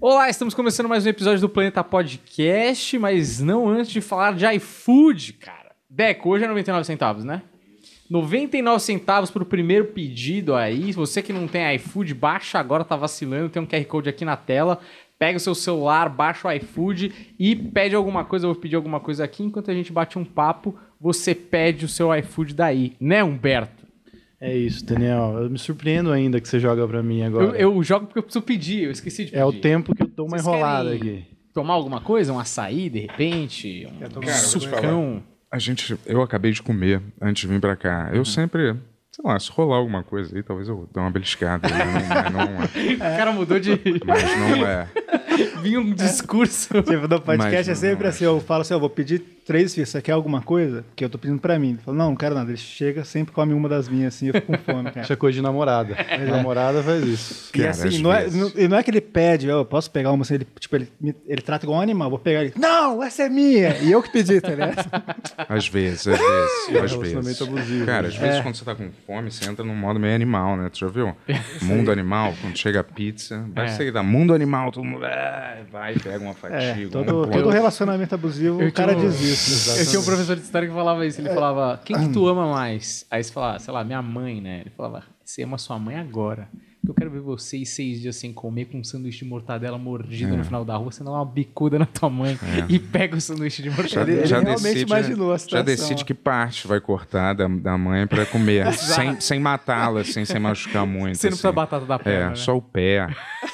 Olá, estamos começando mais um episódio do Planeta Podcast, mas não antes de falar de iFood, cara. Deco, hoje é 99 centavos, né? 99 centavos o primeiro pedido aí. Você que não tem iFood, baixa agora, tá vacilando, tem um QR Code aqui na tela. Pega o seu celular, baixa o iFood e pede alguma coisa. Eu vou pedir alguma coisa aqui. Enquanto a gente bate um papo, você pede o seu iFood daí, né, Humberto? É isso, Daniel. Eu me surpreendo ainda que você joga para mim agora. Eu, eu, jogo porque eu preciso pedir, eu esqueci de pedir. É o tempo que eu dou uma Vocês enrolada aqui. Tomar alguma coisa? Um açaí, de repente? Um Cara, sucão? A gente, eu acabei de comer antes de vir para cá. Eu uhum. sempre sei lá, se rolar alguma coisa aí, talvez eu dê uma beliscada. Não, né? não, é. é. O cara mudou de. Mas não é. vinha um é. discurso. Tipo, no podcast Imagina, é sempre assim, eu falo assim, eu vou pedir três filhos, você quer alguma coisa? Que eu tô pedindo pra mim. Ele fala, não, não quero nada. Ele chega, sempre come uma das minhas, assim, eu fico com fome, cara. Isso é coisa de namorada. É. Namorada faz isso. E assim, não é, não, não é que ele pede, eu posso pegar uma, assim, ele, tipo, ele, me, ele trata igual um animal, vou pegar ele, não, essa é minha! E eu que pedi, tá ligado? Às vezes, às vezes, é, às vezes. Abusivo, cara, às né? vezes é. quando você tá com fome, você entra num modo meio animal, né? Tu já viu? Mundo animal, quando chega a pizza, vai é. seguir da mundo animal, todo mundo... Ah, vai, pega uma é, fatia. É, todo, um todo relacionamento abusivo, eu o cara um, diz isso. Exatamente. Eu tinha um professor de história que falava isso. Ele é. falava, quem que tu ama mais? Aí você falava, ah, sei lá, minha mãe, né? Ele falava, você ama sua mãe agora eu quero ver vocês seis dias sem comer com um sanduíche de mortadela mordido é. no final da rua, você dá uma bicuda na tua mãe é. e pega o sanduíche de mortadela. Ele, ele já, realmente decide, imaginou a situação. Já decide que parte vai cortar da, da mãe para comer, sem, sem matá-la, assim, sem machucar muito. Você não assim. precisa batata da é, perna, É, né? só o pé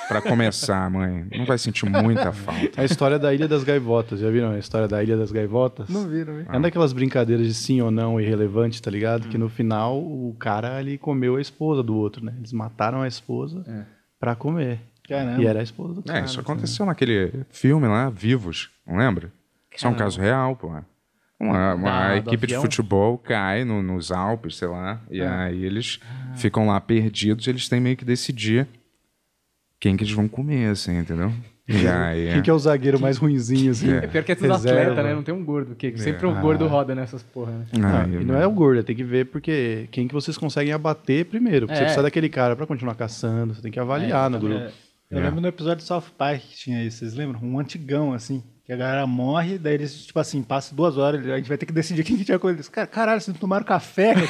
para começar, mãe. Não vai sentir muita falta. A história da Ilha das Gaivotas, já viram a história da Ilha das Gaivotas? Não viram, hein? É ah. daquelas brincadeiras de sim ou não irrelevante, tá ligado? Hum. Que no final o cara ele comeu a esposa do outro, né? Eles mataram a esposa é. para comer. Caramba. E era a esposa do é, cara. É, isso assim. aconteceu assim. naquele filme lá, Vivos, não lembra? Isso é um caso real, pô. Uma, uma da, equipe de futebol cai no, nos Alpes, sei lá, e ah. aí eles ah. ficam lá perdidos, eles têm meio que decidir quem que eles vão comer, assim, entendeu? Yeah, yeah. Quem é. que é o zagueiro mais ruinzinho, assim? É, é pior que é tudo atleta, né? Não tem um gordo, porque é. sempre o um gordo ah. roda nessas porra, né? Ah, não, ah, e não é o gordo, tem que ver porque quem que vocês conseguem abater primeiro. Porque é. você precisa daquele cara para continuar caçando, você tem que avaliar é, no grupo. É. Eu lembro no episódio de South Park que tinha isso, vocês lembram? Um antigão, assim. Que a galera morre, daí eles, tipo assim, passa duas horas, a gente vai ter que decidir quem que tinha comido. Eles, cara, caralho, vocês não tomaram café? Né?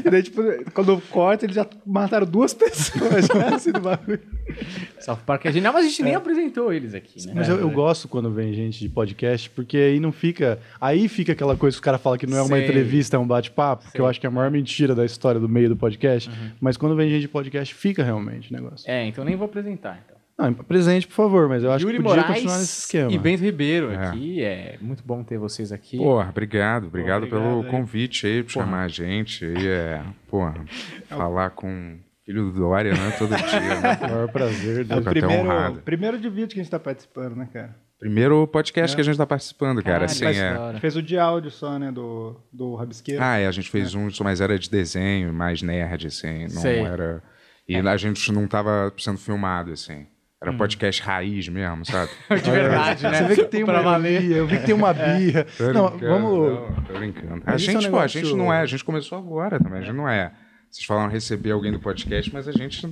e daí, tipo, quando corta, eles já mataram duas pessoas, já, né, assim, do mas a gente é. nem apresentou eles aqui, né? Mas eu, eu, é. gosto quando vem gente de podcast, porque aí não fica... Aí fica aquela coisa que o cara fala que não é uma Sei. entrevista, é um bate-papo, que eu acho que é a maior mentira da história do meio do podcast. Uhum. Mas quando vem gente de podcast, fica realmente o negócio. É, então nem vou apresentar. Então. Não, presente, por favor, mas eu acho Yuri que podia Moraes continuar nesse esquema. E Bento Ribeiro é. aqui, é muito bom ter vocês aqui. Porra, obrigado, obrigado, obrigado pelo aí. convite aí, por chamar a gente e é, porra, é falar o... com filho do Dória, né, todo dia. Né? É o maior prazer, Deus. É o primeiro, primeiro de vídeo que a gente tá participando, né, cara? Primeiro podcast é. que a gente tá participando, cara. Ah, assim, é... Fez o de áudio só, né? Do, do Rabisqueiro. Ah, é, a gente fez é. um, mas era de desenho, mais nerd, assim. Não Sei. era. E é. a gente não tava sendo filmado, assim. Era um podcast raiz mesmo, sabe? De verdade, né? Você vê que tem uma ironia, eu vi que tem uma é. birra. Tô não, vamos... Não, tô brincando. A gente, é um pô, a gente não é... A gente começou agora também, a gente não é... Vocês falaram receber alguém do podcast, mas a gente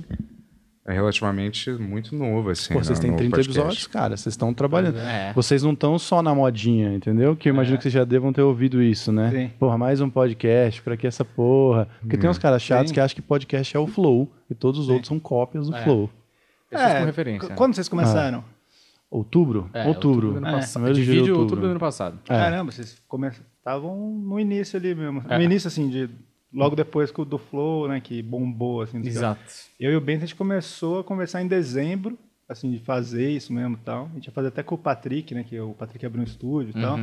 é relativamente muito novo, assim. Pô, vocês né, têm 30 podcast. episódios, cara, vocês estão trabalhando. É. Vocês não estão só na modinha, entendeu? Que eu imagino é. que vocês já devam ter ouvido isso, né? Sim. Porra, mais um podcast, pra que essa porra? Porque hum. tem uns caras chatos Sim. que acham que podcast é o Flow e todos os outros são cópias do é. Flow. É, referência. Né? Quando vocês começaram? Ah. Outubro? É, outubro. outubro é. Passado. É. outubro. outubro do ano passado. É. Caramba, vocês estavam no início ali mesmo. No é. início, assim, de logo depois que o do Flow, né, que bombou, assim. Exato. eu e o Bento, a gente começou a conversar em dezembro, assim, de fazer isso mesmo e tal. A gente ia fazer até com o Patrick, né, que o Patrick abriu um estúdio e uhum. tal.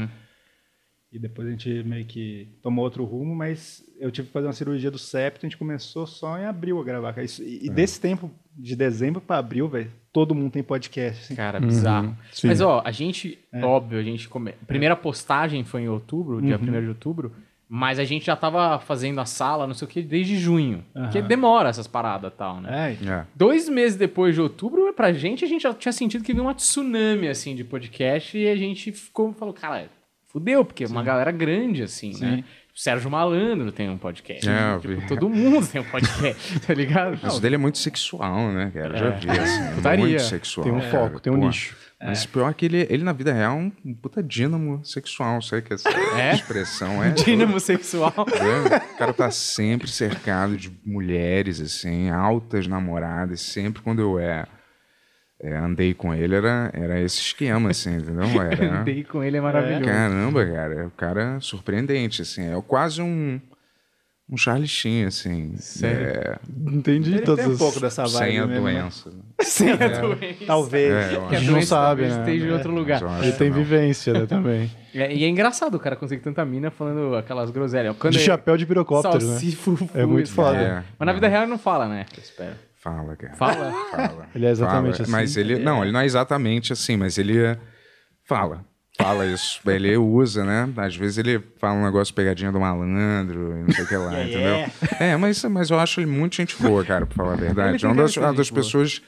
E depois a gente meio que tomou outro rumo, mas eu tive que fazer uma cirurgia do septo, a gente começou só em abril a gravar. E, e é. desse tempo, de dezembro para abril, velho, todo mundo tem podcast. Assim. Cara, uhum. bizarro. Uhum. Mas, ó, a gente, é. óbvio, a gente. Come... Primeira postagem foi em outubro, dia uhum. 1 de outubro, mas a gente já tava fazendo a sala, não sei o que, desde junho. Uhum. Porque demora essas paradas e tal, né? É, é. Dois meses depois de outubro, pra gente, a gente já tinha sentido que veio uma tsunami, assim, de podcast, e a gente ficou, falou, cara fudeu, porque Sim. é uma galera grande, assim, né? Sim. né? O Sérgio Malandro tem um podcast. É, né? tipo, todo mundo tem um podcast, tá ligado? Mas o dele é muito sexual, né, cara? Já é. vi, assim. É muito sexual. Tem um é. foco, tem um Pô. nicho. Mas é. pior que ele, ele, na vida real, é um puta dínamo sexual, sei que essa expressão é. Dínamo sexual. O cara tá sempre cercado de mulheres, assim, altas namoradas, sempre quando eu é é, andei com ele era, era esse esquema, assim, entendeu? Era... andei com ele é maravilhoso. É, caramba, cara, o cara é surpreendente, assim, é quase um um charlistinho assim. Sério? É... Entendi ele todas tem um pouco dessa vibe Sem a mesmo, né? doença. Né? Sem a é. doença. Talvez. É, a gente não sabe, né? esteja em outro lugar. Ele tem não. vivência, né, também. É, e é engraçado o cara conseguir tanta mina falando aquelas groselhas. Quando de ele... É chapéu de pirocóptero, né? Fufu, é muito assim, né? foda. Mas na vida real ele não fala, né? Eu espero. Fala, cara. Fala? Fala. Ele é exatamente fala. assim. Mas ele. Não, ele não é exatamente assim, mas ele é, fala. Fala isso. ele usa, né? Às vezes ele fala um negócio pegadinha do malandro e não sei o que lá, é. entendeu? É, mas, mas eu acho ele muito gente boa, cara, pra falar a é verdade. É uma das, uma das pessoas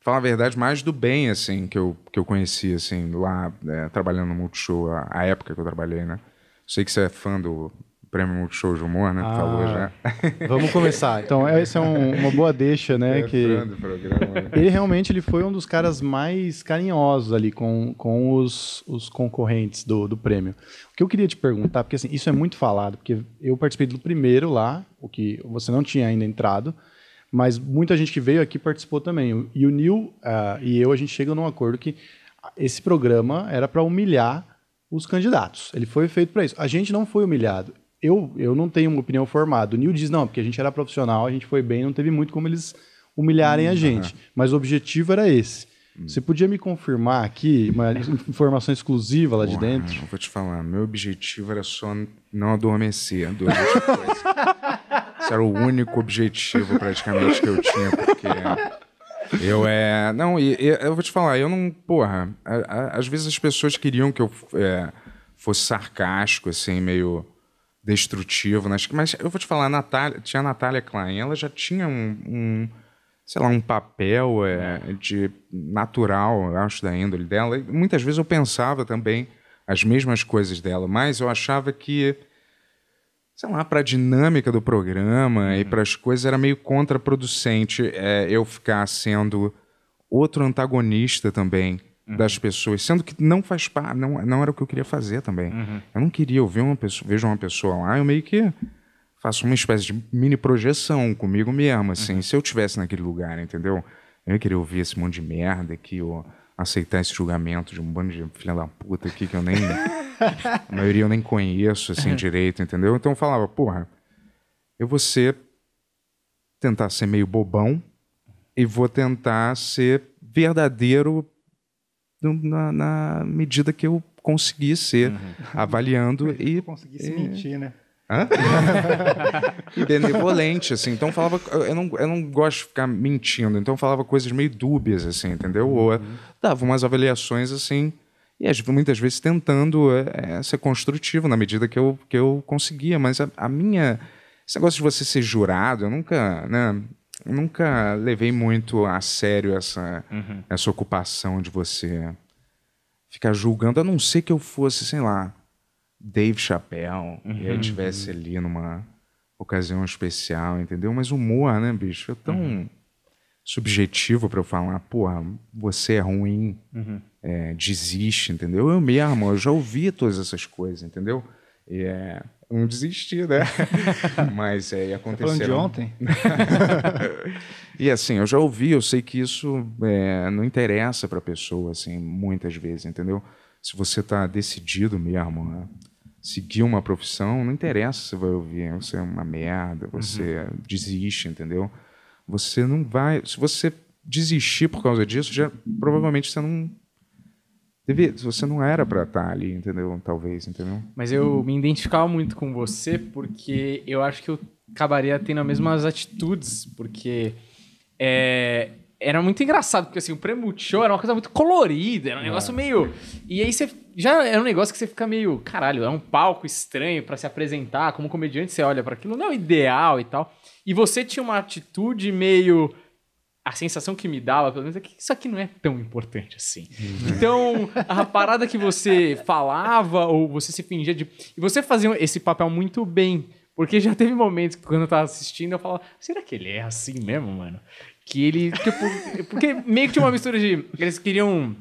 falar a verdade, mais do bem, assim, que eu, que eu conheci, assim, lá, é, trabalhando no Multishow, a, a época que eu trabalhei, né? Sei que você é fã do, prêmio Multishow de Humor, né? Ah, Falou já. Vamos começar. Então, essa é um, uma boa deixa, né? É, que programa, né? Ele realmente ele foi um dos caras mais carinhosos ali com, com os, os concorrentes do, do prêmio. O que eu queria te perguntar, porque assim, isso é muito falado, porque eu participei do primeiro lá, o que você não tinha ainda entrado, mas muita gente que veio aqui participou também. E o Neil uh, ah, e eu, a gente chega num acordo que esse programa era para humilhar os candidatos. Ele foi feito para isso. A gente não foi humilhado eu, eu não tenho uma opinião formada. O Nil diz, não, porque a gente era profissional, a gente foi bem, não teve muito como eles humilharem hum, a uhum. gente. Mas o objetivo era esse. Hum. Você podia me confirmar aqui uma informação exclusiva lá Porra, de dentro? vou te falar, meu objetivo era só não adormecer. Adormecer Esse era o único objetivo praticamente que eu tinha, porque eu é. Não, e, eu, eu vou te falar, eu não. Porra, às vezes as pessoas queriam que eu é, fosse sarcástico, assim, meio destrutivo. Né? Mas eu vou te falar, a Natália, tinha a Natália Klein, ela já tinha um, um sei lá, um papel é, de natural, eu acho, da índole dela. E muitas vezes eu pensava também as mesmas coisas dela, mas eu achava que, sei lá, para a dinâmica do programa uhum. e para as coisas era meio contraproducente é, eu ficar sendo outro antagonista também uhum. das pessoas, sendo que não faz parte, não, não era o que eu queria fazer também. Uhum. Eu não queria, ouvir uma pessoa, vejo uma pessoa lá, eu meio que faço uma espécie de mini projeção comigo mesmo, assim, uhum. se eu tivesse naquele lugar, entendeu? Eu queria ouvir esse monte de merda que eu aceitar esse julgamento de um bando de filha da puta aqui que eu nem a maioria eu nem conheço assim uhum. direito, entendeu? Então eu falava, porra, eu vou ser tentar ser meio bobão e vou tentar ser verdadeiro na, na medida que eu consegui ser, uhum. avaliando eu e. Conseguisse mentir, né? Hã? e benevolente, assim. Então falava. Eu não, eu não gosto de ficar mentindo, então falava coisas meio dúbias, assim, entendeu? Ou eh, uhum. dava umas avaliações assim. E muitas vezes tentando é, ser construtivo na medida que eu, que eu conseguia, mas a, a minha. Esse negócio de você ser jurado, eu nunca. Né, nunca levei muito a sério essa, uhum. essa ocupação de você ficar julgando, a não ser que eu fosse, sei lá, Dave Chappelle, uhum. e eu uhum. estivesse ali numa ocasião especial, entendeu? Mas humor, né, bicho? É tão uhum. subjetivo para eu falar, porra, você é ruim, uhum. é, desiste, entendeu? Eu mesmo, eu já ouvi todas essas coisas, entendeu? E é não desisti, né? Mas é, tá aconteceu. De ontem? e assim, eu já ouvi, eu sei que isso é, não interessa para a pessoa, assim, muitas vezes, entendeu? Se você está decidido mesmo a seguir uma profissão, não interessa se vai ouvir, ah, você é uma merda, uhum. você uhum. desiste, entendeu? Você não vai. Se você desistir por causa disso, já provavelmente você não Deve, você não era para estar tá ali, entendeu? Talvez, entendeu? Mas eu me identificava muito com você porque eu acho que eu acabaria tendo as mesmas atitudes, porque é, era muito engraçado, porque assim, o pré show era uma coisa muito colorida, era um negócio é. meio. E aí você. Já era um negócio que você fica meio. Caralho, é um palco estranho para se apresentar. Como comediante, você olha para aquilo, não é o ideal e tal. E você tinha uma atitude meio a sensação que me dava, pelo menos, é que isso aqui não é tão importante assim. Uhum. Então, a parada que você falava ou você se fingia de. E você fazia esse papel muito bem. Porque já teve momentos que quando eu tava assistindo, eu falava, será que ele é assim mesmo, mano? Que ele. Tipo, porque meio que tinha uma mistura de. Eles queriam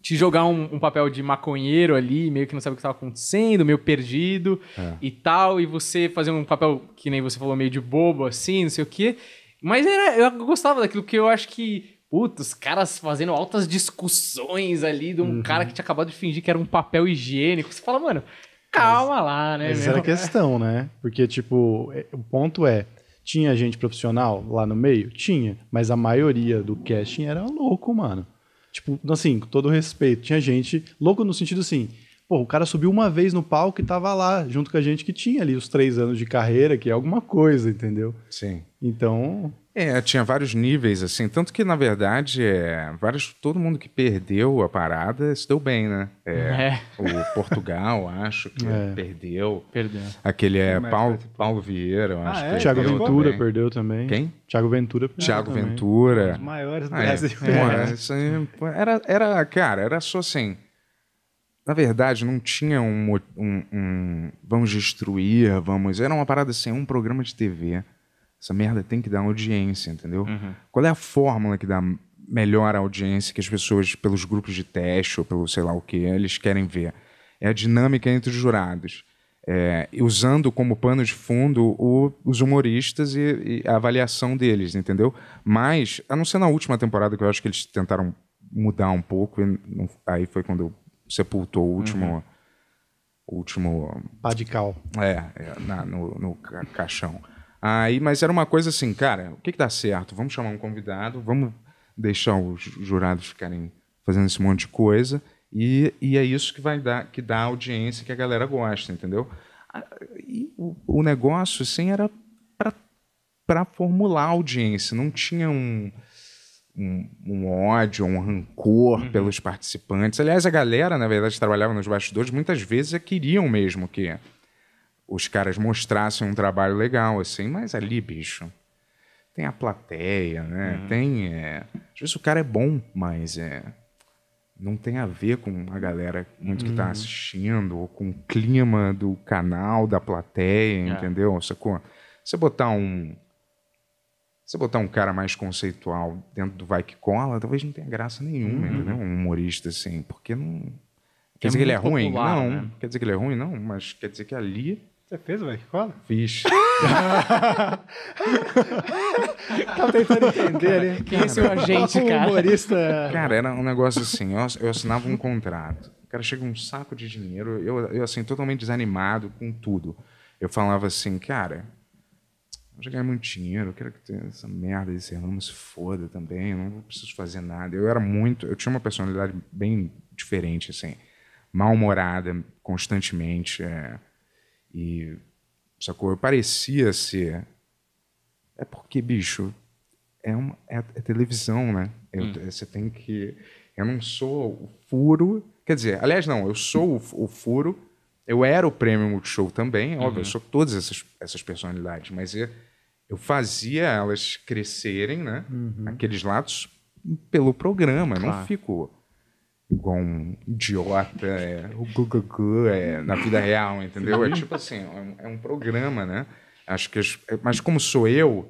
te jogar um, um, papel de maconheiro ali, meio que não sabe o que estava acontecendo, meio perdido é. e tal, e você fazer um papel que nem você falou, meio de bobo assim, não sei o quê. Mas era, eu gostava daquilo, porque eu acho que Puta, os caras fazendo altas discussões ali de um uhum. cara que tinha acabado de fingir que era um papel higiênico. Você fala, mano, calma mas, lá, né? Essa era a questão, né? Porque, tipo, é, o ponto é, tinha gente profissional lá no meio? Tinha, mas a maioria do casting era louco, mano. Tipo, assim, com todo respeito, tinha gente louco no sentido assim, pô, o cara subiu uma vez no palco e tava lá, junto com a gente que tinha ali os três anos de carreira, que é alguma coisa, entendeu? Sim. Então. É, tinha vários níveis, assim. Tanto que, na verdade, é, vários, todo mundo que perdeu a parada se deu bem, né? É, é. O Portugal, acho que é. perdeu. Perdeu. Aquele é Paulo, Paulo Vieira, eu ah, acho. É? Tiago Ventura também. perdeu também. Quem? Tiago Ventura perdeu. Tiago Ventura. os maiores do ah, Brasil. Pô, era, era, cara, era só assim na verdade, não tinha um, um, um, vamos destruir, vamos. Era uma parada assim, um programa de TV essa merda tem que dar audiência, entendeu? Uhum. Qual é a fórmula que dá melhor audiência que as pessoas, pelos grupos de teste ou pelo sei lá o que, eles querem ver? É a dinâmica entre os jurados. É, usando como pano de fundo o, os humoristas e, e, a avaliação deles, entendeu? Mas, a não ser na última temporada, que eu acho que eles tentaram mudar um pouco, e não, aí foi quando sepultou o último. Uhum. O último. Padical. É, é na, no, no caixão. Aí, mas era uma coisa assim, cara, o que, que dá certo? Vamos chamar um convidado, vamos deixar os jurados ficarem fazendo esse monte de coisa, e, e é isso que vai dar, que dá a audiência que a galera gosta, entendeu? E o, o negócio, assim, era para formular audiência, não tinha um, um, um ódio, um rancor uhum. pelos participantes. Aliás, a galera, na verdade, que trabalhava nos bastidores, muitas vezes é queriam mesmo que os caras mostrassem um trabalho legal, assim, mas ali, bicho, tem a plateia, né? Uhum. Tem. É... Às vezes o cara é bom, mas é... não tem a ver com a galera muito tá uhum. que está assistindo, ou com o clima do canal, da plateia, é. entendeu? Sacou? Você botar um. Você botar um cara mais conceitual dentro do Vai Que Cola, talvez não tenha graça nenhuma, uhum. entendeu? Um humorista assim, porque não. É quer dizer que ele é ruim? Popular, não. Né? Quer dizer que ele é ruim? Não, mas quer dizer que ali você fez, velho? Cola? Fiz. Tava tá tentando entender ali. Quem é seu agente, um cara? humorista. Cara, era um negócio assim. Eu, eu assinava um contrato. O cara chega um saco de dinheiro. Eu, eu, assim, totalmente desanimado com tudo. Eu falava assim, cara, eu já ganhei muito dinheiro. Eu quero que tenha essa merda desse ramo se foda também. Eu não preciso fazer nada. Eu era muito... Eu tinha uma personalidade bem diferente, assim. Mal-humorada, constantemente. É e, sacou? Eu parecia ser. É porque, bicho, é, uma, é, é televisão, né? Eu, hum. Você tem que. Eu não sou o furo. Quer dizer, aliás, não, eu sou o, o furo. Eu era o prêmio Multishow também, óbvio, eu uhum. sou todas essas, essas personalidades, mas eu, eu fazia elas crescerem, né? Uhum. Aqueles lados pelo programa, claro. não fico igual um idiota, é, o gugugu, é na vida real, entendeu? É tipo assim, é, é um programa, né? Acho que as, é, mas como sou eu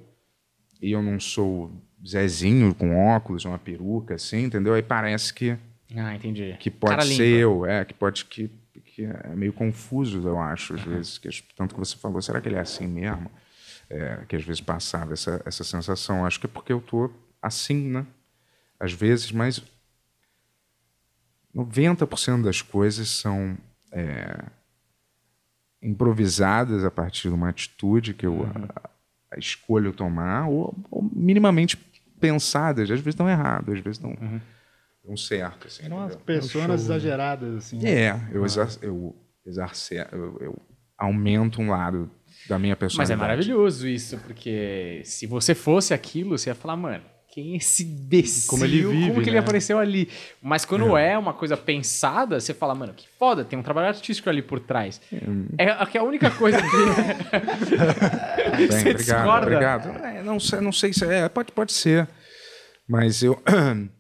e eu não sou Zezinho com óculos, uma peruca assim, entendeu? Aí parece que ah, entendi. Que pode Cara ser limpa. eu, é, que pode que, que é meio confuso, eu acho, às uhum. vezes, que tanto que você falou, será que ele é assim mesmo? É, que às vezes passava essa, essa sensação. Acho que é porque eu tô assim, né? Às vezes, mas 90% das coisas são é, improvisadas a partir de uma atitude que eu uhum. a, a escolho tomar, ou, ou, minimamente pensadas. Às vezes estão erradas, às vezes estão uhum. um certo. Assim, Eram umas pessoas é um né? exageradas. Assim, né? é, né? eu, ah. exar, eu, eu, eu aumento um lado da minha personalidade. Mas é maravilhoso isso, porque se você fosse aquilo, você ia falar, mano quem é esse imbecil? Como ele vive, Como que né? ele apareceu ali? Mas quando é. é. uma coisa pensada, você fala, mano, que foda, tem um trabalho artístico ali por trás. Hum. É que a única coisa que... Bem, você obrigado, discorda? Obrigado. É, não, não sei se é, pode, pode ser. Mas eu...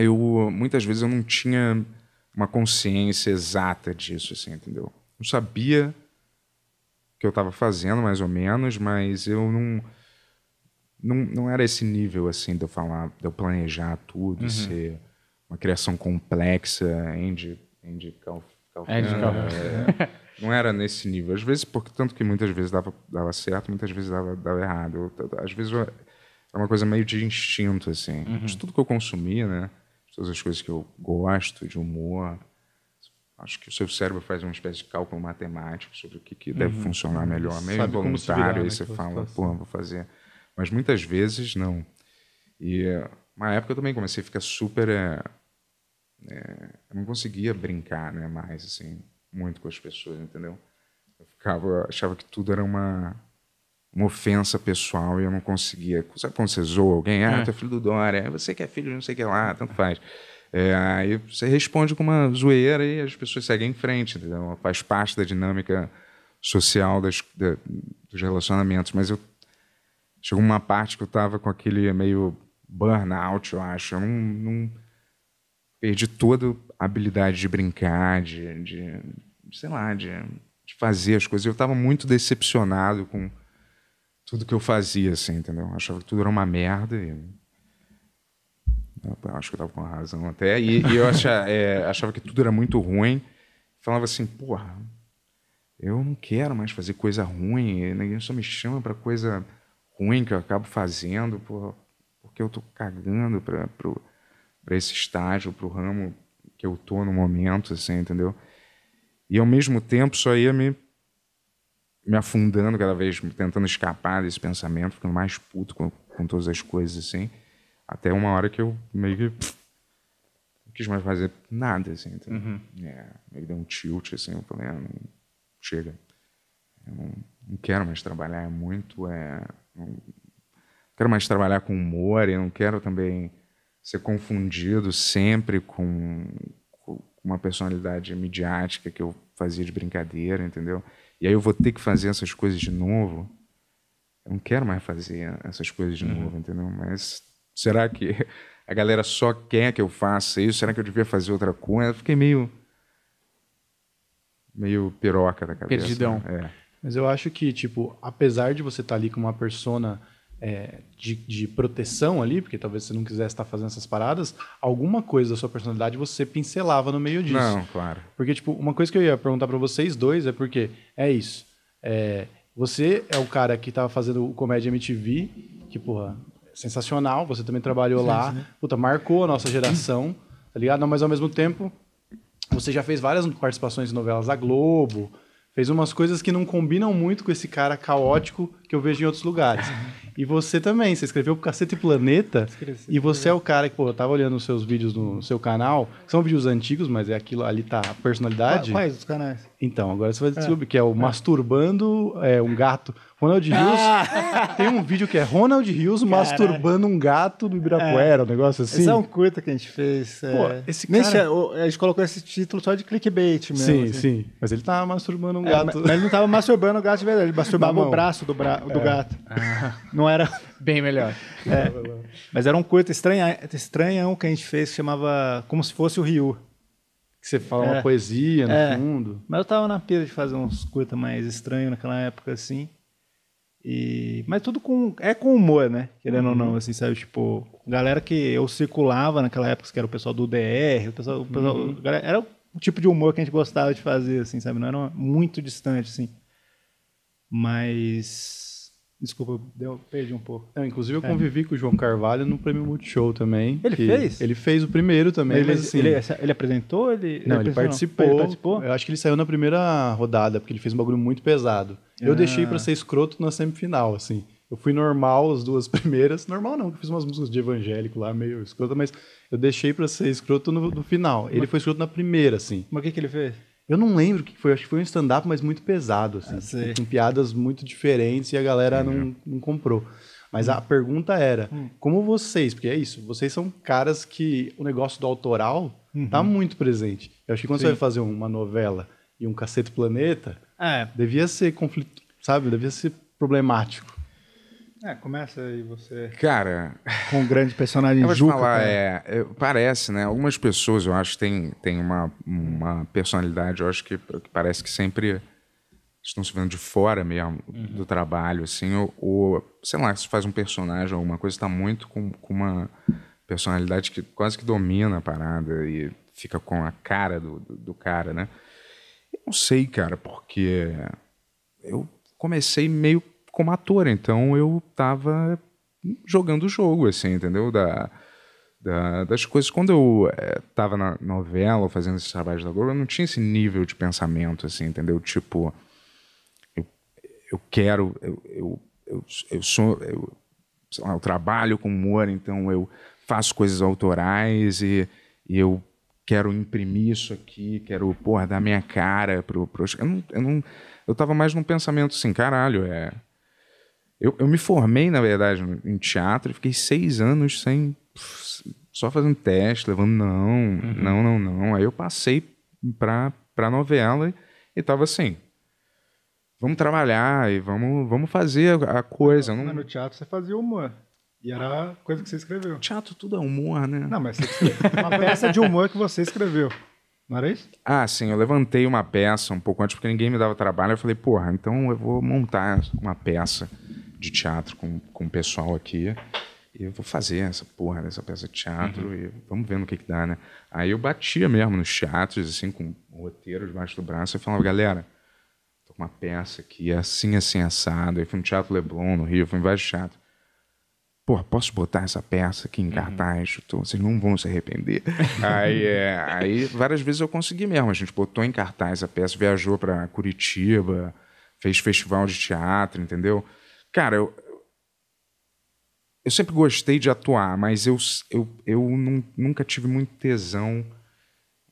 Eu, muitas vezes, eu não tinha uma consciência exata disso, assim, entendeu? não sabia que eu estava fazendo, mais ou menos, mas eu não não, não era esse nível assim de eu falar, de eu planejar tudo, uhum. ser uma criação complexa, Andy, Andy Calf, Andy Calf. É, não era nesse nível. Às vezes, porque tanto que muitas vezes dava, dava certo, muitas vezes dava, dava errado. Eu, às vezes era é uma coisa meio de instinto, assim. Uhum. De tudo que eu consumia, né? Todas as coisas que eu gosto, de humor. Acho que o seu cérebro faz uma espécie de cálculo matemático sobre o que, que deve uhum. funcionar melhor. Uhum. Meio Sabe involuntário, virar, né, aí você fala, pô, vou fazer mas muitas vezes não. E eh, uma época eu também comecei a ficar super. É, é, eu não conseguia brincar né, mais, assim, muito com as pessoas, entendeu? Eu ficava, eu achava que tudo era uma, uma ofensa pessoal e eu não conseguia. Sabe quando você zoa alguém? Ah, tu é filho do Dória, é você que é filho de não sei o que lá, tanto faz. É, aí você responde com uma zoeira e as pessoas seguem em frente, entendeu? Faz parte da dinâmica social das, da, dos relacionamentos, mas eu Chegou uma parte que eu tava com aquele meio burnout, eu acho. Eu não, não perdi toda a habilidade de brincar, de, de sei lá, de, de, fazer as coisas. Eu estava muito decepcionado com tudo que eu fazia, assim, entendeu? Eu achava que tudo era uma merda e... eu Acho que eu estava com razão até. E, e eu achava, é, achava, que tudo era muito ruim. Falava assim, porra, eu não quero mais fazer coisa ruim. Ninguém só me chama para coisa ruim que eu acabo fazendo, por, porque eu estou cagando para esse estágio, para o ramo que eu tô no momento, assim, entendeu? E ao mesmo tempo só ia é me, me afundando cada vez, tentando escapar desse pensamento, ficando mais puto com, com todas as coisas, assim. Até uma hora que eu meio que pff, não quis mais fazer nada, assim, entendeu? Uhum. É, meio que deu um tilt, assim, eu falei, ah, não, chega. Eu não, não quero mais trabalhar, é muito, é quero mais trabalhar com humor, eu não quero também ser confundido sempre com, com uma personalidade midiática que eu fazia de brincadeira, entendeu? E aí eu vou ter que fazer essas coisas de novo. Eu não quero mais fazer essas coisas de uhum. novo, entendeu? Mas será que a galera só quer que eu faça isso? Será que eu devia fazer outra coisa? Eu fiquei meio meio piroca da cabeça. Perdidão. Né? É. Mas eu acho que, tipo, apesar de você estar tá ali com uma persona é, de, de, proteção ali, porque talvez você não quisesse estar tá fazendo essas paradas, alguma coisa da sua personalidade você pincelava no meio disso. Não, claro. Porque, tipo, uma coisa que eu ia perguntar para vocês dois é porque é isso. É, você é o cara que tava fazendo o Comédia MTV, que, porra, é sensacional, você também trabalhou lá, né? puta, marcou a nossa geração, tá ligado? Mas ao mesmo tempo, você já fez várias participações em novelas da Globo, Fez umas coisas que não combinam muito com esse cara caótico que eu vejo em outros lugares. e você também, você escreveu pro Cacete Planeta, e você é o cara que, pô, eu tava olhando os seus vídeos no seu canal, são vídeos antigos, mas é aquilo, ali tá a personalidade. Quais os canais? Então, agora você vai é. descobrir, que é o é. Masturbando é, um Gato. Ronald Rios, ah! tem um vídeo que é Ronald Rios masturbando um gato do Ibirapuera, é. um negócio assim. Isso é um curta que a gente fez. Pô, é. esse cara... a gente colocou esse título só de clickbait mesmo. Sim, assim. sim. Mas ele tava masturbando um é, gato. Mas ele não tava masturbando o gato de verdade, ele masturbava o braço do, bra do é. gato. Ah. Não era. Bem melhor. É. Mas era um curto estranha, estranhão que a gente fez que chamava Como se fosse o Rio. Que você fala é. uma poesia no é. fundo. Mas eu tava na pira de fazer uns curta mais estranho naquela época, assim. E... Mas tudo com... é com humor, né? Querendo uhum. ou não, uhum. assim, sabe? Tipo, galera que eu circulava naquela época, que era o pessoal do DR, o pessoal. O pessoal uhum. galera, era o tipo de humor que a gente gostava de fazer, assim, sabe? Não era muito distante, assim. Mas Desculpa, deu, perdi um pouco. inclusive, eu é. convivi com o João Carvalho no Prêmio Multishow também. Ele fez? Ele fez o primeiro também. Ele, mas, assim, ele, ele apresentou? Ele, não, ele, ele participou, ele participou. Eu acho que ele saiu na primeira rodada, porque ele fez um bagulho muito pesado. Eu ah. deixei para ser escroto na semifinal, assim. Eu fui normal as duas primeiras. Normal não, eu fiz umas músicas de evangélico lá, meio escrota, mas eu deixei para ser escroto no, no final. Ele mas, foi escroto na primeira, assim. Mas o que, que ele fez? Eu não lembro o que foi, acho que foi um stand-up, mas muito pesado, assim. Ah, com piadas muito diferentes e a galera não, não comprou. Mas hum. a pergunta era, hum. como vocês, porque é isso, vocês são caras que o negócio do autoral tá uhum. tá muito presente. Eu acho que quando Sim. você vai fazer uma novela e um cacete planeta, é. devia ser conflito, sabe? Devia ser problemático. É, começa aí você. Cara. Com um grande personagem eu Juca. Falar, é, parece, né? Algumas pessoas, eu acho, têm, tem uma, uma personalidade, eu acho que, que parece que sempre estão se vendo de fora mesmo uhum. do trabalho, assim, ou, ou, sei lá, se faz um personagem ou alguma coisa, está muito com, com, uma personalidade que quase que domina a parada e fica com a cara do, do, do cara, né? Eu não sei, cara, porque eu comecei meio como ator. Então eu estava jogando o jogo, assim, entendeu? Da, da, das coisas. Quando eu estava eh, é, na novela ou fazendo esses trabalhos da Globo, eu não tinha esse nível de pensamento, assim, entendeu? Tipo, eu, eu quero, eu, eu, eu, eu sou. Eu, lá, eu trabalho com humor, então eu faço coisas autorais e, e eu quero imprimir isso aqui, quero, porra, dar minha cara pro. pro... Eu, não, eu, não, eu tava mais num pensamento assim, caralho, é eu, eu me formei, na verdade, em teatro e fiquei seis anos sem. só fazendo teste, levando não, uhum. não, não, não. Aí eu passei pra, pra novela e tava assim. Vamos trabalhar e vamos, vamos fazer a coisa. Não... No teatro você fazia humor. E era a coisa que você escreveu. Teatro tudo é humor, né? Não, mas você uma peça de humor que você escreveu. Não era isso? Ah, sim. Eu levantei uma peça um pouco antes, porque ninguém me dava trabalho. Eu falei, porra, então eu vou montar uma peça de teatro com, com o pessoal aqui. E eu vou fazer essa porra dessa peça de teatro uhum. e vamos ver no que, que dá, né? Aí eu batia mesmo nos teatros, assim, com o roteiro debaixo do braço e falava, galera, tô com uma peça aqui, é assim, assim, assado. Aí fui no Teatro Leblon, no Rio, fui em vários teatros. Porra, posso botar essa peça aqui em uhum. cartaz? Uhum. Vocês não vão se arrepender. aí, é, aí várias vezes eu consegui mesmo. A gente botou em cartaz a peça, viajou para Curitiba, fez festival de teatro, entendeu? Cara, eu, eu sempre gostei de atuar, mas eu, eu, eu nunca tive muito tesão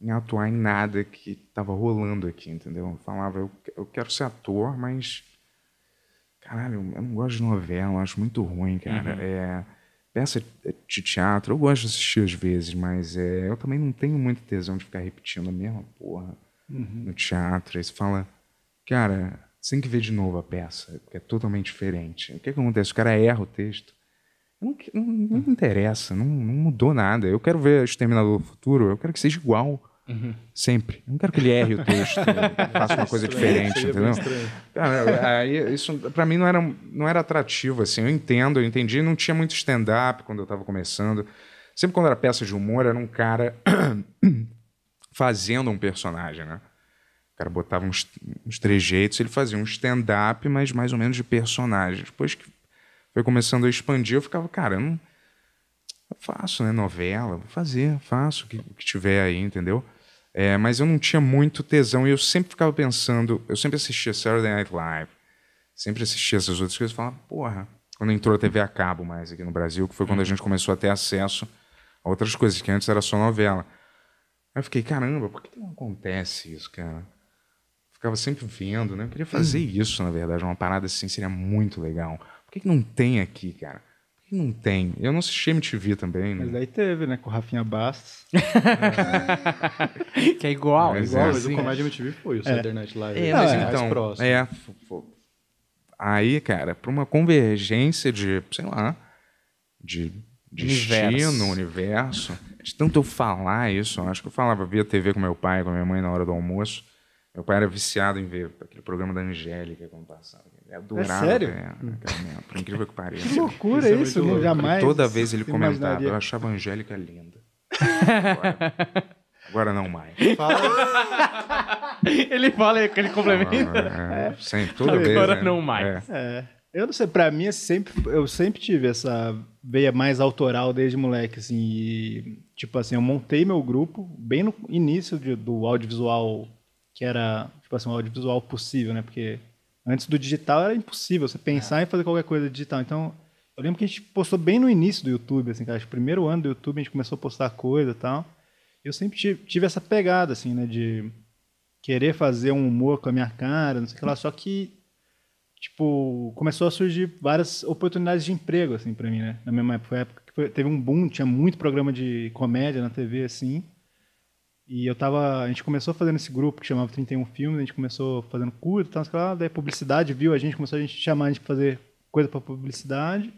em atuar em nada que tava rolando aqui, entendeu? Eu falava, eu, eu quero ser ator, mas. Caralho, eu não gosto de novela, eu acho muito ruim, cara. Uhum. É, peça de teatro, eu gosto de assistir às vezes, mas é, eu também não tenho muito tesão de ficar repetindo a mesma porra uhum. no teatro. Aí você fala, cara, você tem que ver de novo a peça, porque é totalmente diferente. O que, é que acontece? O cara erra o texto. Não, não, não uhum. interessa, não, não, mudou nada. Eu quero ver Exterminador do Futuro, eu quero que seja igual. Uhum. Sempre. Eu não quero que ele erre o texto, faça uma coisa estranho, diferente, entendeu? aí, isso para mim não era, não era atrativo, assim. Eu entendo, eu entendi. Não tinha muito stand-up quando eu tava começando. Sempre quando era peça de humor, era um cara fazendo um personagem, né? O cara botava uns, uns trejeitos, ele fazia um stand-up, mas mais ou menos de personagem. Depois que foi começando a expandir, eu ficava, cara, eu não. Eu faço, né? Novela, vou fazer, faço o que, que tiver aí, entendeu? É, mas eu não tinha muito tesão e eu sempre ficava pensando, eu sempre assistia Saturday Night Live, sempre assistia essas outras coisas e falava, porra, quando entrou a TV a cabo mais aqui no Brasil, que foi quando a uhum. gente começou a ter acesso a outras coisas, que antes era só novela. Aí eu fiquei, caramba, por que não acontece isso, cara? ficava sempre vendo, né? Eu queria hum. fazer hum. isso, na verdade, uma parada assim seria muito legal. Por que, que não tem aqui, cara? Por que, que não tem? Eu não assisti MTV também, né? Mas daí teve, né? Com o Rafinha Bastos. é. Que é igual, mas igual. É assim, o comédia MTV foi o é. Saturday Night Live. É, mas é, é então, mais próximo. É, aí, cara, para uma convergência de, sei lá, de destino, universo. universo, de tanto eu falar isso, eu acho que eu falava, via TV com meu pai, com minha mãe na hora do almoço, meu pai era viciado em ver aquele programa da Angélica quando passava. adorava. É sério? né, por incrível que pareça. Que loucura isso, é isso né? jamais. E toda vez ele imaginaria. comentava, eu achava a Angélica linda. Agora, agora não mais. ele fala aquele complemento. É, é, Sem toda agora vez. Agora né? não mais. É. é. Eu não sei, pra mim, eu é sempre, eu sempre tive essa veia mais autoral desde moleque, assim. E, tipo assim, eu montei meu grupo bem no início de, do audiovisual que era tipo assim, o audiovisual possível, né? Porque antes do digital era impossível você pensar é. em fazer qualquer coisa digital. Então, eu lembro que a gente postou bem no início do YouTube, assim, cara. Acho que primeiro ano do YouTube a gente começou a postar coisa e tal. Eu sempre tive, tive essa pegada, assim, né? De querer fazer um humor com a minha cara, não sei o que lá. Só que, tipo, começou a surgir várias oportunidades de emprego, assim, pra mim, né? Na mesma época, teve um boom, tinha muito programa de comédia na TV, assim. E eu tava. A gente começou fazendo esse grupo que chamava 31 Filmes, a gente começou fazendo curto, tal, lá, daí publicidade viu, a gente começou a gente chamar a gente pra fazer coisa pra publicidade.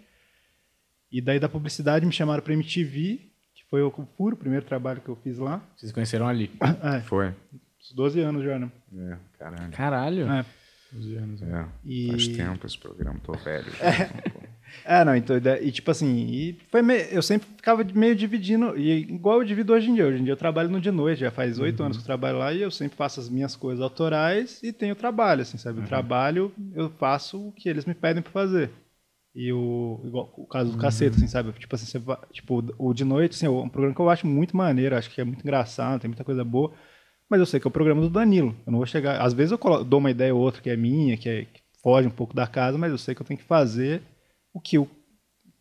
E daí da publicidade me chamaram pra MTV, que foi o puro primeiro trabalho que eu fiz lá. Vocês conheceram ali? é. Foi. Uns 12 anos já, né? É, caralho. Caralho? É. 12 anos. É. E... Faz tempo esse programa, tô velho. Já, é. então, é, não, então, e tipo assim, foi meio, eu sempre ficava meio dividindo, e igual eu divido hoje em dia. Hoje em dia eu trabalho no de noite, já faz oito uhum. anos que eu trabalho lá, e eu sempre faço as minhas coisas autorais e tenho trabalho, assim, sabe? Uhum. O trabalho, eu faço o que eles me pedem pra fazer. E o, igual, o caso do uhum. caceta, assim, sabe? Tipo assim, você, tipo, o de noite, assim, é um programa que eu acho muito maneiro, acho que é muito engraçado, tem muita coisa boa. Mas eu sei que é o programa do Danilo. Eu não vou chegar. Às vezes eu colo, dou uma ideia ou outra que é minha, que, é, que foge um pouco da casa, mas eu sei que eu tenho que fazer o que, o,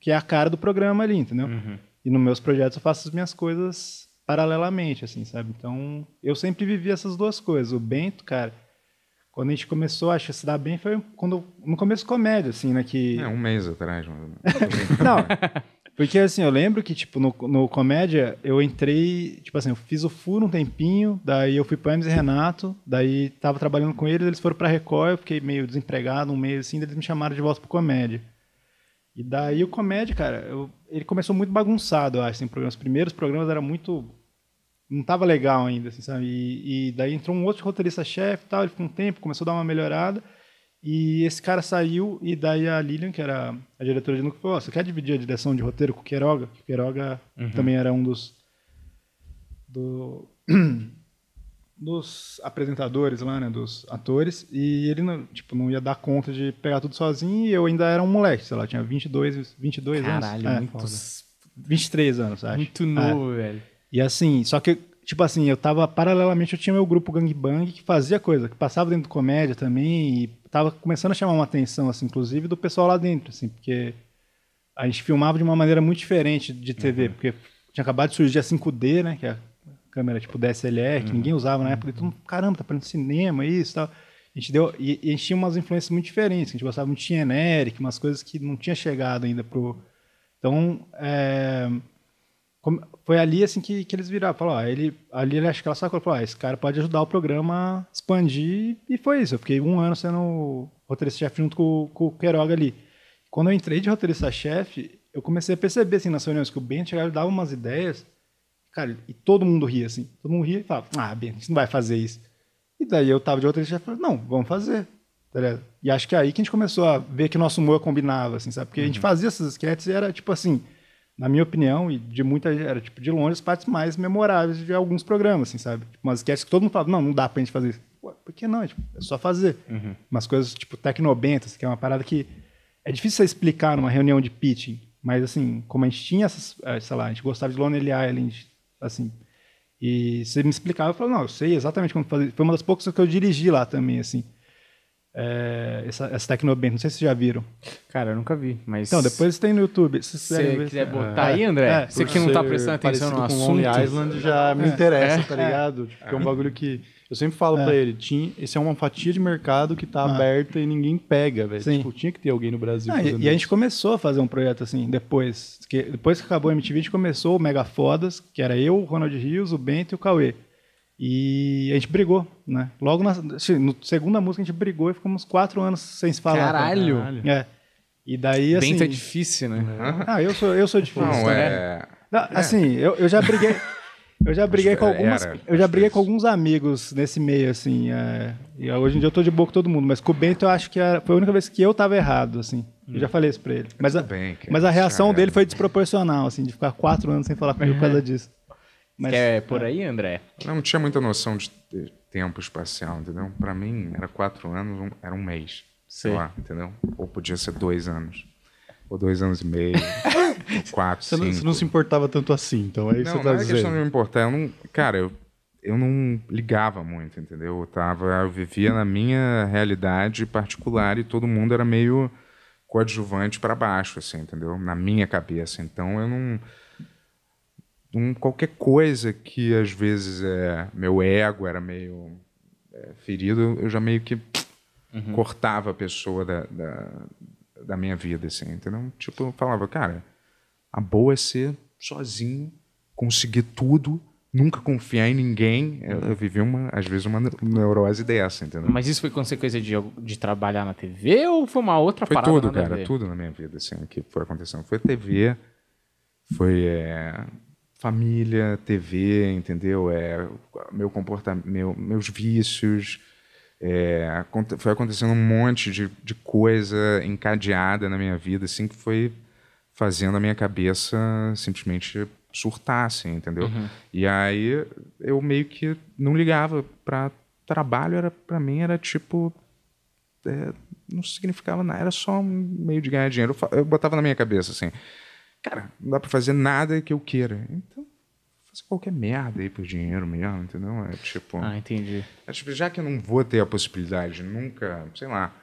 que é a cara do programa ali, entendeu? Uhum. E nos meus projetos eu faço as minhas coisas paralelamente, assim, sabe? Então, eu sempre vivi essas duas coisas. O Bento, cara, quando a gente começou, acho que se dar bem foi quando no começo comédia, assim, né? Que... É, um mês atrás. Mas... Não, porque assim, eu lembro que, tipo, no, no comédia, eu entrei, tipo assim, eu fiz o furo um tempinho, daí eu fui pro Hermes e Renato, daí tava trabalhando com eles, eles foram pra Record, eu fiquei meio desempregado um mês, assim, daí eles me chamaram de volta pro comédia. E daí o comédia, cara, eu, ele começou muito bagunçado, eu acho, assim, programas. Os primeiros programas era muito. Não tava legal ainda, assim, sabe? E, e daí entrou um outro roteirista-chefe e tal, ele ficou um tempo, começou a dar uma melhorada. E esse cara saiu, e daí a Lilian, que era a diretora de núcleo, falou: oh, você quer dividir a direção de roteiro com o Queiroga? Que o Queiroga uhum. também era um dos. Do, dos apresentadores lá, né, dos atores, e ele não, tipo, não ia dar conta de pegar tudo sozinho, e eu ainda era um moleque, sei lá, tinha 22, 22 Caralho, anos. Caralho, é, muito... É, 23 anos, acho. Muito novo, é. velho. E assim, só que, tipo assim, eu tava, paralelamente, eu tinha meu grupo Gang Bang que fazia coisa, que passava dentro de comédia também, e tava começando a chamar uma atenção, assim, inclusive, do pessoal lá dentro, assim, porque a gente filmava de uma maneira muito diferente de TV, uhum. porque tinha acabado de surgir a 5D, né, que é câmera tipo DSLR, que uhum. ninguém usava na uhum. época. Então, caramba, tá aprendendo cinema, isso e tal. A gente deu, e, e, a gente tinha umas influências muito diferentes. A gente gostava muito de generic, umas coisas que não tinha chegado ainda pro... Então, é, foi ali assim que, que eles viraram. falou ó, ele, ali ele acho que ela só falou, esse cara pode ajudar o programa a expandir. E foi isso. Eu fiquei um ano sendo roteirista-chefe junto com, com o Queiroga ali. Quando eu entrei de roteirista-chefe, eu comecei a perceber assim, nas reuniões que o Bento chegava e dava umas ideias Cara, e todo mundo ria, assim. Todo mundo ria e falava, ah, bem, a gente não vai fazer isso. E daí eu tava de outra e já falei, não, vamos fazer. Tá e acho que é aí que a gente começou a ver que nosso humor combinava, assim, sabe? Porque uhum. a gente uhum. fazia essas sketches e era, tipo assim, na minha opinião, e de muita era, tipo, de longe, as partes mais memoráveis de alguns programas, assim, sabe? Tipo, umas sketches que todo mundo falava, não, não dá pra gente fazer isso. Ué, por que não? É, tipo, é só fazer. Uhum. Umas coisas, tipo, tecnobentas, que é uma parada que é difícil você explicar numa reunião de pitching, mas, assim, como a gente tinha essas, eh, sei lá, a gente gostava de Lonely Island, assim. E você me explicava, eu falava, não, eu sei exatamente como fazer. Foi uma das poucas que eu dirigi lá também, assim. É, essa, essa Tecnoband, não sei se vocês já viram. Cara, eu nunca vi, mas... Então, depois tem no YouTube. Se você quiser ver, botar é. aí, André, é, você que não tá prestando atenção no assunto... Island já me é. interessa, é. tá ligado? Tipo, é um bagulho que eu sempre falo é. para ele, tinha, esse é uma fatia de mercado que tá ah. aberta e ninguém pega, velho. Tipo, tinha que ter alguém no Brasil. Ah, e, a gente começou a fazer um projeto assim, depois que, depois que acabou o MTV, a gente começou o Mega Fodas, que era eu, o Ronald Rios, o Bento e o Cauê. E a gente brigou, né? Logo na assim, no, segunda música a gente brigou e ficamos quatro anos sem se falar. Caralho! Cara. É. E daí, assim... Bento é difícil, né? Ah, eu sou, eu sou difícil. Não, né? é... assim, eu, eu já briguei... Eu já briguei com algumas, era, eu já é briguei com alguns amigos nesse meio assim, é, e hoje em dia eu tô de boa com todo mundo, mas com o Bento eu acho que era, foi a única vez que eu tava errado, assim. Eu já hum. falei isso pra ele. Mas a, bem, mas a reação é dele foi desproporcional, assim, de ficar quatro anos sem falar comigo por causa é. disso. Mas, é por aí, André? Não tinha muita noção de tempo espacial, entendeu? Para mim, era quatro anos, um, era um mês. sei lá, entendeu? Ou podia ser dois anos ou dois anos e meio, quatro, você cinco. Não, você não se importava tanto assim, então é isso não, que você tá não Não, é questão de me importar. Eu não, cara, eu, eu não ligava muito, entendeu? Eu, tava, eu vivia na minha realidade particular e todo mundo era meio coadjuvante para baixo, assim, entendeu? Na minha cabeça. Então eu não... Um, qualquer coisa que às vezes é meu ego era meio é, ferido, eu já meio que uhum. cortava a pessoa da, da da minha vida, assim, entendeu? Tipo, eu falava, cara, a boa é ser sozinho, conseguir tudo, nunca confiar em ninguém. Eu, eu vivi, uma, às vezes, uma neurose dessa, entendeu? Mas isso foi consequência de, de trabalhar na TV ou foi uma outra foi parada? Foi tudo, cara, TV? tudo na minha vida, assim, que foi acontecendo. Foi TV, foi é, família, TV, entendeu? É, meu comportamento, meu, meus vícios é, foi acontecendo um monte de, de coisa encadeada na minha vida, assim, que foi fazendo a minha cabeça simplesmente surtar, assim, entendeu? Uhum. E aí eu meio que não ligava para trabalho, era para mim era tipo é, não significava nada, era só um meio de ganhar dinheiro. Eu, eu botava na minha cabeça assim, cara, não dá para fazer nada que eu queira. Então fazer qualquer merda aí por dinheiro mesmo, entendeu? É tipo. Ah, entendi. É tipo, já que eu não vou ter a possibilidade de nunca, sei lá,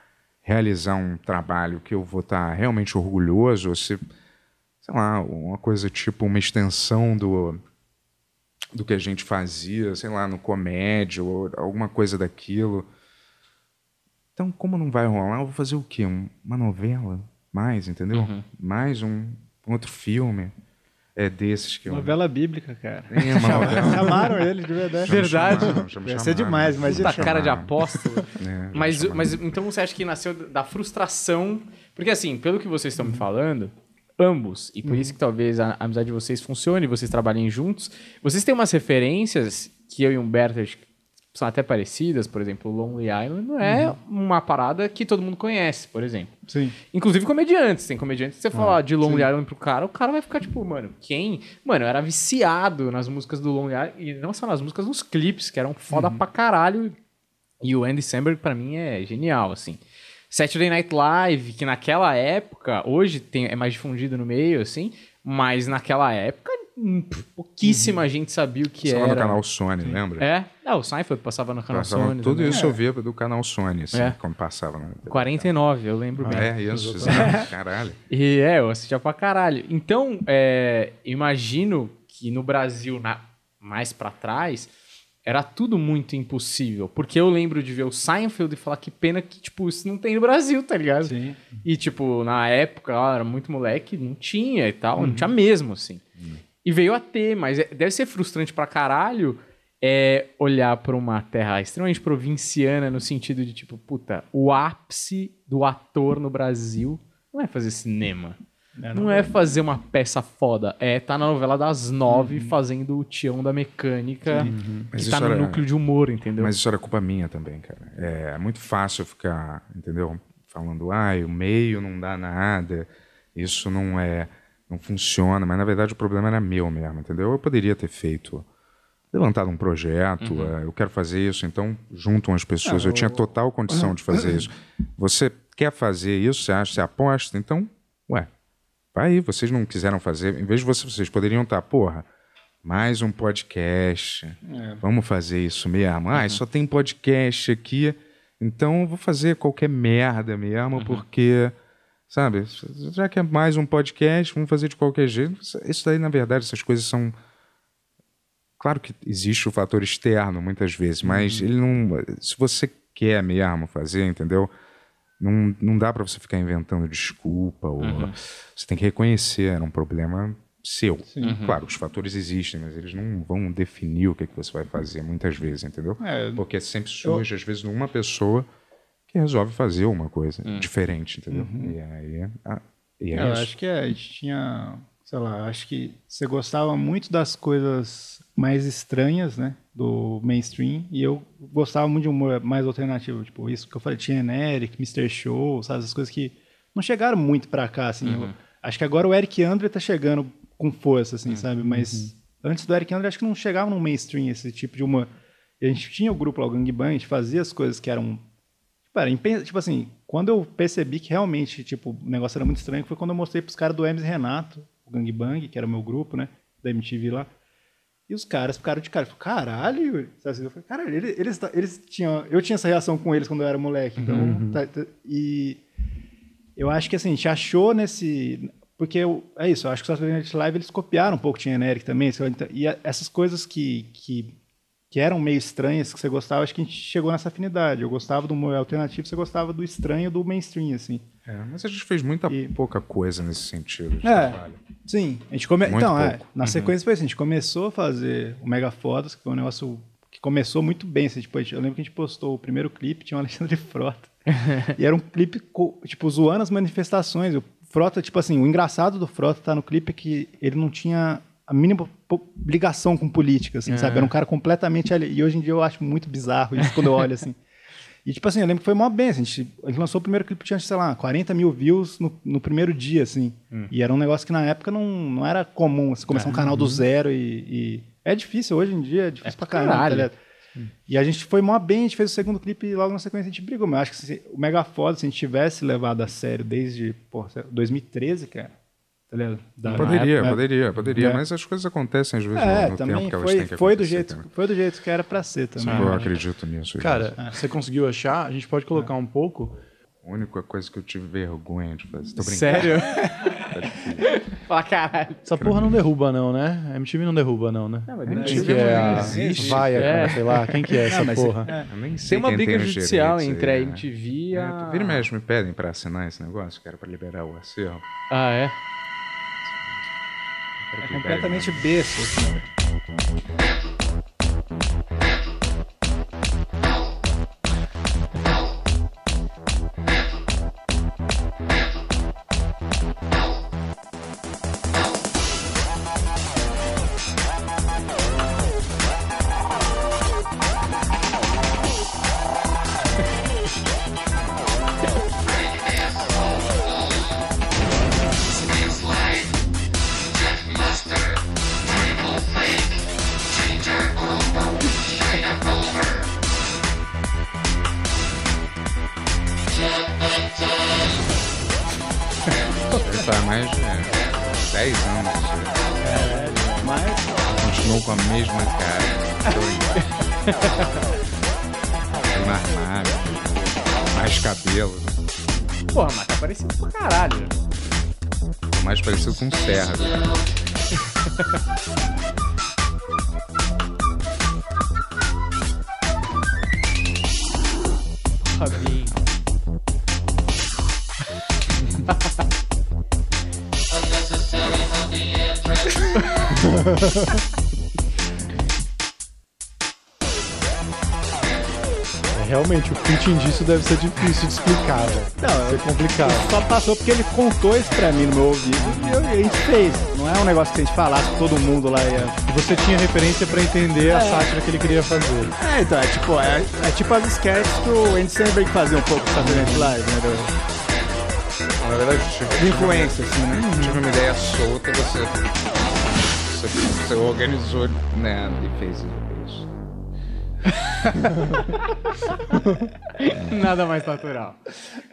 realizar um trabalho que eu vou estar tá realmente orgulhoso, ou se, sei lá, uma coisa tipo uma extensão do do que a gente fazia, sei lá, no comédia ou alguma coisa daquilo. Então, como não vai rolar, eu vou fazer o quê? uma novela? Mais, entendeu? Uhum. Mais um, um outro filme é desses que eu... Novela bíblica, cara. É uma novela. Chamaram ele, de verdade. verdade. Chamaram, Ia ser demais, mas Puta cara de apóstolo. É, mas, mas então você acha que nasceu da frustração... Porque assim, pelo que vocês estão me uhum. falando, ambos, e por uhum. isso que talvez a, a amizade de vocês funcione, vocês trabalhem juntos, vocês têm umas referências que eu e Humberto são até parecidas, por exemplo, Lonely Island não é uhum. uma parada que todo mundo conhece, por exemplo. Sim. Inclusive comediantes. Tem comediantes que você ah, falar de Lonely sim. Island pro cara, o cara vai ficar tipo, mano, quem? Mano, eu era viciado nas músicas do Lonely Island, e não só nas músicas, nos clipes, que eram foda uhum. pra caralho. E o Andy Samberg, pra mim, é genial, assim. Saturday Night Live, que naquela época, hoje tem, é mais difundido no meio, assim, mas naquela época pouquíssima uhum. gente sabia o que passava era. Passava no canal Sony, Sim. lembra? É. Ah, o Seinfeld passava no canal passava, Sony. Tudo também. isso é. eu via do canal Sony, assim, é. como passava. Na... 49, eu lembro ah, bem. É, isso, exatamente. caralho. E é, eu assistia pra caralho. Então, é, imagino que no Brasil, na, mais para trás, era tudo muito impossível. Porque eu lembro de ver o Seinfeld e falar que pena que, tipo, isso não tem no Brasil, tá ligado? Sim. E, tipo, na época, eu era muito moleque, não tinha e tal, uhum. não tinha mesmo, assim. Uhum. E veio a ter, mas é, deve ser frustrante pra caralho é olhar para uma terra extremamente provinciana no sentido de tipo, puta, o ápice do ator no Brasil não é fazer cinema. Não, é, não, não é fazer uma peça foda. É tá na novela das nove uhum. fazendo o tião da mecânica uhum. que tá no era... núcleo de humor, entendeu? Mas isso era culpa minha também, cara. É, é muito fácil ficar, entendeu? Falando, ai, ah, o meio não dá nada, isso não é não funciona, mas na verdade o problema era meu mesmo, entendeu? Eu poderia ter feito, levantado um projeto, uhum. Eh, eu quero fazer isso, então juntam as pessoas. eu... É, eu tinha total condição de fazer uhum. isso. Você quer fazer isso, você acha, você aposta, então, ué, vai aí, vocês não quiseram fazer, em vez de vocês, vocês poderiam estar, porra, mais um podcast, é. vamos fazer isso mesmo. Ah, uhum. só tem podcast aqui, então eu vou fazer qualquer merda mesmo, uhum. porque Sabe? Já que é mais um podcast, vamos fazer de qualquer jeito. Isso daí, na verdade, essas coisas são. Claro que existe o fator externo muitas vezes, uhum. mas uhum. ele não. Se você quer mesmo fazer, entendeu? Não, não dá para você ficar inventando desculpa. Ou... Uhum. Você tem que reconhecer, era é um problema seu. Uhum. uhum. Claro, os fatores existem, mas eles não vão definir o que, é que você vai fazer muitas vezes, entendeu? É, Porque é sempre surge, eu... às vezes, numa pessoa resolve fazer uma coisa hum. diferente, entendeu? Uhum. E aí. É a, e é, é Eu isso. acho que é, a gente tinha. Sei lá, acho que você gostava muito das coisas mais estranhas, né? Do mainstream. E eu gostava muito de humor mais alternativo. Tipo, isso que eu falei, tinha Eric, Mr. Show, sabe? Essas coisas que não chegaram muito pra cá, assim. Uhum. Eu, acho que agora o Eric Andre tá chegando com força, assim, uhum. sabe? Mas uhum. antes do Eric Andre, acho que não chegava no mainstream esse tipo de humor. E a gente tinha o grupo lá, o Gangbang, a gente fazia as coisas que eram Pera, tipo assim, quando eu percebi que realmente, tipo, o negócio era muito estranho, foi quando eu mostrei pros caras do Hermes e Renato, o Gang Bang, que era o meu grupo, né, da MTV lá. E os caras ficaram de cara, tipo, assim? eu falei, caralho, sabe? Eu falei, caralho, eles, eles, tá, eles, tinham, eu tinha essa reação com eles quando eu era moleque, então, uhum, uhum. tá, tá, e eu acho que assim, a gente achou nesse, porque eu, é isso, eu acho que o Saturday Night Live eles copiaram um pouco, tinha Eric também, então, e essas coisas que, que que eram meio estranhas, que você gostava, acho que a gente chegou nessa afinidade. Eu gostava do alternativo, você gostava do estranho do mainstream, assim. É, mas a gente fez muita e... pouca coisa nesse sentido. é, trabalho. sim. A gente come... então, é, na uhum. sequência foi assim, a gente começou a fazer o Mega Fotos, que foi um negócio que começou muito bem. Assim, tipo, eu lembro que a gente postou o primeiro clipe, tinha o Alexandre Frota. e era um clipe, tipo, zoando as manifestações. O Frota, tipo assim, o engraçado do Frota tá no clipe é que ele não tinha a mínima ligação com política, assim, sabe? É. Era um cara completamente ali. E hoje em dia eu acho muito bizarro isso quando eu olho, assim. E, tipo assim, eu lembro que foi mó bem, assim, a, gente, a gente lançou o primeiro clipe, tinha, sei lá, 40 mil views no, no primeiro dia, assim. Hum. E era um negócio que na época não, não era comum, assim, começar um é. canal do uhum. zero e, e, É difícil, hoje em dia é difícil é pra caralho. caralho. Tá hum. E a gente foi mó bem, a gente fez o segundo clipe e logo na sequência a gente brigou. Mas eu acho que assim, o foda se a gente tivesse levado a sério desde, pô, 2013, cara é da poderia, época, né? poderia, poderia, é. mas as coisas acontecem às vezes é, no, no tempo que elas têm que foi do jeito, Foi do jeito que era para ser também. Sim, eu né? acredito nisso. Cara, é. você conseguiu achar? A gente pode colocar é. um pouco. A única coisa que eu tive vergonha de fazer. Tô brincando. Sério? Tá Fala caralho. Essa porra não derruba, não, né? A MTV não derruba, não, né? Não, MTV é a vaia, é. cara, sei lá. Quem que é essa não, porra? É. Eu nem sei tem uma briga tem judicial entre aí, a né? MTV e a... É, vira e mexe, me pedem pra assinar esse negócio, que era pra liberar o acervo. Ah, é? É completamente besta partindo disso deve ser difícil de explicar, velho. Né? Não, é complicado. Só passou porque ele contou isso pra mim no meu ouvido e a gente fez. Não é um negócio que a gente falasse pra todo mundo lá. E é- você tinha referência pra entender é. a sátira que ele queria fazer. É, então, é tipo, é, é tipo as sketches que o Andy Samberg fazia um pouco Saturday Night né, Live, né? Na verdade, tipo, influência, assim, né? Uhum. Tive uma ideia solta, você, você, você organizou né, e fez isso. Nada mais natural.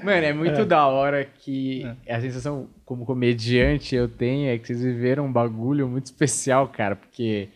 Mano, é muito é. da hora que é. a sensação como comediante eu tenho é que vocês viveram um bagulho muito especial, cara, porque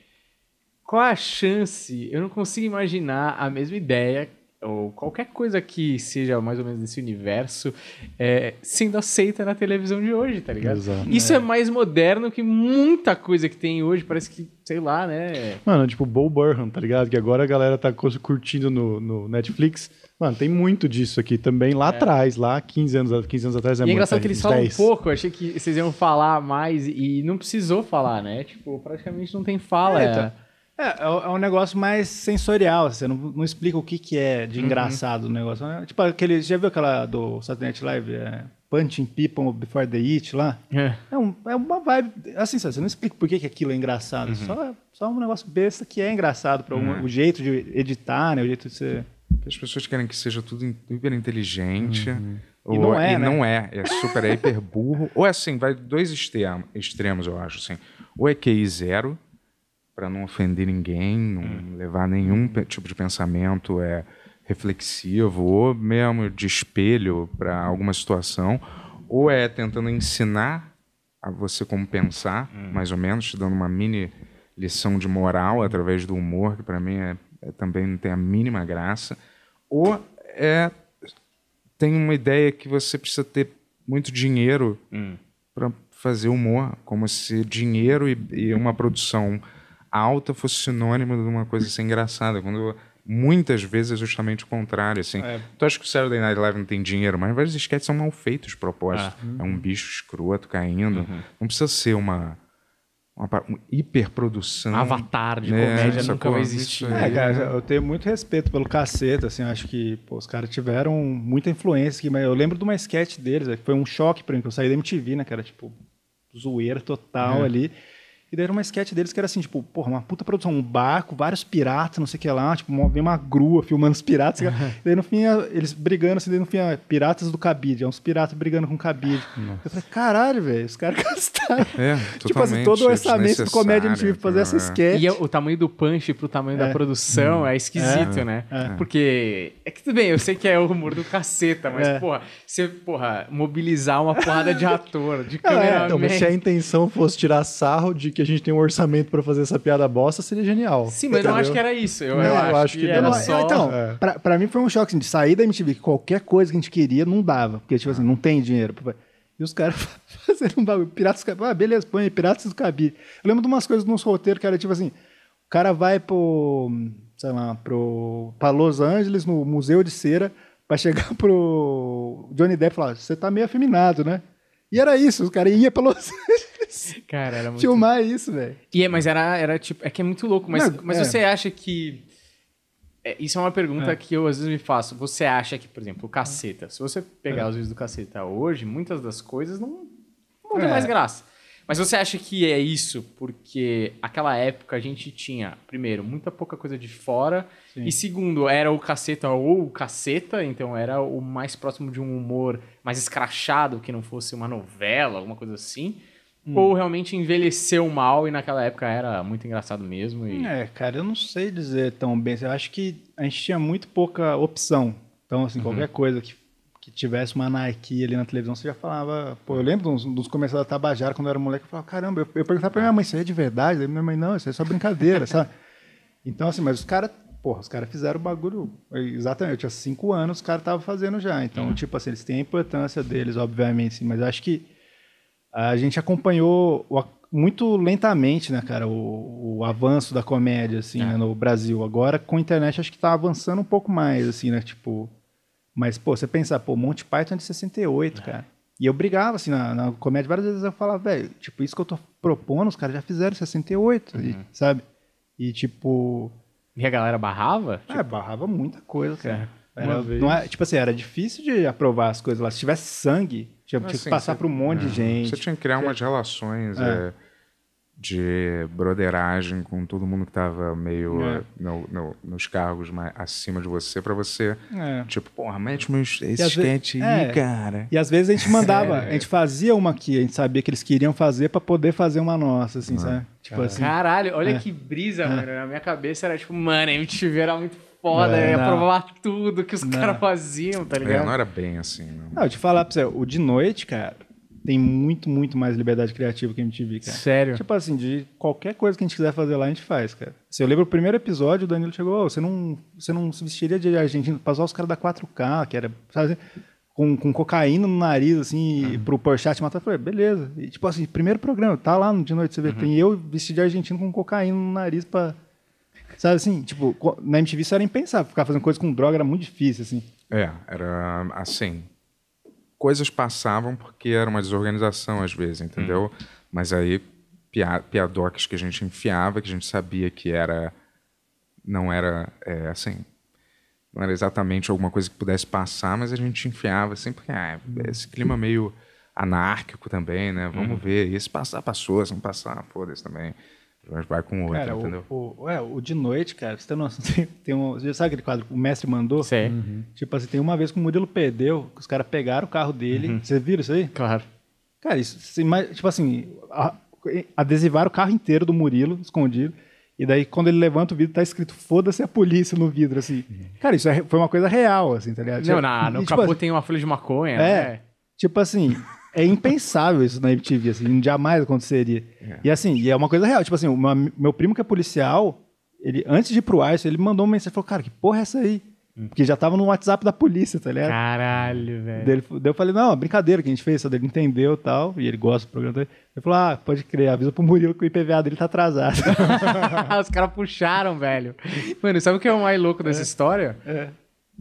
qual a chance? Eu não consigo imaginar a mesma ideia ou qualquer coisa que seja mais ou menos desse universo é, sendo aceita na televisão de hoje, tá ligado? Exato. Isso é. é. mais moderno que muita coisa que tem hoje, parece que, sei lá, né? Mano, tipo Bo Burham, tá ligado? Que agora a galera tá curtindo no, no Netflix. Mano, tem muito disso aqui também lá é. atrás, lá 15 anos, 15 anos atrás é e é muito. engraçado é que eles falam 10. um pouco, achei que vocês iam falar mais e não precisou falar, né? Tipo, praticamente não tem fala. É, tá. É, é, é um negócio mais sensorial, assim, você não, não explica o que, que é de uhum. engraçado uhum. o negócio. Né? Tipo, aquele, já viu aquela do Saturday Night Live? É, Punching People Before the Eat lá? É. É, um, é uma vibe, assim, você não explica por que, que aquilo é engraçado, uhum. só, só um negócio besta que é engraçado, para uhum. o jeito de editar, né? o jeito de ser... As pessoas querem que seja tudo hiper inteligente... Uhum. Ou, e não é, é, e né? não é. É super é hiper burro. ou é assim, vai dois extremos, extremos, eu acho. Assim. Ou é QI zero, para não ofender ninguém, não hum. levar nenhum tipo de pensamento é reflexivo ou mesmo de espelho para hum. alguma situação, ou é tentando ensinar a você como pensar, hum. mais ou menos, te dando uma mini lição de moral hum. através do humor, que para mim é, é, também não tem a mínima graça, ou é tem uma ideia que você precisa ter muito dinheiro hum. para fazer humor, como se dinheiro e, e uma produção alta fosse sinônimo de uma coisa assim engraçada. Quando muitas vezes é justamente o contrário, assim. É. Tu acha que o Saturday Night Live não tem dinheiro, mas vários sketches são mal feitos de propósito. Ah. É um bicho escroto caindo. Uhum. Não precisa ser uma uma, uma hiperprodução. Avatar de né? comédia Essa nunca vai existir. É, cara, eu tenho muito respeito pelo caceta, assim, acho que pô, os caras tiveram muita influência. Aqui, mas eu lembro de uma sketch deles, é que foi um choque pra mim, que eu saí da MTV, né, era Tipo, zoeira total é. ali. E daí era uma sketch deles que era assim, tipo, porra, uma puta produção, um barco, vários piratas, não sei o que lá, tipo, vem uma grua filmando os piratas. Uhum. E daí no fim, eles brigando, assim, daí no fim, ah, piratas do cabide, é uns piratas brigando com o cabide. Nossa. Eu falei, caralho, velho, os caras gastaram. É, tipo assim, todo o orçamento do tipo, Comédia MTV pra fazer tipo, é. essa sketch. E é o tamanho do punch pro tamanho é. da produção hum. é esquisito, é. né? É. É. Porque, é que tudo bem, eu sei que é o humor do caceta, mas, porra, você, porra, mobilizar uma porrada de ator, de câmera. Então, se a intenção fosse tirar sarro de que a gente tem um orçamento para fazer essa piada bosta, seria genial. Sim, mas entendeu? eu acho que era isso. Eu, é, eu, acho, eu acho, que, que era só... Então, é. pra, pra mim foi um choque assim, de sair da MTV, que qualquer coisa que a gente queria não dava. Porque, tipo assim, não tem dinheiro. E os caras fazendo um bagulho. Piratas do Caribe. Ah, beleza, põe Piratas do Caribe. Eu lembro de umas coisas nos roteiros que era tipo assim: o cara vai pro. sei lá, pro. pra Los Angeles, no Museu de Cera, pra chegar pro Johnny Depp e falar: você tá meio afeminado, né? E era isso, os caras iam pra Los Angeles. Cara, era muito. Filmar isso, velho. E é, mas era, era tipo. É que é muito louco, mas, Não, mas é. você acha que. É, isso é uma pergunta é. que eu às vezes me faço. Você acha que, por exemplo, o caceta, se você pegar é. os vídeos do caceta hoje, muitas das coisas não, não tem é. mais graça. Mas você acha que é isso porque aquela época a gente tinha, primeiro, muita pouca coisa de fora, Sim. e segundo, era o caceta ou o caceta, então era o mais próximo de um humor mais escrachado, que não fosse uma novela, alguma coisa assim. Hum. Ou realmente envelheceu mal e naquela época era muito engraçado mesmo? E... É, cara, eu não sei dizer tão bem. Eu acho que a gente tinha muito pouca opção. Então, assim, uhum. qualquer coisa que, que tivesse uma anarquia ali na televisão, você já falava. Pô, eu lembro dos, dos comerciais da Tabajara quando eu era moleque, eu falava, caramba, eu, eu perguntava pra minha mãe, isso aí é de verdade? Aí minha mãe, não, isso aí é só brincadeira, sabe? Então, assim, mas os caras porra, os caras fizeram o bagulho. Exatamente, eu tinha cinco anos, os caras estavam fazendo já. Então, uhum. tipo assim, eles têm a importância deles, obviamente, sim, mas acho que a gente acompanhou o, muito lentamente, né, cara, o, o avanço da comédia, assim, é. né, no Brasil. Agora, com a internet, acho que tá avançando um pouco mais, assim, né, tipo... Mas, pô, você pensar, pô, Monty Python é de 68, é. cara. E eu brigava, assim, na, na comédia, várias vezes eu falava, velho, tipo, isso que eu tô propondo, os caras já fizeram 68, uhum. e, sabe? E, tipo... E a galera barrava? É, tipo... barrava muita coisa, cara. Era, não é, tipo assim, era difícil de aprovar as coisas lá. Se tivesse sangue, tinha, assim, que passar para um monte é, de gente. Você tinha que criar é. umas relações é. É, de broderagem com todo mundo que estava meio no, no, nos cargos mais acima de você, para você, é. tipo, porra, mete meus, esses sketch aí, é. cara. E às vezes a gente mandava, a gente fazia uma aqui, a gente sabia que eles queriam fazer para poder fazer uma nossa, assim, ah. sabe? Tipo Caralho, assim. Caralho olha que brisa, mano. Na minha cabeça era tipo, mano, a MTV era muito foda, né? é, provar tudo que os caras faziam, tá é, ligado? É, não era bem assim, não. Não, eu te falar pra você, o de noite, cara, tem muito, muito mais liberdade criativa que a MTV, cara. Sério? Tipo assim, de qualquer coisa que a gente quiser fazer lá, a gente faz, cara. Se eu lembro o primeiro episódio, o Danilo chegou, oh, você, não, você não se vestiria de argentino, passou os caras da 4K, que era, sabe, com, com cocaína no nariz, assim, uhum. pro Porchat matar, eu falei, beleza. E tipo assim, primeiro programa, tá lá de noite, você vê, uhum. tem eu vestido de argentino com cocaína no nariz pra Sabe assim, tipo, na MTV isso era impensável. Ficar fazendo coisa com droga era muito difícil, assim. É, era assim. Coisas passavam porque era uma desorganização às vezes, entendeu? Hum. Mas aí, piadocas piadoques que a gente enfiava, que a gente sabia que era. Não era é, assim. Não era exatamente alguma coisa que pudesse passar, mas a gente enfiava assim, porque ah, esse clima meio anárquico também, né? Vamos hum. ver. E se passar, passou. Se não passar, foda-se também. Mas vai com outro, cara, entendeu? O, o, é, o de noite, cara, você tem noção, tem, um, você sabe aquele quadro que o mestre mandou? Sim. Uhum. Tipo assim, tem uma vez que o Murilo perdeu, que os caras pegaram o carro dele. Uhum. Você viram isso aí? Claro. Cara, isso, tipo assim, adesivaram o carro inteiro do Murilo, escondido. E daí, quando ele levanta o vidro, tá escrito foda-se a polícia no vidro, assim. Cara, isso é, foi uma coisa real, assim, tá ligado? Não, tipo, na, no e, tipo, capô assim, tem uma folha de maconha, é, né? Tipo assim, é impensável isso na MTV, assim, jamais aconteceria. É. E assim, e é uma coisa real, tipo assim, meu primo que é policial, ele antes de ir pro Ice, ele mandou uma mensagem, falou, cara, que porra é essa aí? Hum. Porque já tava no WhatsApp da polícia, tá ligado? Caralho, velho. Daí, eu falei, não, brincadeira que a gente fez, só dele entendeu e tal, e ele gosta do programa dele. Ele falou, ah, pode crer, avisa pro Murilo que o IPVA dele tá atrasado. Os caras puxaram, velho. Mano, sabe o que é o mais louco dessa é. história? É.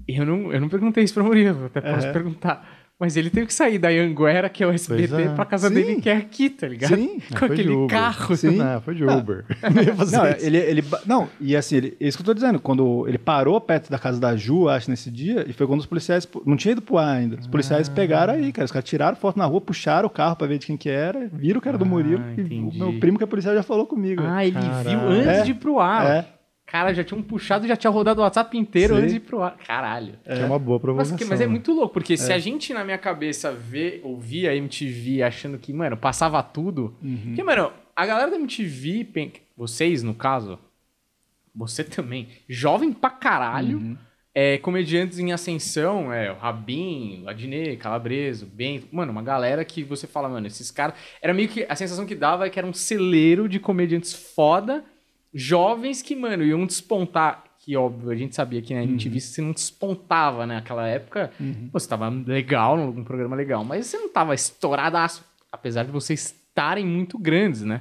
Eu não, eu não perguntei isso pra Murilo, até posso perguntar. Mas ele teve que sair da Anguera, que é o SBT, é. pra casa Sim. dele que é aqui, tá ligado? Sim. Com aquele carro. Sim. Não, ah, foi de Uber. Não, não ele, ele, não e assim, ele, é isso que eu tô dizendo. Quando ele parou perto da casa da Ju, acho, nesse dia, e foi quando os policiais... Não tinha ido pro ar ainda. Os policiais ah. pegaram aí, cara. Os caras tiraram foto na rua, puxaram o carro pra ver de quem que era, viram o cara ah, do Murilo. E o meu primo, que é policial, já falou comigo. Né? Ah, ele Caralho. viu antes é, de ir pro ar. É. Cara, já tinham puxado, já tinha rodado o WhatsApp inteiro Sim. antes de ir pro ar. Caralho. É, é uma boa provocação. Mas, mas, é muito né? louco, porque é. se a gente, na minha cabeça, vê, ouvia a MTV achando que, mano, passava tudo. Uhum. Porque, mano, a galera da MTV, vocês, no caso, você também, jovem pra caralho, uhum. é, comediantes em ascensão, é, o Rabin, o Adnet, Calabreso, Bento, mano, uma galera que você fala, mano, esses caras, era meio que, a sensação que dava é que era um celeiro de comediantes foda jovens que, mano, iam despontar. Que óbvio, a gente sabia que na né, MTV uhum. você não despontava, né? Naquela época, uhum. você tava legal, num programa legal, mas você não tava estouradaço, apesar de vocês estarem muito grandes, né?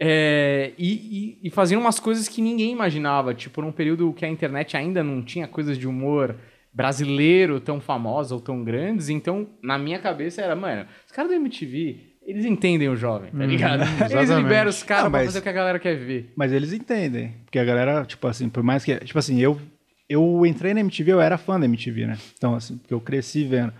É, e, e, e faziam umas coisas que ninguém imaginava, tipo, num período que a internet ainda não tinha coisas de humor brasileiro tão famosas ou tão grandes, então na minha cabeça era, mano, os caras da MTV eles entendem o jovem, tá uhum. ligado? Hum, eles liberam os caras ah, mas... pra fazer o que a galera quer ver. Mas eles entendem. Porque a galera, tipo assim, por mais que. Tipo assim, eu, eu entrei na MTV, eu era fã da MTV, né? Então, assim, porque eu cresci vendo.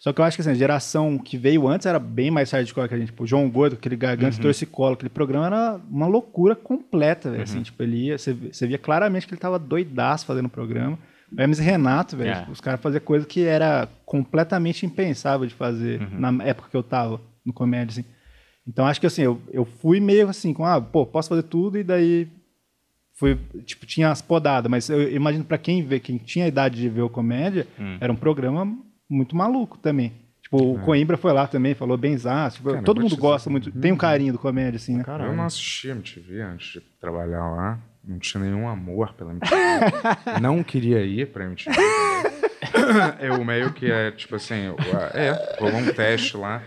Só que eu acho que assim, a geração que veio antes era bem mais hardcore que a gente. Tipo, o João Gordo, aquele garganta uhum. torcicolo, aquele programa era uma loucura completa, velho. Assim, uhum. Assim, tipo, ele ia, você, você via claramente que ele tava doidaço fazendo o programa. O Hermes e Renato, velho, é. tipo, os caras faziam coisa que era completamente impensável de fazer uhum. na época que eu tava no comédia, assim. Então acho que assim, eu, eu fui meio assim, com, ah, pô, posso fazer tudo, e daí foi tipo, tinha as podadas, mas eu imagino para quem vê, quem tinha a idade de ver o comédia, hum. era um programa muito maluco também. Tipo, o é. Coimbra foi lá também, falou bem tipo, todo mundo gosta muito, hum. tem um carinho do comédia, assim, né? Cara, eu não assistia MTV antes de trabalhar lá. Não tinha nenhum amor pela MTV. não queria ir pra MTV. eu meio que é, tipo assim, é, rolou um teste lá.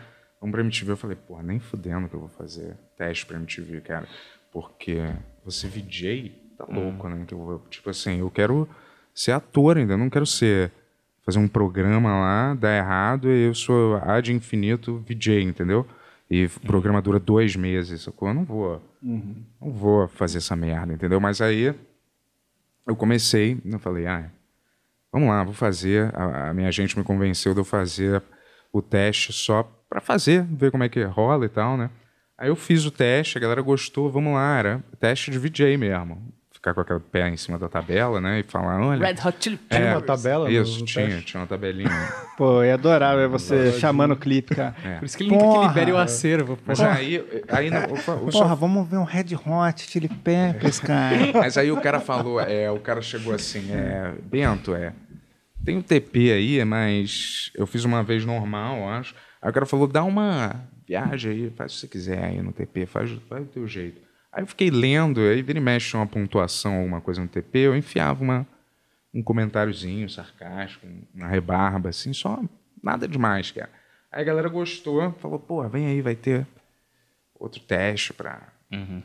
Então, para MTV, eu falei, porra, nem fudendo que eu vou fazer teste para MTV, cara. Porque você VJ, tá hum. louco, né? Então, eu, tipo assim, eu quero ser ator ainda, eu não quero ser. Fazer um programa lá, dar errado, e eu sou ad infinito VJ, entendeu? E o uhum. programa dura dois meses, sacou? Eu não vou. Uhum. Não vou fazer essa merda, entendeu? Mas aí eu comecei, eu falei, ah, vamos lá, vou fazer. A, a minha gente me convenceu de eu fazer o teste só para fazer, ver como é que rola e tal, né? Aí eu fiz o teste, a galera gostou, vamos lá, era teste de VJ mesmo. Ficar com aquele pé em cima da tabela, né? E falar, olha. Red Hot Chili Peppers. É, tinha uma tabela? Isso, tinha, teste. tinha uma tabelinha. Pô, eu adorava é você chamando o clipe, cara. É. Por isso que ele porra, libere o acervo. Mas aí. aí não, porra, só... vamos ver um Red Hot Chili Peppers, cara. Mas aí o cara falou, é, o cara chegou assim, é, Bento, é. Tem o um TP aí, mas eu fiz uma vez normal, acho. Aí o cara falou: dá uma viagem aí, faz o que você quiser aí no TP, faz, faz do teu jeito. Aí eu fiquei lendo, aí vira e mexe uma pontuação, alguma coisa no TP, eu enfiava uma, um comentáriozinho sarcástico, uma rebarba, assim, só nada demais, cara. Aí a galera gostou, falou, pô, vem aí, vai ter outro teste para uhum.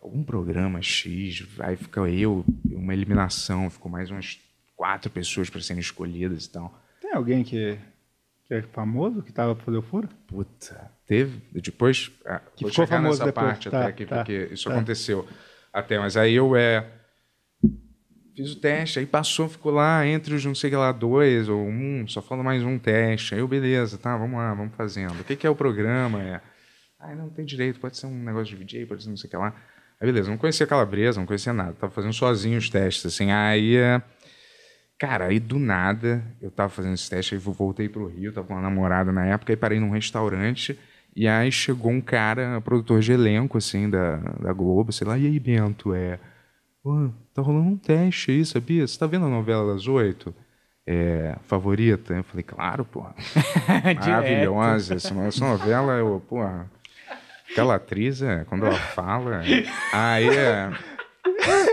algum programa X. Aí ficou eu, uma eliminação, ficou mais umas quatro pessoas para serem escolhidas e tal. Tem alguém que é famoso que estava pra fazer o furo? Puta, teve. Depois. Ah, que que ficou famoso nessa depois. parte tá, até aqui tá, porque isso tá. aconteceu. Até, mas aí eu é, fiz o teste, aí passou, ficou lá entre os não sei lá, dois ou um, só falando mais um teste. Aí eu, beleza, tá, vamos lá, vamos fazendo. O que, que é o programa? É, ah, não tem direito, pode ser um negócio de DJ, pode ser não sei o que lá. Aí beleza, não conhecia Calabresa, não conhecia nada, tava fazendo sozinho os testes, assim. Aí. É, Cara, aí do nada, eu tava fazendo esse teste, aí voltei pro Rio, tava com uma namorada na época, e parei num restaurante, e aí chegou um cara, produtor de elenco, assim, da, da Globo, sei lá, e aí, Bento, é... Pô, tá rolando um teste aí, sabia? Você tá vendo a novela das oito? É, favorita? Eu falei, claro, pô. Maravilhosa essa, essa novela, eu, pô... Aquela atriz, é, quando ela fala... Aí, é...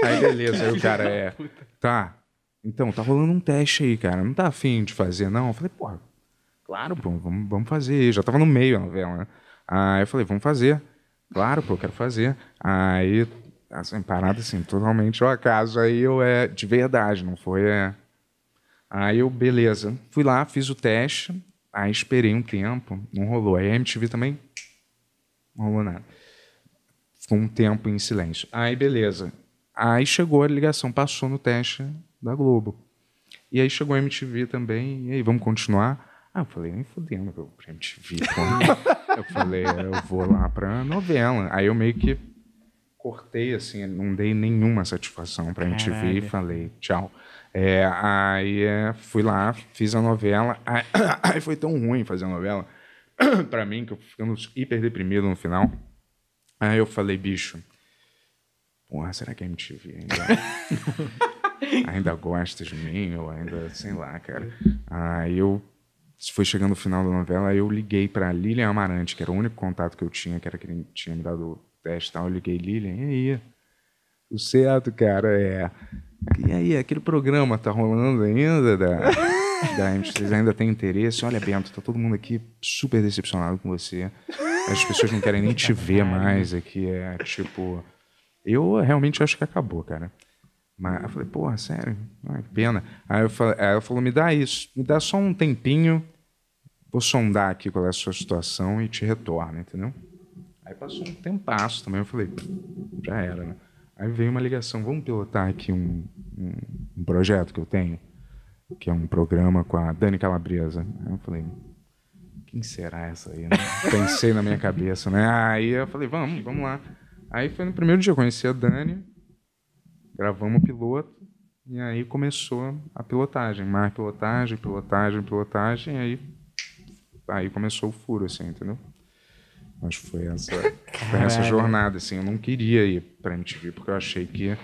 Aí, beleza, aí o cara é... Tá, então, tá rolando um teste aí, cara. Não tá afim de fazer, não? Eu falei, porra, claro, pô, vamos, vamos fazer. Eu já tava no meio da novela, né? Aí eu falei, vamos fazer. Claro, pô, eu quero fazer. Aí, assim, parada assim, totalmente ao acaso. Aí eu é de verdade, não foi. É... Aí eu, beleza. Fui lá, fiz o teste. Aí esperei um tempo, não rolou. Aí a MTV também não rolou nada. Ficou um tempo em silêncio. Aí, beleza. Aí chegou a ligação, passou no teste, da Globo. E aí chegou a MTV também, e aí, vamos continuar? Ah, eu falei, nem fudendo, eu pra MTV. eu falei, é, eu vou lá pra novela. Aí eu meio que cortei, assim, não dei nenhuma satisfação pra MTV e falei, tchau. É, aí é, fui lá, fiz a novela, aí, aí foi tão ruim fazer a novela para mim, que eu ficando hiper deprimido no final. Aí eu falei, bicho, porra, será que é MTV ainda? ainda gosta de mim, ou ainda, sei lá, cara. Aí eu, foi chegando o final da novela, eu liguei pra Lilian Amarante, que era o único contato que eu tinha, que era quem tinha me dado o teste e tal. Eu liguei, Lilian, e aí? Tudo certo, cara, é... E aí, aquele programa tá rolando ainda da, da mx ainda tem interesse? Olha, Bento, tá todo mundo aqui super decepcionado com você. As pessoas não querem nem te ver mais aqui. É tipo. Eu realmente acho que acabou, cara. Mas eu falei, porra, sério? Ai, que pena. Aí, eu falei, aí ela falou, me dá isso, me dá só um tempinho, vou sondar aqui qual é a sua situação e te retorno, entendeu? Aí passou um tempasso também, eu falei, já era, né? Aí veio uma ligação, vamos pilotar aqui um, um, um projeto que eu tenho, que é um programa com a Dani Calabresa. Aí eu falei, quem será essa aí? Né? Pensei na minha cabeça, né? Aí eu falei, vamos, vamos lá. Aí foi no primeiro dia, eu conheci a Dani, gravamos o piloto e aí começou a pilotagem, mais pilotagem, pilotagem, pilotagem, e aí, aí começou o furo, assim, entendeu? Mas foi essa, foi essa jornada, assim, eu não queria ir pra MTV, porque eu achei que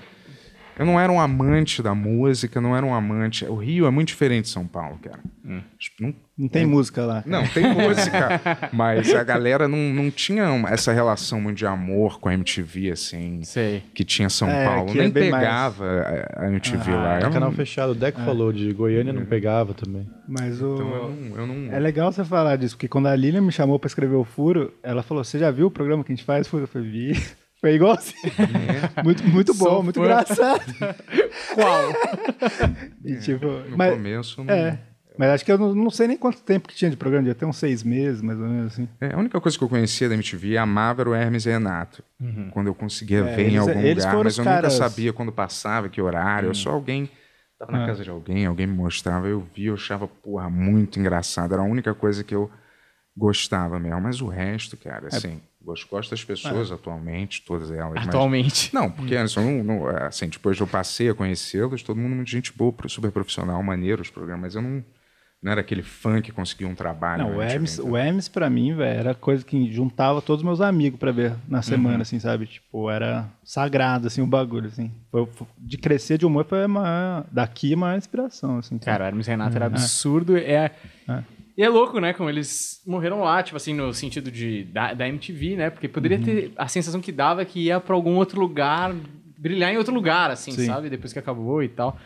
eu não era um amante da música, não era um amante. O Rio é muito diferente de São Paulo, cara. Hum. Tipo, não, não tem música lá. Não, tem música. mas a galera não, não tinha essa relação muito de amor com a MTV, assim. Sei. Que tinha São é, Paulo. É Nem ah, é pegava mais... a MTV ah, lá. Era um... canal fechado. O Deco é. falou de Goiânia, não é. pegava também. Mas o. Então eu não, eu não... É legal você falar disso, porque quando a Lilian me chamou para escrever o Furo, ela falou: Você já viu o programa que a gente faz? Eu falei: Vi. Foi igual assim é. Muito, muito bom, muito fã. engraçado. Qual? E, é, tipo, no mas, começo. Não... É. Né? Mas acho que eu não, não, sei nem quanto tempo que tinha de programa, devia até uns seis meses, mais ou menos assim. É, a única coisa que eu conhecia da MTV, amava era o Hermes e Renato. Uhum. Quando eu conseguia é, ver eles, em algum lugar, mas eu caras... nunca sabia quando passava, que horário, hum. só alguém... Tava ah. na é. casa de alguém, alguém me mostrava, eu via, eu achava, porra, muito engraçado. Era a única coisa que eu gostava mesmo, mas o resto, cara, é. assim, é. gosto das pessoas é. atualmente, todas elas. Atualmente? Mas, não, porque hum. Anderson, assim, não, não, é, assim, depois eu passei a conhecê-los, todo mundo muito gente boa, super profissional, maneiro os programas, mas eu não, não era aquele fã que conseguia um trabalho. Não, o Hermes, então. o Hermes pra mim, velho, era coisa que juntava todos os meus amigos para ver na uhum. semana, uhum. assim, sabe? Tipo, era sagrado, assim, o bagulho, assim. Foi, de crescer de humor foi maior, daqui a maior inspiração, assim. Cara, o Hermes Renato era uhum. é. absurdo, é... é. E é louco, né? Como eles morreram lá, tipo assim, no sentido de, da, da MTV, né? Porque poderia uhum. ter a sensação que dava que ia para algum outro lugar, brilhar em outro lugar, assim, Sim. sabe? Depois que acabou e tal.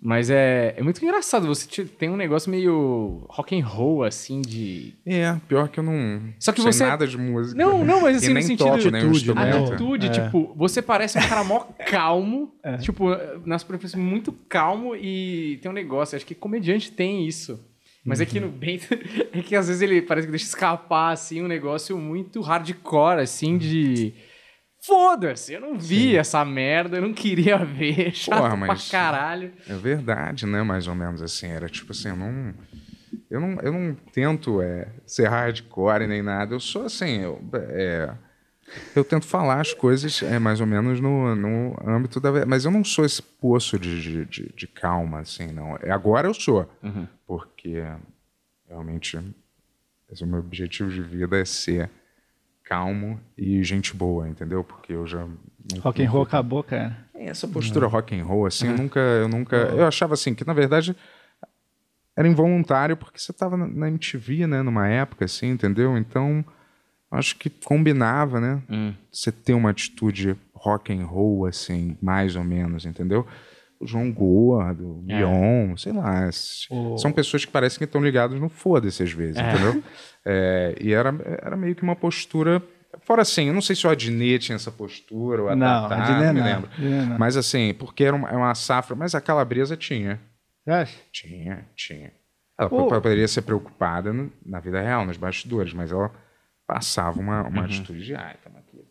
Mas é, é muito engraçado, você tem um negócio meio rock and roll, assim, de... É, pior que eu não Só que sei você... É nada de música. Não, não, mas assim, no sentido... de atitude, né? atitude é. tipo, você parece um cara mó calmo, é. tipo, nas profissões muito calmo e tem um negócio, acho que comediante tem isso. Mas uhum. é que no uhum. Bento, é que às vezes ele parece que deixa escapar, assim, um negócio muito hardcore, assim, de... Foda-se, eu não vi Sim. essa merda, eu não queria ver, chato Porra, mas pra caralho. É verdade, né, mais ou menos assim, era tipo assim, eu não... Eu não, eu não tento é, ser hardcore nem nada, eu sou assim, eu... É, eu tento falar as coisas é, mais ou menos no, no âmbito da. Mas eu não sou esse poço de, de, de, de calma, assim, não. É, agora eu sou. Uhum. Porque realmente esse é o meu objetivo de vida é ser calmo e gente boa, entendeu? Porque eu já rock and roll acabou, cara. É, essa postura uhum. rock and roll assim, uhum. eu nunca, eu nunca, uhum. eu achava assim que na verdade era involuntário porque você estava na MTV, né, numa época assim, entendeu? Então acho que combinava, né? Hum. Você ter uma atitude rock and roll, assim, mais ou menos, entendeu? O João Gordo, o é. sei lá. O... São pessoas que parecem que estão ligadas no foda-se às vezes, é. entendeu? É, e era, era meio que uma postura. Fora assim, eu não sei se o Adnet tinha essa postura, ou a não, Tatá, Adnet, não me lembro. Adnet, não. Mas assim, porque era uma, é uma safra, mas a Calabresa tinha. Você Tinha, tinha. Ela oh. poderia ser preocupada na vida real, nos bastidores, mas ela passava uma, uma uhum. atitude de, ah, estamos aqui,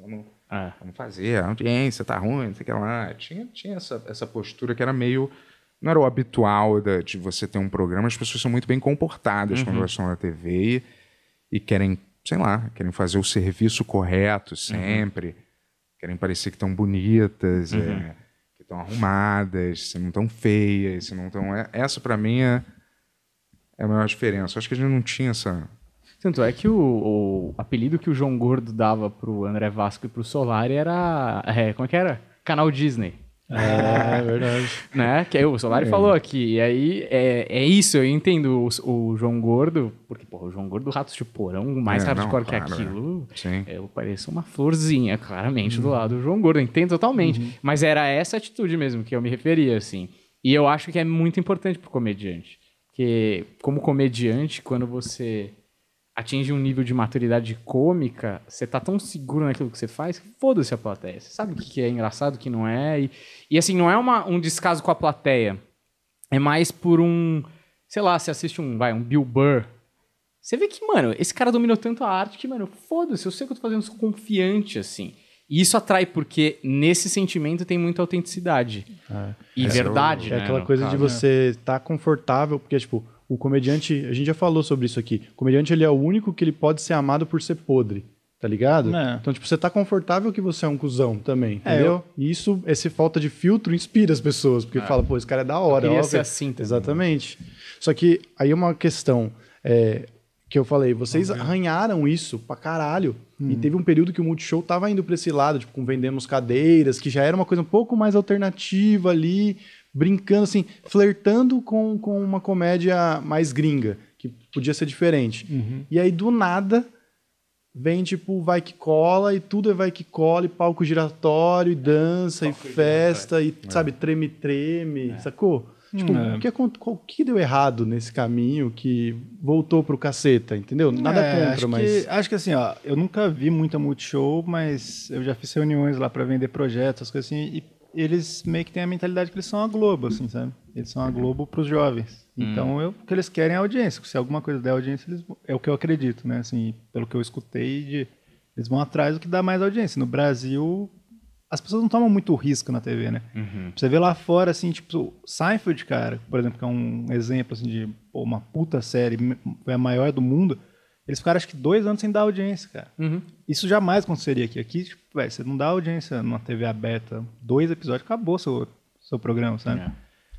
vamos, é. vamos fazer, a audiência tá ruim, não sei o que lá. Tinha, tinha essa, essa postura que era meio. Não era o habitual de você ter um programa, as pessoas são muito bem comportadas uhum. quando elas estão na TV e, e, querem, sei lá, querem fazer o serviço correto uhum. sempre, uhum. querem parecer que estão bonitas, é, uhum. que estão arrumadas, se não estão feias, se não estão. É, essa, para mim, é, é a maior diferença. Acho que a gente não tinha essa tanto é que o, o, apelido que o João Gordo dava pro André Vasco e pro Solari era. É, como é que era? Canal Disney. É, é verdade. né? Que aí o Solari é. falou aqui. E aí é, é isso, eu entendo o, o João Gordo, porque porra, o João Gordo, é, rato de porão, mais é, hardcore não, claro, que aquilo, Sim. É, eu pareço uma florzinha, claramente, uhum. do lado do João Gordo, eu entendo totalmente. Uhum. Mas era essa atitude mesmo que eu me referia, assim. E eu acho que é muito importante pro comediante. Porque, como comediante, quando você atinge um nível de maturidade cômica, você tá tão seguro naquilo que você faz, foda-se a plateia. Você sabe o que é engraçado, o que não é. E, e assim, não é uma, um descaso com a plateia. É mais por um. Sei lá, você assiste um, vai, um Bill Burr. Você vê que, mano, esse cara dominou tanto a arte que, mano, foda-se, eu sei o que eu tô fazendo, isso sou confiante, assim. E isso atrai, porque nesse sentimento tem muita autenticidade. É. E é verdade, é, né? É aquela coisa caso, de você estar tá confortável, porque, tipo, o comediante, a gente já falou sobre isso aqui. O comediante ele é o único que ele pode ser amado por ser podre. Tá ligado? É. Então, tipo, você tá confortável que você é um cuzão também, é, entendeu? E isso, essa falta de filtro inspira as pessoas, porque é. fala, pô, esse cara é da hora. Ele ser assim, também. Exatamente. Só que aí uma questão é, que eu falei, vocês uhum. arranharam isso pra caralho. Hum. E uhum. teve um período que o Multishow tava indo pra esse lado, tipo, com vendemos cadeiras, que já era uma coisa um pouco mais alternativa ali, brincando, assim, flertando com, com uma comédia mais gringa, que podia ser diferente. Uhum. E aí, do nada, vem tipo vai que cola e tudo é vai que cola e palco giratório e dança e festa e é. sabe treme treme é. sacou hum, tipo é. o que que deu errado nesse caminho que voltou pro caceta entendeu nada é, contra acho mas que, acho que assim ó eu nunca vi muita multishow mas eu já fiz reuniões lá para vender projetos coisas assim e eles meio que têm a mentalidade que eles são a Globo, assim, sabe? Eles são a Globo para os jovens. Então, hum. eu, o que eles querem é audiência. Se alguma coisa der audiência, eles, é o que eu acredito, né? Assim, pelo que eu escutei, de, eles vão atrás do que dá mais audiência. No Brasil, as pessoas não tomam muito risco na TV, né? Uhum. Você vê lá fora, assim, tipo, Seinfeld, cara, por exemplo, que é um exemplo, assim, de pô, uma puta série, foi é a maior do mundo eles ficaram, acho que, dois anos sem dar audiência, cara. Uhum. Isso jamais aconteceria aqui. Aqui, tipo, véio, você não dá audiência numa TV aberta, dois episódios, acabou seu, seu programa, sabe? É.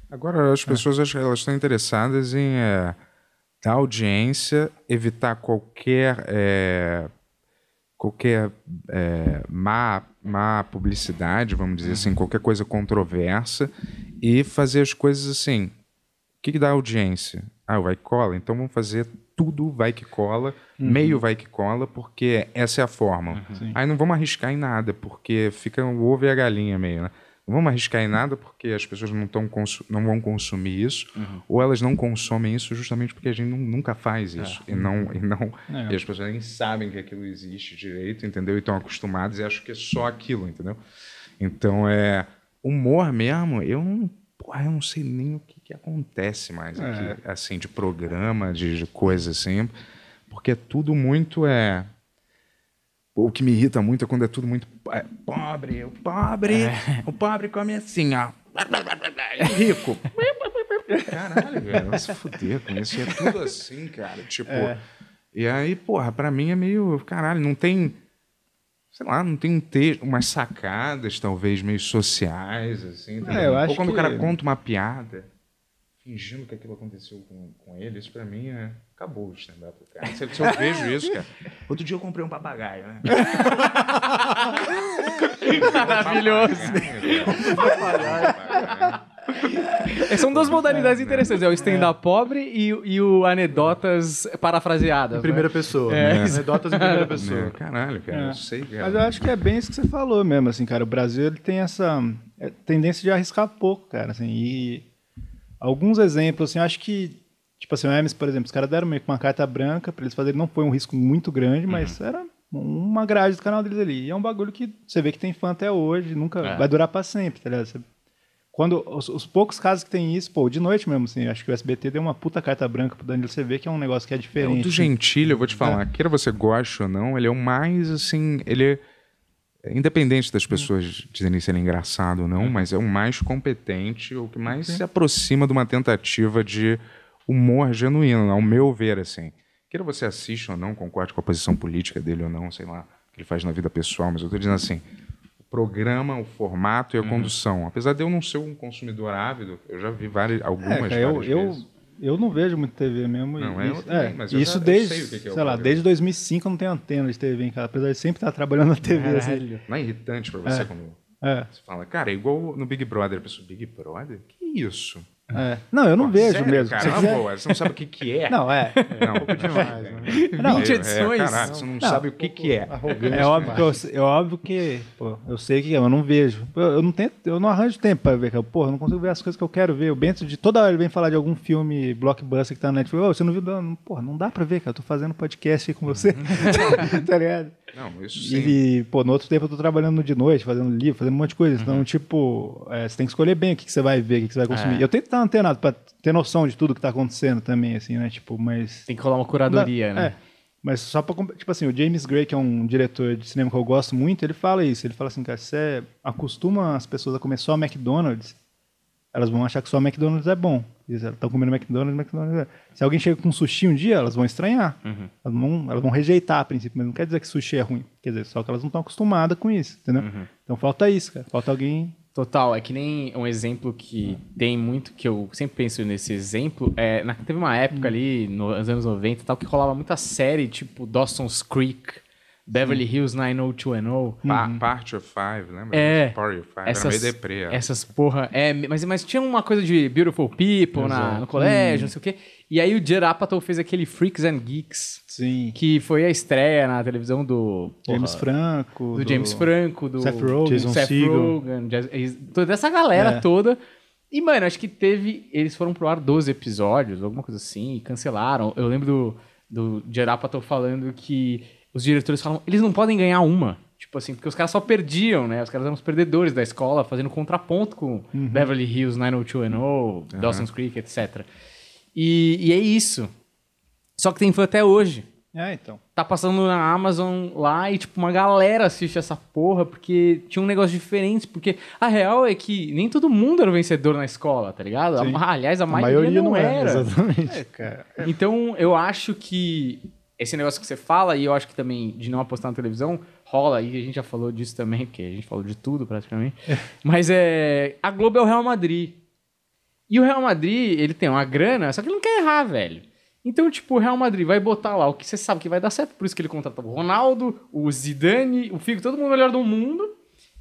Agora, as é. pessoas, acho que elas estão interessadas em é, dar audiência, evitar qualquer, é, qualquer é, má, má publicidade, vamos dizer assim, uhum. qualquer coisa controversa, e fazer as coisas assim. O que, que dá audiência? Ah, o iCola, então vamos fazer tudo vai que cola, uhum. meio vai que cola, porque essa é a fórmula. Uhum. Aí não vamos arriscar em nada, porque fica o ovo e a galinha meio, né? Não vamos arriscar em nada porque as pessoas não, tão não vão consumir isso, uhum. ou elas não consomem isso justamente porque a gente não, nunca faz é. isso. É. E não, e não é. e as pessoas nem sabem que aquilo existe direito, entendeu? E estão acostumadas e acham que é só aquilo, entendeu? Então, é humor mesmo, eu não Uai, eu não sei nem o que, que acontece mais é. aqui, assim, de programa, de, de coisa assim, porque é tudo muito é o que me irrita muito é quando é tudo muito é, pobre, o pobre, é. o pobre come assim, ó. É rico. Caralho, velho, vai se fuder com isso. E é tudo assim, cara. Tipo. É. E aí, porra, pra mim é meio. Caralho, não tem sei lá, não tem um texto, umas sacadas, talvez, meio sociais, assim. É, Ou quando que... o cara conta uma piada, fingindo que aquilo aconteceu com, com ele, isso pra mim é. Acabou o stand-up, cara. Se, eu vejo isso, cara. Outro dia eu comprei um papagaio, né? Maravilhoso. Né? Papagaio, papagaio. É, são duas modalidades interessantes: é o stand-up é. pobre e, e o anedotas parafraseadas. Em primeira né? pessoa. É. é. Anedotas em primeira pessoa. Caralho, cara, é. eu sei, cara. Mas eu acho que é bem isso que você falou mesmo, assim, cara. O Brasil ele tem essa tendência de arriscar pouco, cara. Assim, e alguns exemplos, assim, eu acho que. Tipo assim, o Hermes, por exemplo, os caras deram meio que uma carta branca para eles fazerem. Não foi um risco muito grande, mas uhum. era uma grade do canal deles ali. E é um bagulho que você vê que tem fã até hoje, nunca é. vai durar para sempre, tá ligado? Você quando os, os, poucos casos que tem isso, pô, de noite mesmo, assim, acho que o SBT deu uma puta carta branca pro Danilo CV, que é um negócio que é diferente. É, o do eu vou te falar, é. queira você goste ou não, ele é o mais, assim, ele é, é independente das pessoas hum. dizerem se ele é engraçado ou não, é. mas é o mais competente, o que mais se aproxima de uma tentativa de humor genuíno, ao meu ver, assim. Queira você assista ou não, concorde com a posição política dele ou não, sei lá, que ele faz na vida pessoal, mas eu tô dizendo assim, programa, o formato e a uhum. condução. Apesar de eu não ser um consumidor ávido, eu já vi várias, é, algumas é, eu, eu, eu, não vejo muito TV mesmo. Não, e, é, isso, é, desde, sei, é lá, desde 2005 eu não tenho antena de TV em casa, apesar de sempre estar trabalhando na TV. Assim. Não é irritante para você é. quando é. você fala, cara, é igual no Big Brother. A pessoa, Big Brother? Que isso? É. é. Não, eu não Pô, vejo sério, mesmo. Cara, você, quiser... você não sabe o que, que é. Não, é. Não, é um demais, né? não, 20 é, edições. É, caralho, você não, não sabe o que, que é. É óbvio que, eu, é óbvio que pô, eu sei o que é, mas eu não vejo. Eu, eu, não tenho, eu não arranjo tempo para ver. Porra, eu não consigo ver as coisas que eu quero ver. O Bento de toda hora ele vem falar de algum filme blockbuster que tá na Netflix. Oh, você não viu? Não, porra, não dá para ver, cara. Eu tô fazendo podcast aí com você. Uhum. tá ligado? Não, isso sim. E, pô, no outro tempo eu tô trabalhando de noite, fazendo livro, fazendo um monte de coisa. Então, uhum. Então, tipo, é, você tem que escolher bem o que, que você vai ver, o que, que você vai consumir. É. Eu tento estar antenado pra ter noção de tudo que tá acontecendo também, assim, né? Tipo, mas... Tem que rolar uma curadoria, né? É. Mas só pra. Tipo assim, o James Gray, que é um diretor de cinema que eu gosto muito, ele fala isso. Ele fala assim, cara, se você acostuma as pessoas a comer só McDonald's, elas vão achar que só McDonald's é bom. Eles estão comendo McDonald's, McDonald's. É. Se alguém chega com sushi um dia, elas vão estranhar. Uhum. Elas, vão, elas vão rejeitar a princípio, mas não quer dizer que sushi é ruim. Quer dizer, só que elas não estão acostumadas com isso, entendeu? Uhum. Então falta isso, cara. Falta alguém. Total, é que nem um exemplo que tem muito, que eu sempre penso nesse exemplo. É, na, teve uma época hum. ali, nos anos 90 tal, que rolava muita série, tipo Dawson's Creek Beverly hum. Hills 90210. Pa uhum. Party of Five, lembra? É. Party of Five. Essas, Era meio deprê. Essas porra. É, mas, mas tinha uma coisa de Beautiful People na, no colégio, hum. não sei o quê. E aí o Judd Apatow fez aquele Freaks and Geeks. Sim. Que foi a estreia na televisão do... Porra, James Franco. Do, do, James Franco, do... Seth Rogen. Jason Seth Siegel. Rogen. Toda essa galera é. toda. E, mano, acho que teve... Eles foram pro ar 12 episódios, alguma coisa assim, e cancelaram. Eu lembro do do falando que os diretores falam, eles não podem ganhar uma. Tipo assim, porque os caras só perdiam, né? Os caras eram os perdedores da escola, fazendo contraponto com uhum. Beverly Hills, 90210, uhum. Dawson's Creek, etc. E, e, é isso. Só que tem fã até hoje. É, então. Tá passando na Amazon lá e, tipo, uma galera assiste essa porra porque tinha um negócio diferente. Porque a real é que nem todo mundo era vencedor na escola, tá ligado? A, ah, aliás, a, a maioria, maioria, não, não era. era. Exatamente. É, cara. Então, eu acho que esse negócio que você fala, e eu acho que também de não apostar na televisão, rola, e a gente já falou disso também, porque a gente falou de tudo praticamente. É. Mas é. A Globo é o Real Madrid. E o Real Madrid, ele tem uma grana, só que ele não quer errar, velho. Então, tipo, o Real Madrid vai botar lá o que você sabe que vai dar certo, por isso que ele contratou o Ronaldo, o Zidane, o Figo, todo mundo melhor do mundo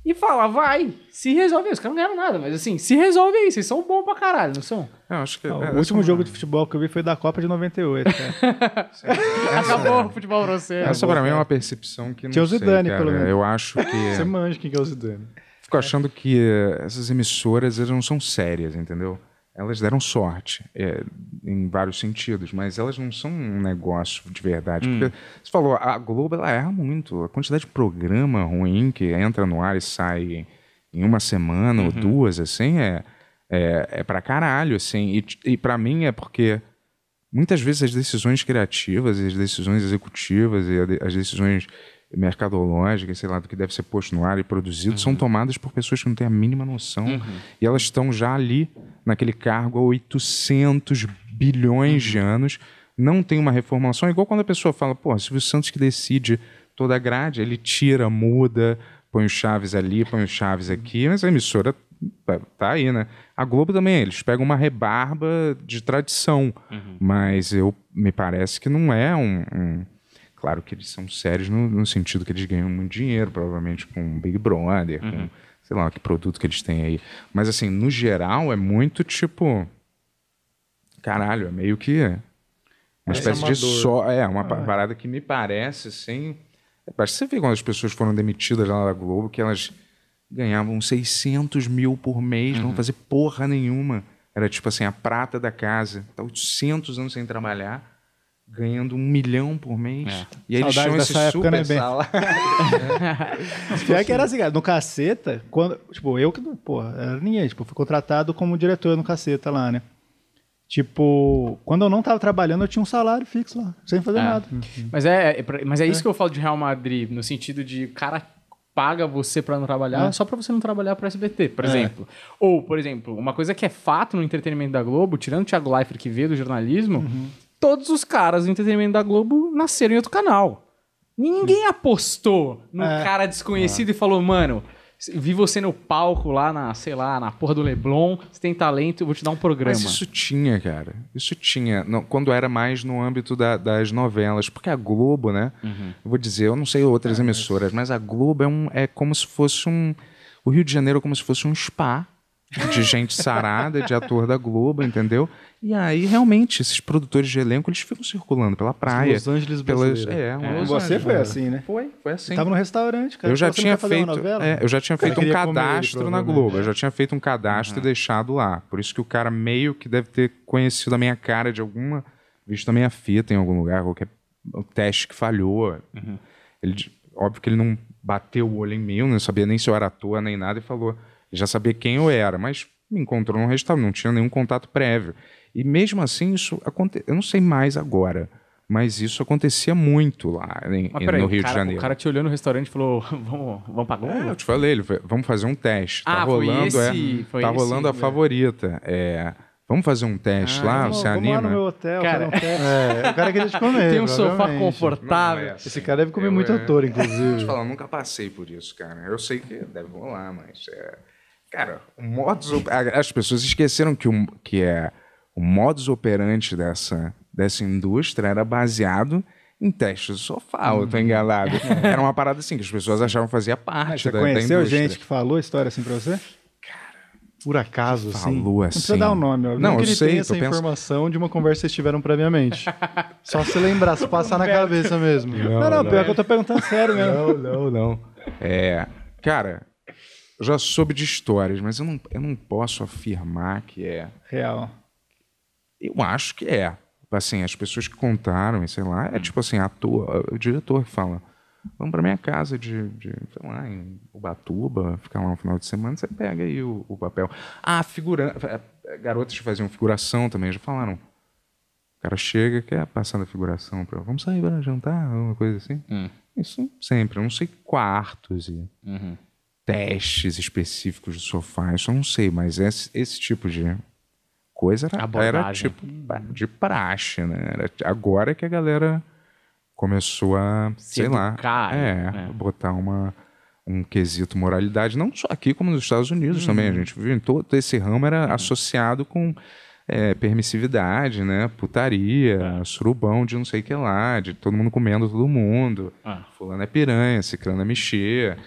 e fala, vai, se resolve aí. Os caras não ganharam nada, mas assim, se resolve aí, vocês são bons pra caralho, não são? Eu acho que. Ah, o último jogo de futebol que eu vi foi da Copa de 98. Cara. Acabou o futebol pra você. Essa pra mim é uma percepção que não. Tinha o Zidane, sei, pelo menos. Eu acho que. Você manja quem é o Zidane. Fico achando que essas emissoras elas não são sérias, entendeu? elas deram sorte é, em vários sentidos, mas elas não são um negócio de verdade. Hum. Porque você falou, a Globo ela erra muito. A quantidade de programa ruim que entra no ar e sai em uma semana uhum. ou duas, assim, é, é, é pra caralho, assim. E, e para mim é porque muitas vezes as decisões criativas, as decisões executivas e as decisões mercadológica, sei lá, do que deve ser posto no ar e produzido, uhum. são tomadas por pessoas que não têm a mínima noção. Uhum. E elas estão já ali, naquele cargo, há 800 bilhões uhum. de anos. Não tem uma reformulação. É igual quando a pessoa fala, pô, Silvio Santos que decide toda a grade, ele tira, muda, põe o Chaves ali, põe o Chaves aqui, mas a emissora tá, tá aí, né? A Globo também, eles pegam uma rebarba de tradição, uhum. mas eu me parece que não é um, um Claro que eles são sérios no, no sentido que eles ganham muito dinheiro, provavelmente com Big Brother, uhum. com sei lá que produto que eles têm aí. Mas assim, no geral, é muito tipo. Caralho, é meio que. Uma é espécie de só. É, uma ah, parada que me parece assim. É, parece que você vê quando as pessoas foram demitidas lá da Globo que elas ganhavam 600 mil por mês, uhum. não fazer porra nenhuma. Era tipo assim, a prata da casa. Tá 800 anos sem trabalhar ganhando um milhão por mês. É. E aí eles chamam esse época, super né, é sala. Pior é que era assim, cara, no Caceta, quando, tipo, eu que, porra, era ninguém, tipo, fui contratado como diretor no Caceta lá, né? Tipo, quando eu não tava trabalhando, eu tinha um salário fixo lá, sem fazer é. nada. Uhum. Mas é, é mas é isso é. que eu falo de Real Madrid, no sentido de, cara, paga você para não trabalhar, é. só para você não trabalhar para SBT, por é. exemplo. Ou, por exemplo, uma coisa que é fato no entretenimento da Globo, tirando o Thiago Leifert que veio do jornalismo, uhum todos os caras do entretenimento da Globo nasceram em outro canal. Ninguém apostou no é. cara desconhecido é. e falou, mano, vi você no palco lá na, sei lá, na porra do Leblon, você tem talento, eu vou te dar um programa. Mas isso tinha, cara. Isso tinha. quando era mais no âmbito da, das novelas, porque a Globo, né? Uhum. Eu vou dizer, eu não sei outras é, emissoras, mas... mas a Globo é, um, é como se fosse um. O Rio de Janeiro é como se fosse um spa de gente sarada, de ator da Globo, entendeu? E aí, realmente, esses produtores de elenco, eles ficam circulando pela praia. Os Los Angeles pelas, é, um é. Los é. Você Angeles, foi assim, né? Foi, foi assim. tava no restaurante, cara. Eu já, tinha feito, é, eu já tinha feito um cadastro ele, na Globo. Eu já tinha feito um cadastro uhum. e deixado lá. Por isso que o cara meio que deve ter conhecido a minha cara de alguma... Visto a minha fita em algum lugar, qualquer teste que falhou. Uhum. Ele, óbvio que ele não bateu o olho em mim, não sabia nem se eu era à toa nem nada, e falou já sabia quem eu era, mas me encontrou num restaurante, não tinha nenhum contato prévio. E mesmo assim, isso aconteceu. Eu não sei mais agora, mas isso acontecia muito lá em, no Rio cara, de Janeiro. O cara te olhou no restaurante e falou: vamos, vamos pra Globo? É, eu te falei, ele, vamos fazer um teste. Tá ah, tá rolando, é, esse, é, tá esse, rolando a né? favorita. É, Vamos fazer um teste ah, lá, vamos, você vamos anima? Vamos lá no meu hotel, cara, um é, o cara queria te comer. Tem um sofá confortável. Não, é assim. Esse cara deve comer eu, muito é... ator, inclusive. Vou te falar, eu nunca passei por isso, cara. Eu sei que deve rolar, mas é... Cara, o modus as pessoas esqueceram que, o, que é, o modus operandi dessa, dessa indústria era baseado em testes do sofá, hum. eu tô enganado. Era uma parada assim, que as pessoas achavam que fazia parte Mas você conheceu gente que falou a história assim pra você? Por acaso, falou assim. Falou assim. Não precisa assim. dar o um nome, ó. Não, eu sei, essa informação de uma conversa que vocês tiveram previamente. Só se lembrar, se passar na cabeça mesmo. Não, não, não, não pior que eu tô perguntando sério mesmo. Não, não, não. É. Cara, já soube de histórias, mas eu não, eu não posso afirmar que é. Real. Eu acho que é. Assim, as pessoas que contaram, sei lá, é hum. tipo assim, ator, o diretor que fala. Vamos para minha casa de, de, sei lá, em Ubatuba, ficar lá no final de semana, você pega aí o, o papel. Ah, figurante. É, é, garotas que faziam figuração também, já falaram. O cara chega, quer passar da figuração pra. Vamos sair para jantar, uma coisa assim. Hum. Isso sempre. Eu não sei quartos e. Uhum testes específicos do sofá, isso eu não sei, mas esse, esse tipo de coisa era, era tipo é. de praxe, né? Era, agora é que a galera começou a, Se sei educar, lá, é, né? botar uma, um quesito moralidade, não só aqui como nos Estados Unidos uhum. também, a gente viu, em todo esse ramo era uhum. associado com é, permissividade, né? Putaria, é. surubão de não sei o que lá, de todo mundo comendo todo mundo. Ah. Fulano é piranha, ciclano é mexer.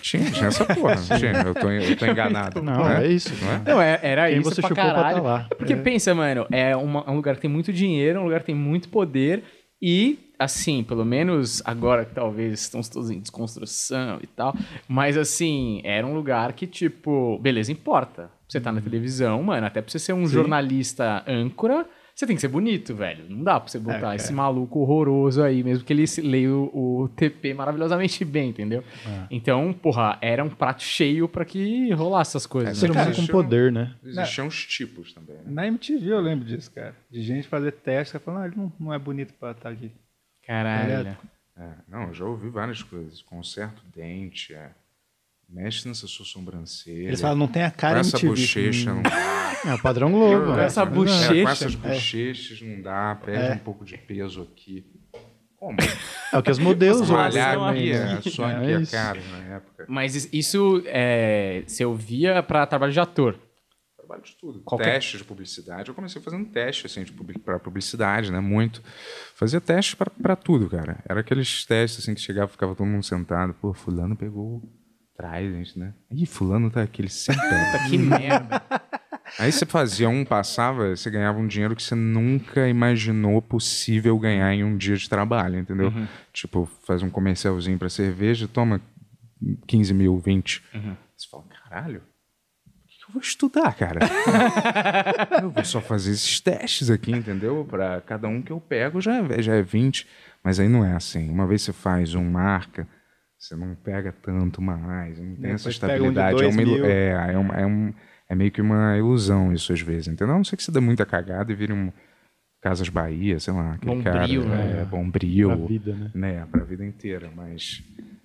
Tinha, tinha essa porra. tinha, eu, tô, eu tô enganado. Não, né? é isso. Não, é? não é, era Quem isso você pra caralho. Pra tá lá. Porque é. pensa, mano, é uma, é um lugar que tem muito dinheiro, um lugar que tem muito poder e assim, pelo menos agora que talvez estamos todos em desconstrução e tal, mas assim, era um lugar que, tipo, beleza, importa. Você tá na uhum. televisão, mano, até pra você ser um Sim. jornalista âncora, você tem que ser bonito, velho. Não dá pra você é, botar é, esse maluco horroroso aí, mesmo que ele leia o, o TP maravilhosamente bem, entendeu? É. Então, porra, era um prato cheio para que rolasse essas coisas. É, né? Ser humano com poder, né? Existiam uns tipos também. Né? Na MTV eu lembro disso, cara. De gente fazer teste, falando, ah, ele não, não é bonito pra estar aqui. Caralho. É, não, eu já ouvi várias coisas. Conserta o dente, é. Mexe nessa sua sobrancelha. Eles falam, não tem a cara Com essa bochecha não É o padrão Globo. Com né? essa bochecha. É, com essas bochechas não dá, perde é. um pouco de peso aqui. Como? É o que os modelos malhar aqui, né? Né? É aqui. Só aqui é, caro na época. Mas isso é, você ouvia para trabalho de ator? Trabalho de tudo. Qualquer... Teste de publicidade. Eu comecei fazendo teste assim, para publicidade, né? Muito. Fazia teste para tudo, cara. Era aqueles testes assim que chegava, ficava todo mundo sentado. Pô, fulano pegou trás, gente, né? Ih, fulano tá aquele ele tá que merda. Aí você fazia um, passava, você ganhava um dinheiro que você nunca imaginou possível ganhar em um dia de trabalho, entendeu? Uhum. Tipo, faz um comercialzinho pra cerveja, toma 15 mil, 20. Uhum. Você fala, caralho, eu vou estudar, cara. eu vou só fazer esses testes aqui, entendeu? Para cada um que eu pego já, é, já é 20. Mas aí não é assim. Uma vez você faz um marca, você não pega tanto mais, não tem essa estabilidade. Um é, uma, é, é, uma, é, um, é meio que uma ilusão isso às vezes, entendeu? A não ser que você dê muita cagada e vire um. Casas Bahia, sei lá, aquele bombril, cara. Né? É, bombril. Pra vida, né? né? Pra vida inteira, mas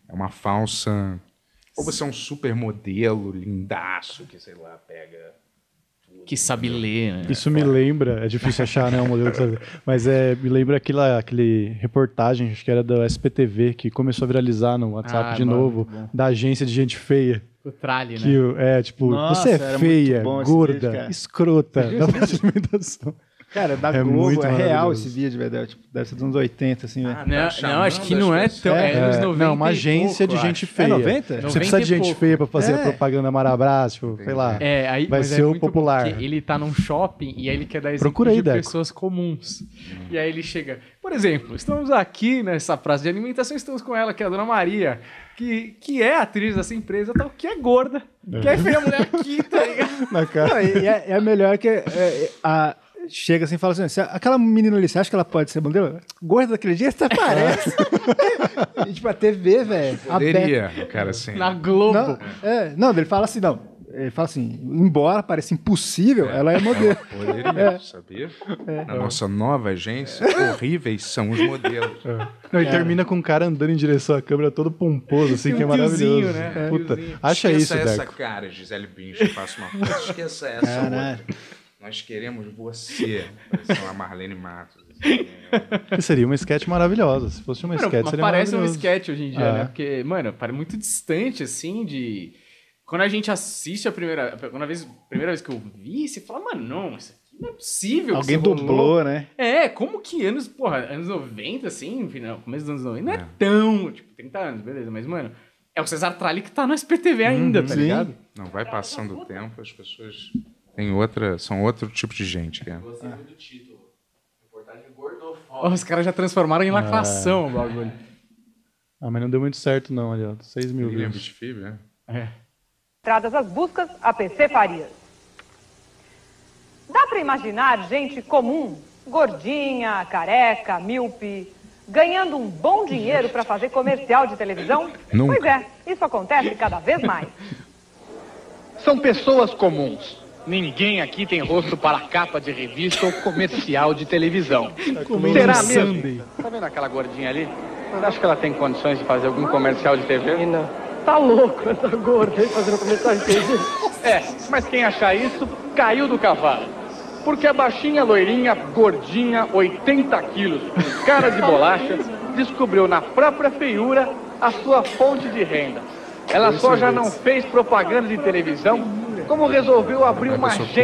é uma falsa ou você é um super modelo, lindaço, que sei lá, pega. Que sabe ler, né? Isso me lembra, é difícil achar, né? Um modelo que sabe Mas é, me lembra aquela, aquele reportagem, acho que era da SPTV, que começou a viralizar no WhatsApp ah, de mano, novo, da agência de gente feia. O tralhe, né? é, tipo, Nossa, você é feia, gorda, escrota, não alimentação. Cara, da é Globo, é real esse vídeo, velho. Tipo, deve ser dos anos 80, assim, velho. Ah, não, tá não, acho que não é tão. É, é, anos é 90 é. não, uma agência pouco, de gente acho. feia. É 90? Você 90 precisa de gente pouco. feia pra fazer é. a propaganda Marabras, tipo, sei lá. É, aí, vai ser é o popular. Ele tá num shopping e aí ele quer dar exemplo aí, de pessoas comuns. E aí ele chega. Por exemplo, estamos aqui nessa praça de alimentação, estamos com ela, que é a Dona Maria. Que, que, é atriz dessa empresa tal, que é gorda. É. Que é, é. feia a mulher aqui, tá ligado? Na cara. Não, e é, é melhor que é, a, chega assim e fala assim: aquela menina ali, você acha que ela pode ser modelo? Gorda daquele dia Você parece. e, tipo, a TV, velho. Poderia, o cara, assim. Na Globo. Não, é, não, ele fala assim: não, ele fala assim, embora pareça impossível, é, ela é modelo. Ela poderia, é. sabia? É. Na nossa nova agência, horríveis são os modelos. É. Não, e termina com um cara andando em direção à câmera todo pomposo, assim, um que é maravilhoso. Né? Puta, acha Esqueça isso, Deco. Esqueça essa cara, Gisele Bündchen, faço uma coisa. Esqueça essa Caraca. Nós queremos você. Parecia é uma Marlene Matos. Assim, né? seria uma sketch maravilhosa. Se fosse uma mano, sketch, seria parece um sketch hoje em dia, é. né? Porque, mano, parece muito distante, assim, de... Quando a gente assiste a primeira... Quando a vez, primeira vez que eu vi, você fala, mano, não, isso aqui não é possível. Alguém dublou, né? É, como que anos... Porra, anos 90, assim, final, começo dos anos 90, não é, é tão... Tipo, 30 anos, beleza. Mas, mano, é o Cesar Trali que tá no SPTV ainda, hum, tá sim. ligado? Não, vai tá, tá passando o tempo, as pessoas tem outra, são outro tipo de gente. Cara. É. Gostei do título. Reportagem Oh, os caras já transformaram em lacração ah. o bagulho. Ah, mas não deu muito certo não ali, ó. 6 mil William Bitfib, é. é. Entradas as buscas, a PC faria. Dá para imaginar gente comum, gordinha, careca, míope, ganhando um bom dinheiro para fazer comercial de televisão? Nunca. Pois é, isso acontece cada vez mais. São pessoas comuns, Ninguém aqui tem rosto para capa de revista ou comercial de televisão. Tá Será mesmo? Tá vendo aquela gordinha ali? Você acha que ela tem condições de fazer algum comercial de TV? Menina, tá louco essa gorda aí fazendo comercial de TV? É, mas quem achar isso, caiu do cavalo. Porque a baixinha, loirinha, gordinha, 80 quilos, cara de bolacha, descobriu na própria feiura a sua fonte de renda. Ela só já não fez propaganda de televisão como resolveu abrir uma agência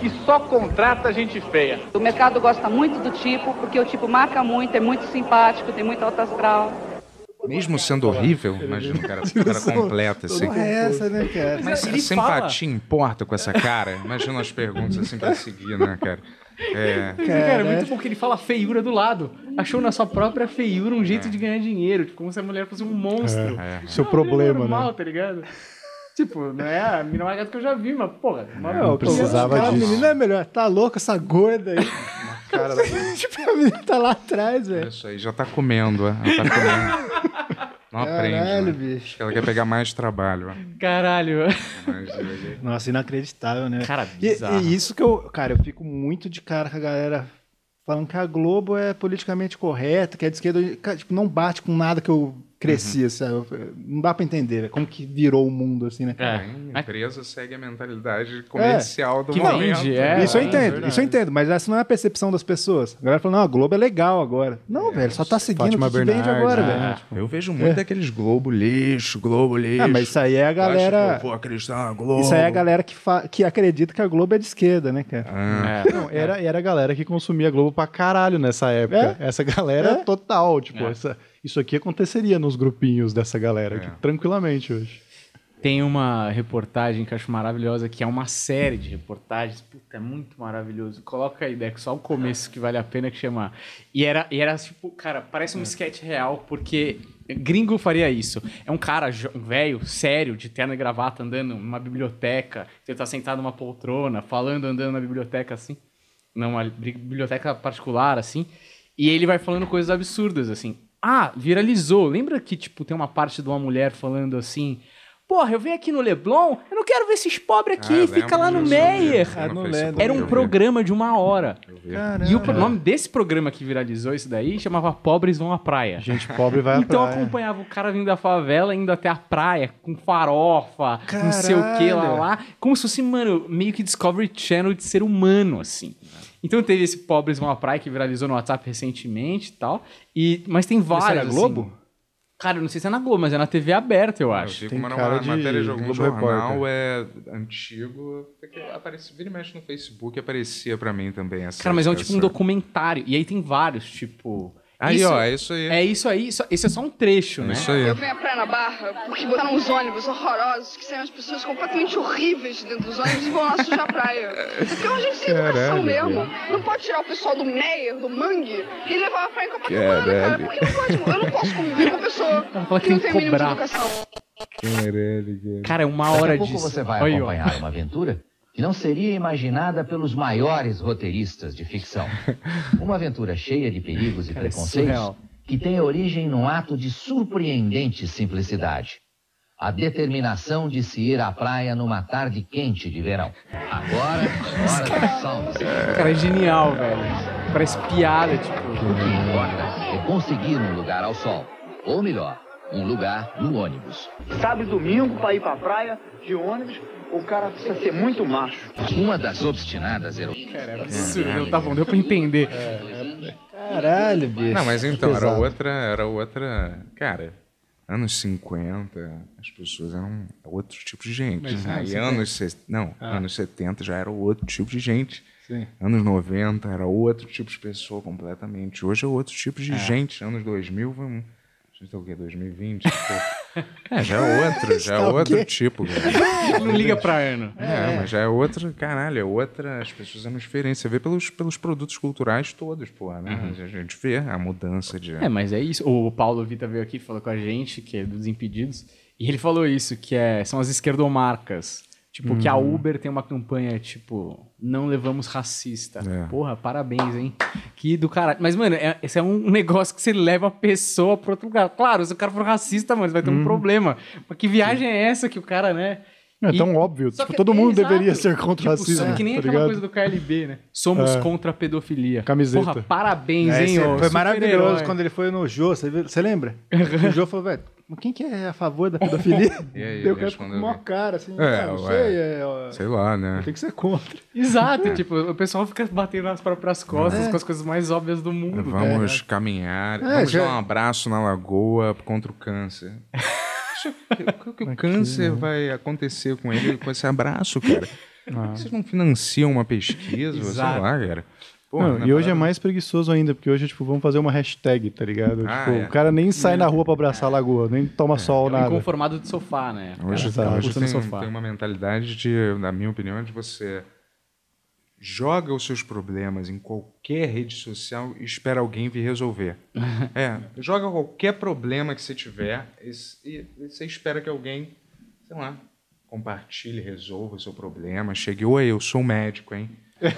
que só contrata gente feia? O mercado gosta muito do tipo, porque o tipo marca muito, é muito simpático, tem muito alto astral. Mesmo sendo horrível, imagina o cara, o cara completo assim. é essa, né, cara? Mas simpatia empatia importa com essa cara? Imagina as perguntas assim pra seguir, né, cara? É. Cara, é muito é. bom que ele fala feiura do lado. Achou na sua própria feiura um jeito é. de ganhar dinheiro. Tipo, como se a mulher fosse um monstro. É, é, Seu problema, é né? normal, né? tá ligado? Tipo, não é a mina mais gata que eu já vi, mas, porra. Uma... não, eu precisava disso. A menina é melhor. Tá louca essa gorda aí. Uma cara da... tipo, a menina tá lá atrás, velho. Isso aí, já tá comendo, é. Já tá comendo. Não aprende. Caralho, né? bicho. Ela quer pegar mais trabalho. Ó. Caralho. Nossa, inacreditável, né? Cara, bizarro. E, e isso que eu... Cara, eu fico muito de cara com a galera falando que a Globo é politicamente correta, que é de esquerda... tipo, não bate com nada que eu crescia uhum. Não dá para entender né? como que virou o mundo, assim, né? É. A empresa segue a mentalidade é. comercial é. do que momento. Vende, é, é. isso eu é entendo, é isso eu entendo, mas essa não é a percepção das pessoas. A galera fala, não, a Globo é legal agora. Não, velho, só tá seguindo o que, Bernard, que vende agora, velho. eu vejo muito aqueles Globo lixo, Globo lixo. Ah, mas isso aí é a galera... vou acreditar na Globo. Isso aí é a galera que, fa... que acredita que a Globo é de esquerda, né, cara? Ah. Não, era, era a galera que consumia Globo pra caralho nessa época. Essa galera total, tipo, essa... Isso aqui aconteceria nos grupinhos dessa galera, aqui, é. tranquilamente hoje. Tem uma reportagem que eu acho maravilhosa, que é uma série de reportagens. Puta, é muito maravilhoso. Coloca aí, Deco, só o começo que vale a pena que chama. E era, e era tipo, cara, parece um é. sketch real, porque gringo faria isso. É um cara um velho, sério, de terno e gravata, andando numa biblioteca. Você tá sentado numa poltrona, falando, andando na biblioteca assim. numa biblioteca particular, assim. E ele vai falando coisas absurdas, assim. Ah, viralizou. Lembra que, tipo, tem uma parte de uma mulher falando assim: Porra, eu venho aqui no Leblon, eu não quero ver esses pobres ah, aqui, ah, fica lá no Meier. Meyer. Ah, não lembro. Era um programa de uma hora. E o nome desse programa que viralizou isso daí chamava Pobres Vão à Praia. Gente, pobre vai à então, praia. Então acompanhava o cara vindo da favela, indo até a praia, com farofa, Caralho. não sei o que lá, lá. Como se fosse, mano, meio que Discovery Channel de ser humano, assim. Então teve esse Pobres Vão à Praia que viralizou no WhatsApp recentemente e tal. mas tem vários. Isso era Globo? Assim, Cara, eu não sei se é na Globo, mas é na TV aberta, eu acho. Eu uma de... matéria de algum Globo jornal é antigo. É aparece, vira e mexe no Facebook aparecia para mim também essa. Cara, mas é um tipo um documentário. E aí tem vários, tipo. Aí, isso, ó, é isso aí. É isso aí, isso, esse é só um trecho, é né? Isso aí. Eu venho à Praia na Barra porque botaram uns ônibus horrorosos que saem as pessoas completamente horríveis dentro dos ônibus e vão lá sujar a praia. Porque hoje a gente tem educação mesmo. Não pode tirar o pessoal do Meyer, do Mangue e levar a praia em Copacabana, Caralho. cara. Porque não pode, eu não posso conviver com a pessoa Ela que não tem mínimo de educação. Caralho, cara. cara, é uma hora Daqui a pouco disso. você vai Olha. acompanhar uma aventura que não seria imaginada pelos maiores roteiristas de ficção. Uma aventura cheia de perigos e é preconceitos que tem origem num ato de surpreendente simplicidade. A determinação de se ir à praia numa tarde quente de verão. Agora, hora do sol. Cara, é genial, velho. Parece piada, tipo. O que importa é conseguir um lugar ao sol. Ou melhor, um lugar no ônibus. Sábado e domingo, para ir para a praia de ônibus, o cara precisa ser muito macho. Uma das obstinadas era. Cara, é absurdo, deu pra entender. É, é... Caralho, bicho. Não, mas então, era outra, era outra. Cara, anos 50, as pessoas eram outro tipo de gente. Aí né? anos, se... não, ah. anos 70 já era outro tipo de gente. Sim. Anos 90 era outro tipo de pessoa completamente. Hoje é outro tipo de é. gente. Anos 2000 foi Digital Gear 2020. é, já é outro, já é outro tipo. Cara. Não liga pra ano. É, é, mas já é outro caralho, é outra. As pessoas é uma diferença. Você vê pelos, pelos produtos culturais todos, pô, né? Uhum. A gente vê a mudança de. É, mas é isso. O Paulo Vita veio aqui falou com a gente, que é dos Impedidos, e ele falou isso, que é, são as esquerdomarcas. Tipo, hum. que a uhum. Uber tem uma campanha, tipo, não levamos racista. É. Porra, parabéns, hein? Que do caralho. Mas, mano, é, esse é um negócio que você leva a pessoa para outro lugar. Claro, se o cara for racista, mano, vai ter hum. um uhum. problema. Mas que viagem é essa que o cara, né? É tão e, óbvio. Tipo, todo é, mundo deveria ser tipo, contra o tipo, racismo. Que nem tá aquela coisa do KLB, né? Somos é. contra a pedofilia. Camiseta. Porra, parabéns, é, hein, ó. Foi maravilhoso herói. quando ele foi no Jô, você, lembra? o Jô falou, velho, quem que é a favor da pedofilia? Eu quero Deu com maior cara, assim, é, ah, não sei, é, sei lá, né? Tem que ser contra. Exato, é. tipo, o pessoal fica batendo nas próprias costas é. com as coisas mais óbvias do mundo. Vamos é. caminhar, é, vamos já... dar um abraço na lagoa contra o câncer acha que, que o câncer né? vai acontecer com ele, com esse abraço, cara? Ah. Por que vocês não financiam uma pesquisa? sei lá, cara. não, né, e hoje é parada... é mais preguiçoso ainda, porque hoje, tipo, vamos fazer uma hashtag, tá ligado? Ah, tipo, é. o cara nem sai na rua pra abraçar a é. lagoa, nem toma é. sol, é. nada. Conformado de sofá, né? Hoje, cara, tá, tá hoje tem, tem, uma mentalidade de, na minha opinião, de você joga os seus problemas em qualquer rede social e espera alguém vir resolver. é, joga qualquer problema que você tiver e, e, e você espera que alguém, sei lá, compartilhe, resolva o seu problema. Chegue, oi, eu sou um médico, hein?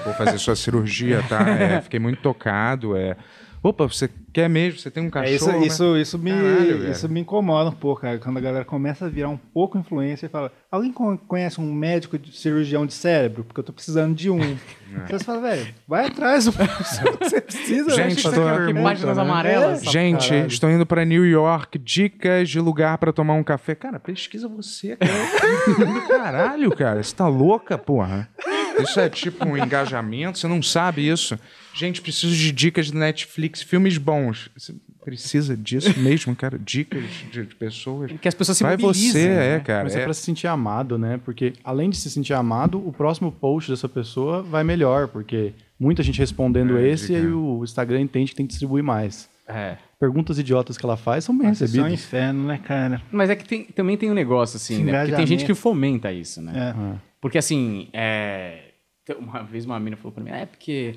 Vou fazer sua cirurgia, tá? É, fiquei muito tocado, é... Opa, você quer mesmo? Você tem um é, cachorro? É isso, né? isso, isso, me, Caralho, isso me incomoda um pouco, cara. Quando a galera começa a virar um pouco influência e fala: Alguém conhece um médico de cirurgião de cérebro? Porque eu tô precisando de um. É. Você fala, velho, vai atrás do você precisa. Gente, estou aqui, páginas né? amarelas. É. Gente, Caralho. estou indo para New York. Dicas de lugar para tomar um café. Cara, pesquisa você, cara. Caralho, cara. Você tá louca, porra. Isso é tipo um engajamento, você não sabe isso. Gente, preciso de dicas do Netflix, filmes bons. Você precisa disso mesmo, cara? Dicas de, de pessoas. Que as pessoas se Vai você, né? é, cara. Mas é, é. para se sentir amado, né? Porque além de se sentir amado, o próximo post dessa pessoa vai melhor, porque muita gente respondendo é, esse e e o Instagram entende que tem que distribuir mais. É. Perguntas idiotas que ela faz são bem Nossa, recebidas. Isso é um inferno, né, cara? Mas é que tem, também tem um negócio assim, né? Porque tem gente que fomenta isso, né? É. Porque assim, é uma vez uma mina falou pra mim, ah, é porque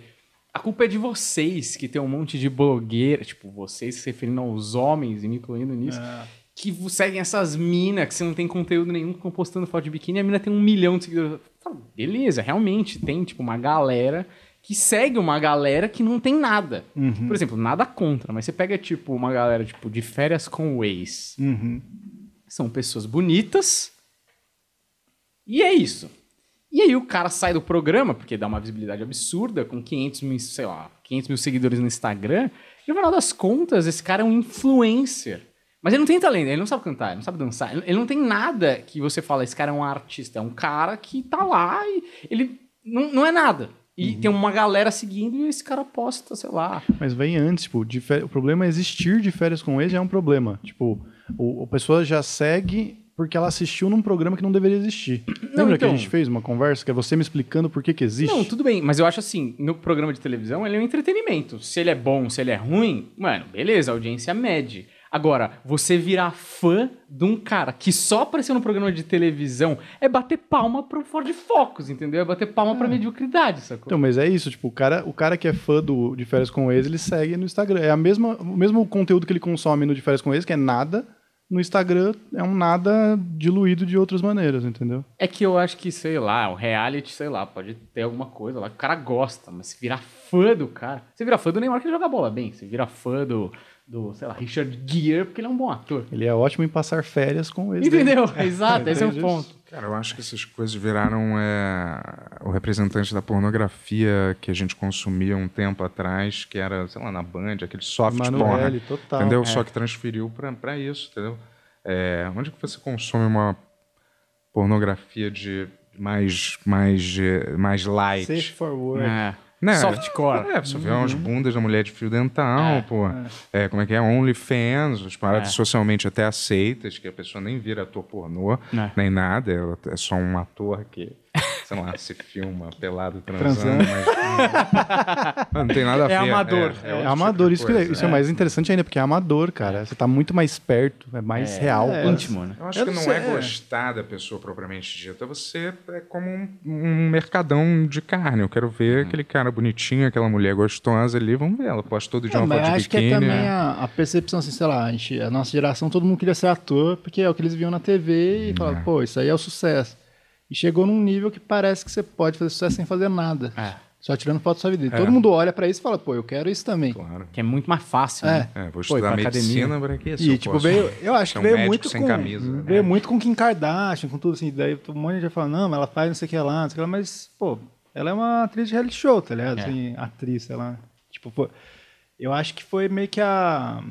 a culpa é de vocês que tem um monte de blogueira, tipo, vocês se referindo aos homens e me incluindo nisso, é. que seguem essas minas que você não tem conteúdo nenhum, ficam postando foto de biquíni, a mina tem um milhão de seguidores. Falo, beleza, realmente tem, tipo, uma galera que segue uma galera que não tem nada. Uhum. Por exemplo, nada contra, mas você pega, tipo, uma galera, tipo, de férias com o ex. Uhum. São pessoas bonitas. E é isso. E aí o cara sai do programa, porque dá uma visibilidade absurda, com 500 mil, sei lá, 500 mil seguidores no Instagram. E no final das contas, esse cara é um influencer. Mas ele não tem talento, ele não sabe cantar, ele não sabe dançar, ele não tem nada que você fala, esse cara é um artista, é um cara que tá lá e ele não, não é nada. E uhum. tem uma galera seguindo e esse cara posta, sei lá. Mas vem antes, tipo, o problema é existir de férias com ele já é um problema. Tipo, o, a pessoa já segue porque ela assistiu num programa que não deveria existir. Não, Lembra então... que a então. gente fez uma conversa que é você me explicando por que, que existe? Não, tudo bem, mas eu acho assim, no programa de televisão ele é um entretenimento. Se ele é bom, se ele é ruim, mano, beleza, a audiência mede. Agora, você virar fã de um cara que só apareceu no programa de televisão é bater palma pro Ford Focus, entendeu? É bater palma é. pra mediocridade, sacou? Então, mas é isso, tipo, o cara, o cara que é fã do, de Férias com Ex, ele segue no Instagram. É a mesma, o mesmo conteúdo que ele consome no de Férias com Ex, que é nada, no Instagram é um nada diluído de outras maneiras, entendeu? É que eu acho que, sei lá, o reality, sei lá, pode ter alguma coisa lá que o cara gosta, mas se virar fã do cara. Você vira fã do Neymar que joga bola bem, você vira fã do, do, sei lá, Richard Gere porque ele é um bom ator. Ele é ótimo em passar férias com ele. Entendeu? Exato, esse é o ponto. Cara, eu acho que essas coisas viraram é, o representante da pornografia que a gente consumia um tempo atrás, que era, sei lá, na Band, aquele soft Manoel, porn. Total. Entendeu? É. Só que transferiu para isso, entendeu? É, onde que você consome uma pornografia de mais, mais, mais light? Safe for work. É. Né? Softcore. É, você uhum. vê umas uhum. bundas da mulher de fio dental, é, pô. É. é. como é que é? OnlyFans, as paradas é. socialmente até aceitas, que a pessoa nem vira ator pornô, é. nem nada, ela é só um ator que sei lá, se filma pelado transando, transando. mas não, tem nada a é ver. É amador. É, é, é amador, tipo isso, é, coisa, que, isso é, é mais interessante ainda, porque é amador, cara. Você tá muito mais perto, é mais real, íntimo, né? Eu acho eu que não, é gostar da pessoa propriamente dita, você é como um, um, mercadão de carne. Eu quero ver hum. aquele cara bonitinho, aquela mulher gostosa ali, vamos ver, ela posta todo dia não, uma foto de acho biquíni. acho que é também né? a, a, percepção, assim, sei lá, a, gente, a, nossa geração, todo mundo queria ser ator, porque é o que eles viam na TV e uhum. falavam, pô, isso aí é o sucesso. E chegou num nível que parece que você pode fazer sucesso sem fazer nada. É. Só tirando foto da sua vida. E é. todo mundo olha para isso e fala, pô, eu quero isso também. Claro. Que é muito mais fácil, é. né? É, vou estudar pô, medicina para quê? E, eu tipo, posso... veio, eu acho que um veio muito sem com... Camisa, né? Veio muito com Kim Kardashian, com tudo assim. Daí um monte de gente fala, não, ela faz não sei o que lá, não sei o que lá. Mas, pô, ela é uma atriz de reality show, tá ligado? É. Assim, atriz, sei lá. Tipo, pô, eu acho que foi meio que a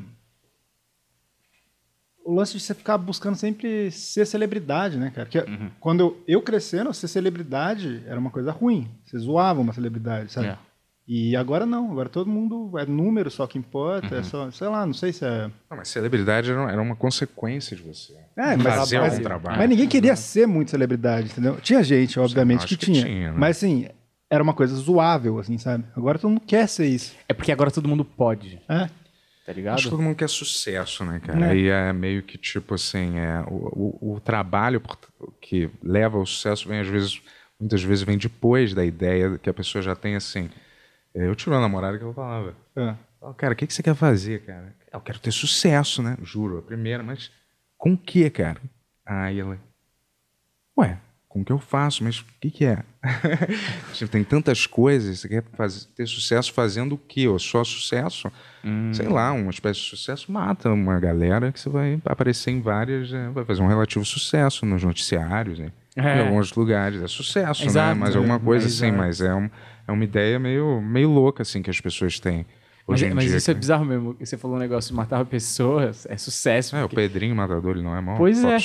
o lance de você ficar buscando sempre ser celebridade, né, cara? Porque é uhum. quando eu, eu crescendo, ser celebridade era uma coisa ruim. Você zoava uma celebridade, sabe? Yeah. É. E agora não, agora todo mundo é número só que importa, é uhum. é só, sei lá, não sei se é. Não, mas celebridade era uma consequência de você. É, mas, fazer mas, um trabalho. Mas ninguém queria uhum. ser muito celebridade, entendeu? Tinha gente, obviamente, que, que, tinha. tinha né? Mas assim, era uma coisa zoável, assim, sabe? Agora todo mundo quer ser isso. É porque agora todo mundo pode. É. Tá ligado? Acho que todo mundo quer sucesso, né, cara? É. E é meio que tipo assim, é, o, o, o trabalho que leva ao sucesso vem às vezes, muitas vezes vem depois da ideia que a pessoa já tem assim. É, eu tive uma namorada que eu falava, é. oh, cara, o que, que você quer fazer, cara? Eu quero ter sucesso, né? Juro, a primeira, mas com o que, cara? Aí ela, ué, com o que eu faço, mas o que, que é? você tem tantas coisas, você quer fazer, ter sucesso fazendo o quê? Ou só sucesso? Hum. Sei lá, uma espécie de sucesso mata uma galera que você vai aparecer em várias, né, vai fazer um relativo sucesso nos noticiários, né? é. em alguns lugares. É sucesso, né? exato, né? Mas alguma é, coisa assim, é, assim, mas é, um, é uma ideia meio, meio louca assim que as pessoas têm. Mas, é, mas dia, isso é né? bizarro mesmo. Você falou um negócio de matar pessoas, é sucesso. É, porque... o Pedrinho Matador, ele não é mal. Pois é.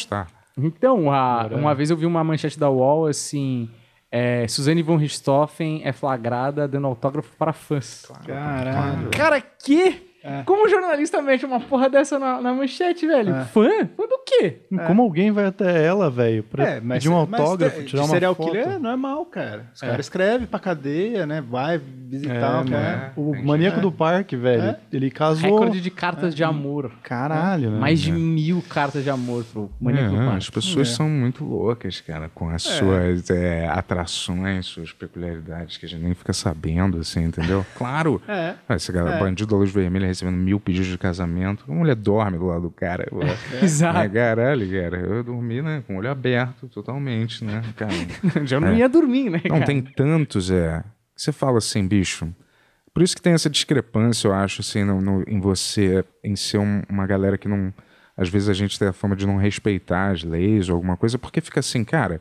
Então, a, uma vez eu vi uma manchete da Wall assim. É, Suzane von Richthofen é flagrada dando autógrafo para fãs. Caralho. Cara, que é. Como jornalista mete uma porra dessa na, na manchete, velho? É. Fã? Fã do quê? É. Como alguém vai até ela, velho, pra é, pedir um autógrafo, mas, tirar uma serial foto? Serial killer não é mal, cara. Os é. caras escrevem pra cadeia, né? Vai visitar né? o o maníaco do parque, velho, ele casou... Recorde de cartas de amor. Caralho, né? Mais de mil cartas de amor pro maníaco do parque. As pessoas são muito loucas, cara, com as suas atrações, suas peculiaridades que a gente nem fica sabendo, assim, entendeu? Claro! É. Ah, esse cara, bandido da luz vermelha recebendo mil pedidos de casamento. A mulher dorme do lado do cara. Né? É. Exato. Né? Caralho, cara. Eu dormi, né? Com o olho aberto totalmente, né? Cara, Já não é. ia dormir, né? Não, cara? tem tantos, é. você fala assim, bicho. Por isso que tem essa discrepância, eu acho, assim, no, no, em você, em ser um, uma galera que não. Às vezes a gente tem a fama de não respeitar as leis ou alguma coisa, porque fica assim, cara,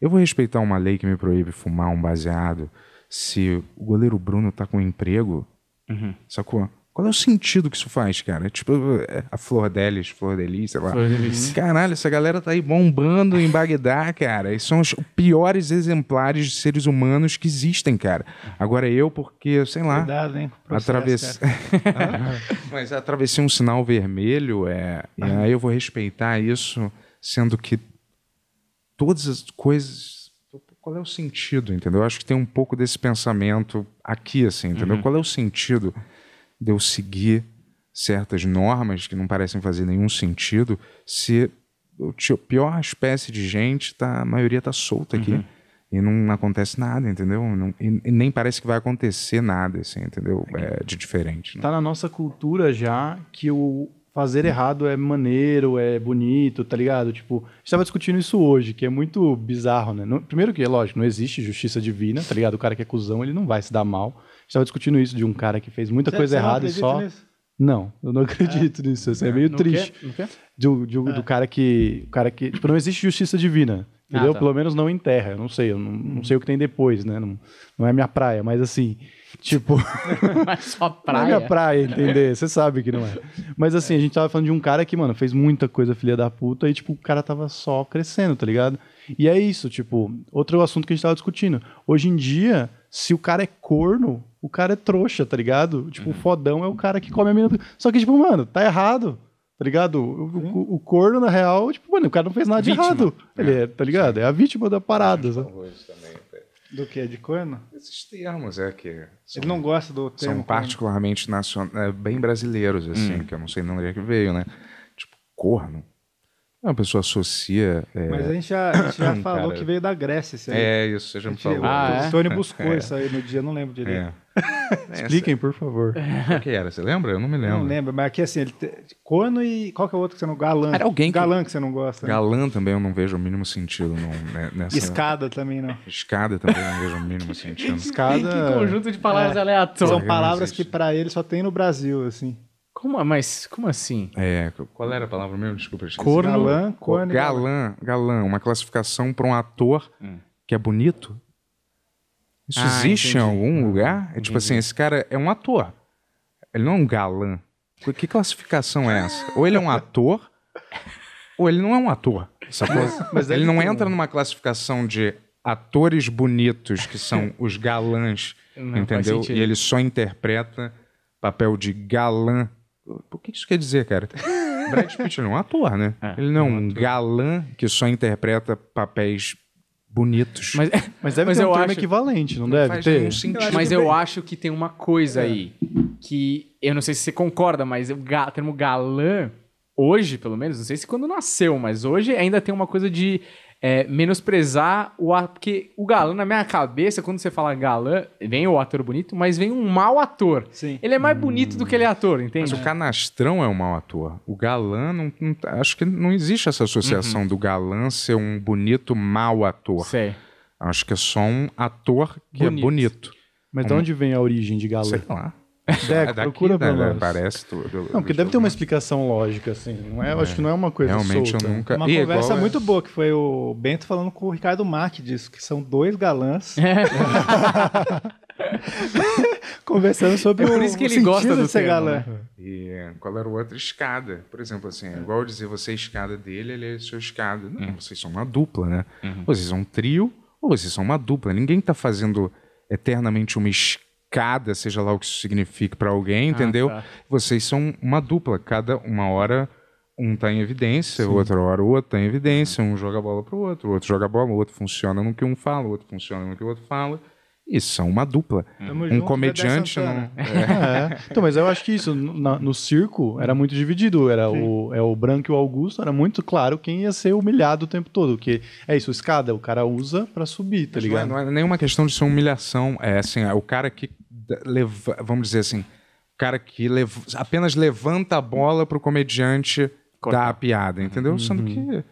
eu vou respeitar uma lei que me proíbe fumar um baseado se o goleiro Bruno tá com um emprego, uhum. sacou? Qual é o sentido que isso faz, cara? É tipo, é, a Flor Delis, Flor Delis, sei lá. Flor Delis. Caralho, essa galera tá aí bombando em Bagdá, cara. E são os piores exemplares de seres humanos que existem, cara. Agora eu, porque, sei lá. Cuidado, hein? Processo, atravesse... Mas atravessei um sinal vermelho, é... e aí eu vou respeitar isso, sendo que todas as coisas qual é o sentido, entendeu? Eu acho que tem um pouco desse pensamento aqui, assim, entendeu? Uhum. Qual é o sentido de eu seguir certas normas que não parecem fazer nenhum sentido se a pior espécie de gente, tá, a maioria tá solta aqui. Uhum. E não acontece nada, entendeu? Não, e, e, nem parece que vai acontecer nada, assim, entendeu? É, é de diferente. Né? Tá na nossa cultura já que o fazer errado é maneiro, é bonito, tá ligado? Tipo, a gente discutindo isso hoje, que é muito bizarro, né? primeiro que, é lógico, não existe justiça divina, tá ligado? O cara que é cuzão, ele não vai se dar mal estava discutindo isso de um cara que fez muita você, coisa você errada e só. Nisso? Não, eu não ah. acredito é. nisso. Isso é meio no triste. Quê? No quê? Do, do, é. do, cara que. O cara que. Tipo, não existe justiça divina. Ah, entendeu? Ah, tá. Pelo menos não em terra. Eu não sei. Eu não, não sei o que tem depois, né? Não, não é minha praia, mas assim. Tipo. mas só praia. Não é minha praia, entender. Você sabe que não é. Mas assim, a gente tava falando de um cara que, mano, fez muita coisa filha da puta e, tipo, o cara tava só crescendo, tá ligado? E é isso, tipo, outro assunto que a gente tava discutindo. Hoje em dia se o cara é corno, o cara é trouxa, tá ligado? Tipo, uhum. o fodão é o cara que come a menina. Só que, tipo, mano, tá errado. Tá ligado? O, o, o corno, na real, tipo, mano, o cara não fez nada vítima. de errado. É. Ele é, tá ligado? Sim. É a vítima da parada. Né? Sabe? Também. Do que? De corno? Esses termos, é que. São, Ele não gosta do termo. São particularmente nacion... É, bem brasileiros, assim, hum. que eu não sei de onde é que veio, né? Tipo, corno é uma pessoa associa. É... Mas a gente já, a gente já falou Cara, que veio da Grécia isso aí. É, isso, você já me falou. Ah, o é? Tony é. buscou é. isso aí no dia, não lembro direito. Expliquem, por favor. O que era? Você lembra? Eu não me lembro. Não lembro, mas aqui assim, ele te... Cono e. Qual que é o outro que você não Galã. Era alguém que... Galã que você não gosta. Né? Galã também eu não vejo o mínimo sentido não, né, nessa. Escada também não. Escada também não vejo o mínimo sentido. Escada. Que conjunto de palavras aleatórias. São palavras que para ele só tem no Brasil, assim. Como, mas como assim? É, Qual era a palavra mesmo? Desculpa, eu corno, galã, corno, galã, galã, uma classificação para um ator hum. que é bonito. Isso ah, existe entendi. em algum lugar? É tipo entendi. tipo assim, esse cara é um ator. Ele não é um galã. Que classificação é essa? Ou ele é um ator, ou ele não é um ator. ele não entra numa classificação de atores bonitos, que são os galãs, não, entendeu? E ele só interpreta papel de galã o que isso quer dizer, cara? Brad Pitt não é um ator, né? É, ele não é, é um ator. galã que só interpreta papéis bonitos. Mas, mas deve mas ter um acho, equivalente, não, não deve ter? Sentido, mas eu bem. acho que tem uma coisa é. aí que... Eu não sei se você concorda, mas o ga, termo galã, hoje pelo menos, não sei se quando nasceu, mas hoje ainda tem uma coisa de é, menosprezar o ator. Porque o galã, na minha cabeça, quando você fala galã, vem o ator bonito, mas vem um mau ator. Sim. Ele é mais hum. bonito do que ele é ator, entende? Mas o canastrão é um mau ator. O galã, não, não acho que não existe essa associação uhum. do galã ser um bonito mau ator. Acho que é só um ator que bonito. é bonito. Mas um... de onde vem a origem de galã? Sei lá. Deco, é, Daqui, procura pra nós. Né? Parece tudo. Não, porque deve ter uma explicação lógica, assim. Não é, é. Acho que não é uma coisa Realmente solta. eu nunca... Uma e conversa muito boa, que foi o Bento falando com o Ricardo Mack disso, que são dois galãs. É. Conversando sobre é por isso que ele gosta do ser galã. Né? E qual era o outro? Escada. Por exemplo, assim, é igual dizer você é escada dele, ele é sua escada. Não, uhum. vocês são uma dupla, né? Uhum. Vocês são um trio ou vocês são uma dupla. Ninguém tá fazendo eternamente uma escada cada, seja lá o que isso signifique para alguém, ah, entendeu? Tá. Vocês são uma dupla, cada uma hora um está em evidência, Sim. outra hora o outro está em evidência, um joga a bola para o outro, o outro joga a bola, o outro funciona no que um fala, o outro funciona no que o outro fala. E são uma dupla. Hum. Tamo um comediante não. É. É. Então, mas eu acho que isso, no, no circo, era muito dividido. Era o, é o branco e o Augusto, era muito claro quem ia ser humilhado o tempo todo. Porque é isso, escada, o cara usa para subir, tá mas ligado? Não é, não é nenhuma questão de ser humilhação. É assim, é o cara que leva, vamos dizer assim, cara que apenas levanta a bola para o comediante Corta. dar a piada, entendeu? Uhum. Sendo que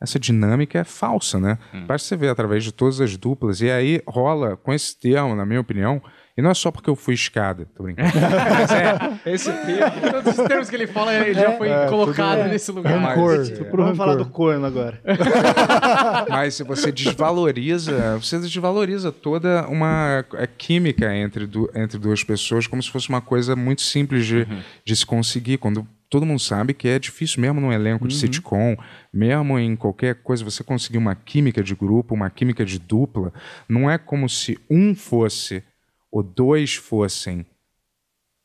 essa dinâmica é falsa, né? Uhum. Basta você ver através de todas as duplas. E aí rola, com esse termo, na minha opinião, e não é só porque eu fui escada, tô brincando. Mas é, esse termo, todos os termos que ele fala, ele já é. foi é, colocado é. nesse lugar. Rancor, mas, é, Vamos falar do corno agora. mas você desvaloriza, você desvaloriza toda uma é, química entre, du, entre duas pessoas, como se fosse uma coisa muito simples de, uhum. de se conseguir, quando todo mundo sabe que é difícil mesmo num elenco uhum. de sitcom, mesmo em qualquer coisa, você conseguir uma química de grupo, uma química de dupla, não é como se um fosse o dois fossem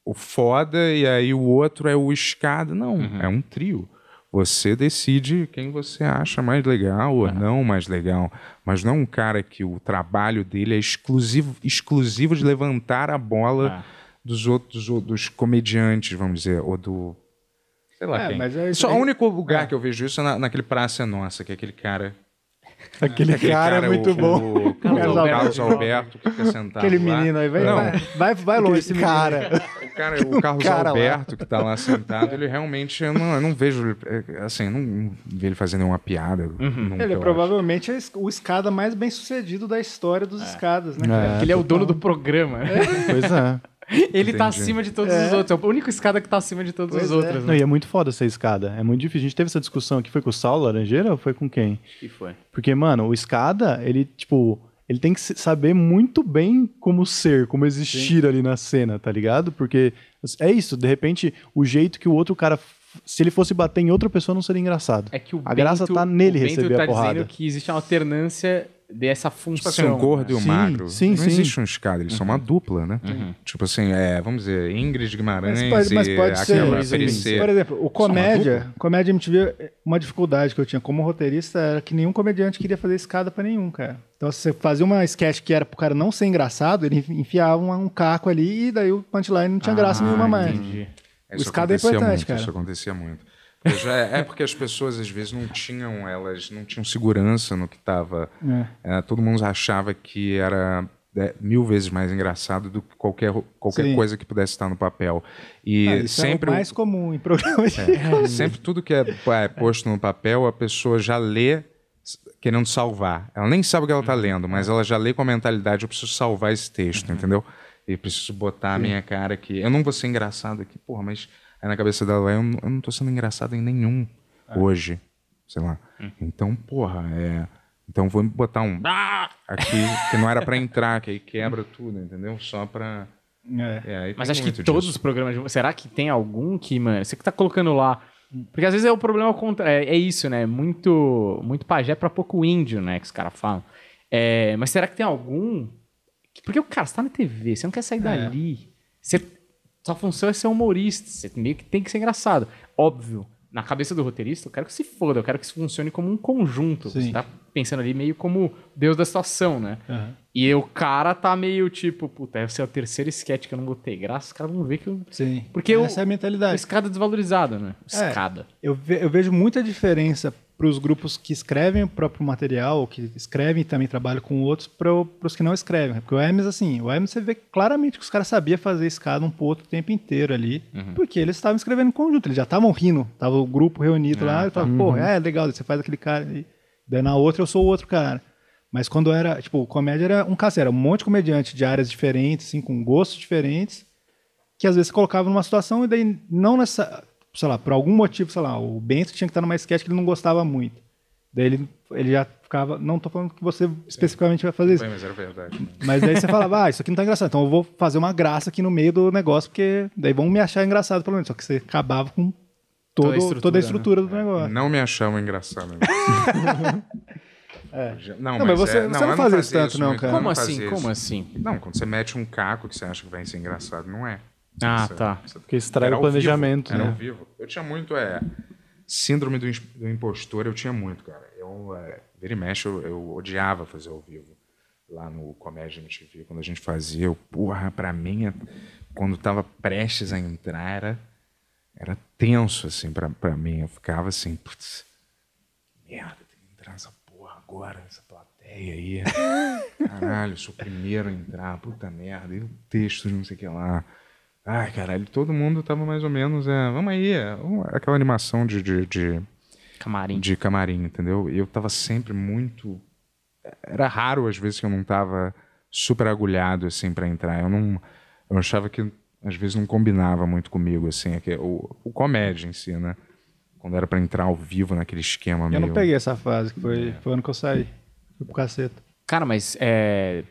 o foda e aí o outro é o escada. Não, uhum. é um trio. Você decide quem você acha mais legal ou uhum. não mais legal. Mas não um cara que o trabalho dele é exclusivo, exclusivo de levantar a bola uhum. dos outros dos comediantes, vamos dizer, ou do. Sei lá. É, quem. Mas é, Só é... o único lugar é. que eu vejo isso é na, naquele Praça Nossa, que é aquele cara Aquele, Aquele cara, é cara, é muito o, bom. O, o Carlos, Carlos Alberto, Alberto que fica sentado Aquele lá. menino aí, vai, Não. vai, vai, vai longe esse cara. O, cara, é o Carlos cara Alberto lá. que está lá sentado, ele realmente, eu não, eu não vejo, é, assim, não vi ele fazendo uma piada. Uhum. Ele é provavelmente acho. o escada mais bem sucedido da história dos é. escadas, né? É, ele é o dono do programa. Pois é. Ele tá Entendi. tá acima de todos é. os outros. É a única escada que tá acima de todos pois os é. outros. Né? Não, e é muito foda essa escada. É muito difícil. A gente teve essa discussão aqui. Foi com o Saulo Laranjeira ou foi com quem? Que foi. Porque, mano, o escada, ele, tipo ele tem que saber muito bem como ser, como existir Sim. ali na cena, tá ligado? Porque é isso, de repente, o jeito que o outro cara. Se ele fosse bater em outra pessoa, não seria engraçado. É que o a Bento, graça tá nele o receber Bento tá a porrada. dizendo que existe uma alternância dessa função. Tipo assim, né? gordo né? e o sim, magro. Sim, não sim. existe um escada, eles uhum. são uma uhum. dupla, né? Uhum. Tipo assim, é, vamos dizer, Ingrid Guimarães mas pode, mas pode ser, Por exemplo, o comédia, comédia MTV, uma dificuldade que eu tinha como roteirista era que nenhum comediante queria fazer escada para nenhum, cara. Então, se você fazia uma sketch que era pro cara não ser engraçado, ele enfiava um, um caco ali e daí o punchline não tinha ah, graça nenhuma mais. Entendi. o escada é importante, muito, cara. Isso acontecia muito. Já, é, é porque as pessoas às vezes não tinham, elas não tinham segurança no que estava. É. É, todo mundo achava que era é, mil vezes mais engraçado do que qualquer, qualquer coisa que pudesse estar no papel. E ah, sempre é o mais comum em programas. É, sempre tudo que é, é, posto no papel a pessoa já lê querendo salvar. Ela nem sabe o que ela está uhum. lendo, mas ela já lê com a mentalidade eu preciso salvar esse texto, uhum. entendeu? E preciso botar Sim. a minha cara aqui. Eu não vou ser engraçado aqui, porra, mas Aí na cabeça dela, eu, eu não tô sendo engraçado em nenhum é. hoje, sei lá. Hum. Então, porra, é... Então vou botar um ah", aqui que não era para entrar, que aí quebra tudo, entendeu? Só pra... É. é mas acho que disso. todos os programas... De... Será que tem algum que, mano... Você que tá colocando lá... Porque às vezes é o problema contra... É, é isso, né? Muito, muito pajé é para pouco índio, né? Que os caras falam. mas será que tem algum porque o cara, você tá na TV, você não quer sair é. dali. Você, sua função é ser humorista. Você meio que tem que ser engraçado. Óbvio, na cabeça do roteirista, eu quero que se foda, eu quero que isso funcione como um conjunto. Sim. Você tá pensando ali meio como Deus da situação, né? Uhum. E o cara tá meio tipo, puta, esse é o terceiro sketch que eu não botei graça, os caras vão ver que eu. Sim. Porque é, Essa é a mentalidade. escada desvalorizada, né? É, escada. É, eu, ve eu vejo muita diferença para os grupos que escrevem o próprio material, ou que escrevem e também trabalham com outros, para os que não escrevem. Porque o Hermes, assim, o Hermes você vê claramente que os caras sabiam fazer escada um pro outro o tempo inteiro ali, uhum. porque eles estavam escrevendo em conjunto, eles já estavam rindo, tava o grupo reunido é, lá, e tá. falavam, pô, uhum. é legal, você faz aquele cara, e daí na outra eu sou o outro cara. Mas quando era, tipo, comédia era um caso, era um monte de comediante de áreas diferentes, assim, com gostos diferentes, que às vezes se colocava numa situação e daí não nessa sei lá, por algum motivo, sei lá, o Bento tinha que estar numa sketch que ele não gostava muito. Daí ele, ele já ficava, não tô falando que você especificamente vai fazer isso. Bem, mas era verdade. Mas daí você falava, ah, isso aqui não tá engraçado, então eu vou fazer uma graça aqui no meio do negócio, porque daí vão me achar engraçado pelo menos. Só que você acabava com todo, toda a estrutura, toda a estrutura né? do negócio. Não me achamos engraçado. É. Não, não, mas, você, é, não, você não, não isso tanto, isso, não, cara. Como assim? Como isso. assim? Não, quando você mete um caco que você acha que vai ser engraçado, não é. Ah, Essa, tá. Porque estraga o planejamento. Vivo, né? Era ao vivo. Eu tinha muito. É, síndrome do, do, impostor eu tinha muito, cara. Eu, é, vira e mexe, eu, eu, odiava fazer ao vivo. Lá no Comédia MTV, quando a gente fazia, eu, porra, pra mim, é, quando tava prestes a entrar, era, era tenso, assim, pra, pra mim. Eu ficava assim, putz, merda, tem que entrar nessa porra agora, nessa plateia aí. Caralho, sou o primeiro a entrar, puta merda. E o texto, não sei o que lá. Ai, caralho, todo mundo tava mais ou menos. É, vamos aí, é, aquela animação de, de, de Camarim. De camarim, entendeu? E eu tava sempre muito. Era raro às vezes que eu não tava super agulhado, assim, para entrar. Eu não. Eu achava que às vezes não combinava muito comigo, assim, aqui, é o, o comédia em si, né? Quando era para entrar ao vivo naquele esquema Eu meio... não peguei essa fase, que foi, é. foi ano que eu saí. Fui pro caceta. Cara, mas é,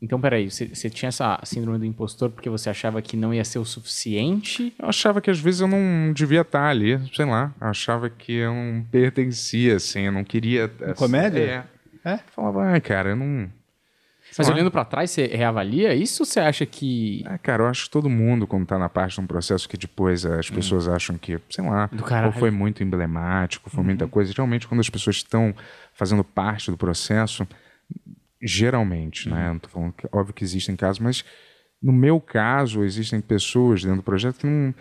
então, peraí, você, você tinha essa síndrome do impostor porque você achava que não ia ser o suficiente? Eu achava que às vezes eu não devia estar ali, sei lá. Eu achava que eu não pertencia, assim, eu não queria. comédia? É. é? Falava, ah, cara, eu não. Mas olhando para trás, você reavalia isso ou você acha que. Ah, cara, eu acho que todo mundo, quando tá na parte de um processo que depois as pessoas hum. acham que, sei lá, ou foi muito emblemático, foi uhum. muita coisa. Realmente, quando as pessoas estão fazendo parte do processo geralmente, né? Uhum. Não tô falando que, óbvio que existem casos, mas no meu caso, existem pessoas dentro do projeto que não,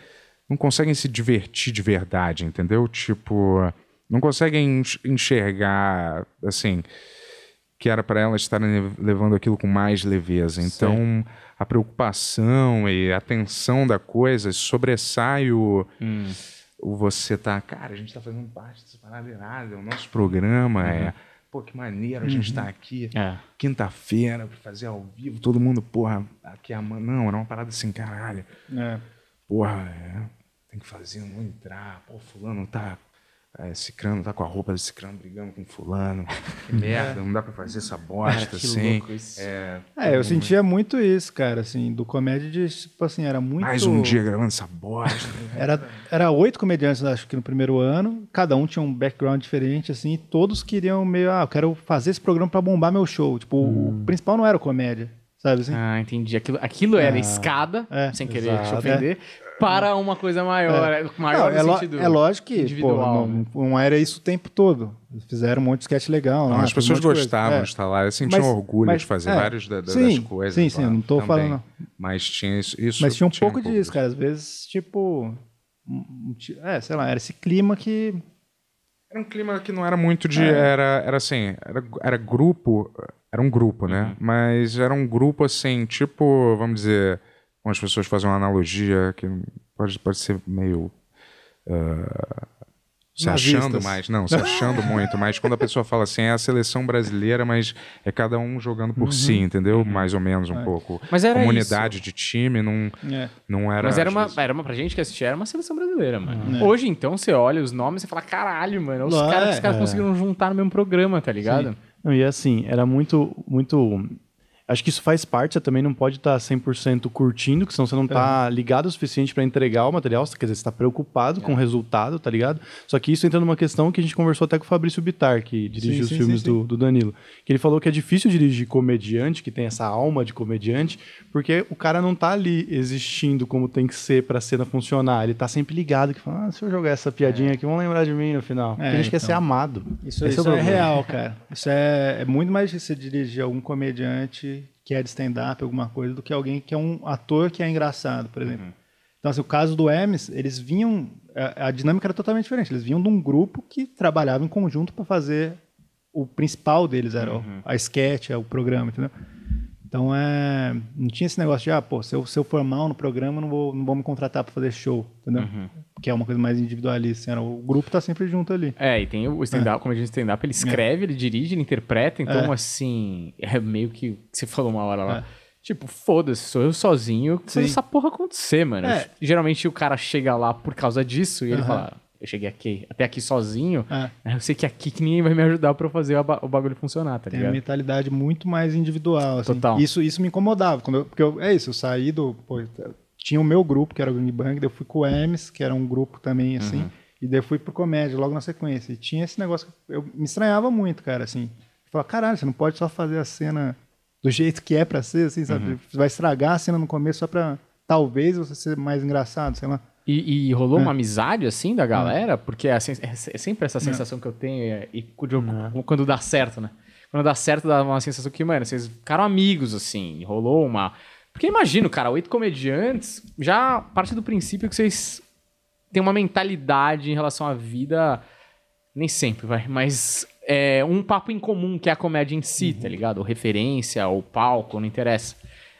não conseguem se divertir de verdade, entendeu? Tipo, não conseguem enxergar, assim, que era para elas estarem levando aquilo com mais leveza. Então, Sim. a preocupação e a tensão da coisa sobressai o. Hum. o você tá, cara, a gente está fazendo parte desse parada irada, o nosso programa é uhum. é Pô, que maneiro a gente uhum. tá aqui é. quinta-feira para fazer ao vivo, todo mundo, porra, aqui a mão. Não, era uma parada assim, caralho. É. Porra, é, tem que fazer, não entrar. Pô, fulano tá é, Cicrano tá com a roupa de Cicrano brigando com fulano. Que merda, não dá pra fazer essa bosta, cara, assim. É, é, eu sentia muito isso, cara, assim, do comédia de, tipo assim, era muito... Mais um dia gravando essa bosta. era, era oito comediantes, acho que no primeiro ano, cada um tinha um background diferente, assim, e todos queriam meio, ah, eu quero fazer esse programa pra bombar meu show. Tipo, hum. o principal não era comédia. Sabe assim? Ah, entendi. Aquilo, aquilo ah, era escada, é, sem querer exato, te ofender. É para uma coisa maior, é. é maior não, é, é lógico que pô, não, né? não, era isso o tempo todo. Fizeram um monte de sketch legal. Não, né? As pessoas um gostavam é. de estar lá, sentiam mas, orgulho mas, de fazer é, várias da, da, sim, das coisas. Sim, sim, não estou falando. Mas tinha isso. isso mas tinha um, tinha um pouco, pouco disso, cara. Às vezes, tipo. É, sei lá, era esse clima que era um clima que não era muito de. É. Era, era assim, era, era grupo. Era um grupo, né? Uhum. Mas era um grupo assim, tipo, vamos dizer algumas pessoas fazem uma analogia que pode ser meio. Uh, se achando mais, não, se achando muito, mas quando a pessoa fala assim, é a seleção brasileira, mas é cada um jogando por uhum. si, entendeu? Uhum. Mais ou menos um é. pouco. Mas era Comunidade isso. de time, não, é. não era. Mas era uma, vezes... era uma, pra gente que assistia, era uma seleção brasileira, mano. É. Hoje, então, você olha os nomes e fala, caralho, mano, os caras, os é, caras é. conseguiram juntar no mesmo programa, tá ligado? Não, e assim, era muito, muito Acho que isso faz parte, você também não pode estar tá 100% curtindo, porque senão você não está é. ligado o suficiente para entregar o material, quer dizer, você está preocupado é. com o é. resultado, tá ligado? Só que isso entra numa questão que a gente conversou até com o Fabrício Bitar, que dirigiu sim, os sim, filmes sim, do, do, Danilo, que ele falou que é difícil dirigir comediante, que tem essa alma de comediante, porque o cara não está ali existindo como tem que ser para a cena funcionar, ele está sempre ligado, que fala, ah, se eu jogar essa piadinha é. aqui, vão lembrar de mim no final. Tem é, a gente então. quer ser então. amado. Isso, é isso é, real, cara. Isso é, é muito mais difícil dirigir algum comediante que é de stand-up, alguma coisa, do que alguém que é um ator que é engraçado, por exemplo. Uhum. Então, assim, o caso do Hermes, eles vinham. A, a, dinâmica era totalmente diferente. Eles vinham de um grupo que trabalhava em conjunto para fazer. O principal deles era uhum. a sketch, é o programa, entendeu? Então, é, não tinha esse negócio de, ah, pô, se eu, se eu for mal no programa, não vou, não vou me contratar para fazer show, entendeu? Uhum. Que é uma coisa mais individualista, assim, o grupo tá sempre junto ali. É, e tem o stand-up, é. como a gente stand-up, ele escreve, é. ele dirige, ele interpreta, então, é. assim, é meio que você falou uma hora lá. É. Tipo, foda-se, sou eu sozinho que faz essa porra acontecer, mano. É. Geralmente o cara chega lá por causa disso e uhum. ele fala, eu cheguei aqui, até aqui sozinho, é. eu sei que aqui que ninguém vai me ajudar para fazer o bagulho funcionar, tá ligado? Tem uma mentalidade muito mais individual, assim. Total. Isso, isso me incomodava, quando eu, porque eu, é isso, eu saí do... Pô, tinha o meu grupo, que era o Gang Bang, daí eu fui com o Hermes, que era um grupo também, assim, uhum. e daí eu fui pro comédia logo na sequência. E tinha esse negócio que eu me estranhava muito, cara, assim. Eu falava, caralho, você não pode só fazer a cena do jeito que é para ser, assim, sabe? Uhum. Vai estragar a cena no começo só pra talvez você ser mais engraçado, sei lá. E, e rolou é. uma amizade, assim, da é. galera? É. Porque é, é, sempre essa sensação é. que eu tenho, e, quando dá certo, né? Quando dá certo, dá uma sensação que, mano, vocês ficaram amigos, assim, rolou uma... Porque imagino, cara, oito comediantes, já parte do princípio que vocês têm uma mentalidade em relação à vida, nem sempre, vai, mas é um papo em comum que é a comédia em si, tá uhum. tá ligado? Ou referência, ou palco, não interessa.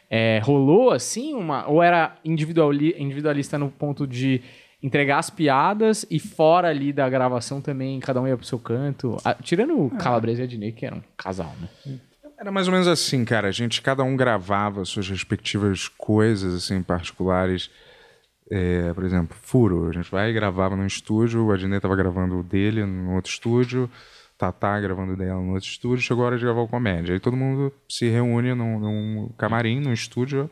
É, rolou assim uma. Ou era individuali, individualista no ponto de entregar as piadas e fora ali da gravação também, cada um ia pro seu canto. Ah, tirando o ah. Calabresa e a que eram um casal, né? Era mais ou menos assim, cara. A gente, cada um gravava suas respectivas coisas, assim, particulares. É, por exemplo, Furo. A gente vai e gravava num estúdio, o Dinei tava gravando o dele no outro estúdio. Tatá gravando dela no outro estúdio, chegou a hora de gravar o comédia. Aí todo mundo se reúne num, num camarim, num estúdio,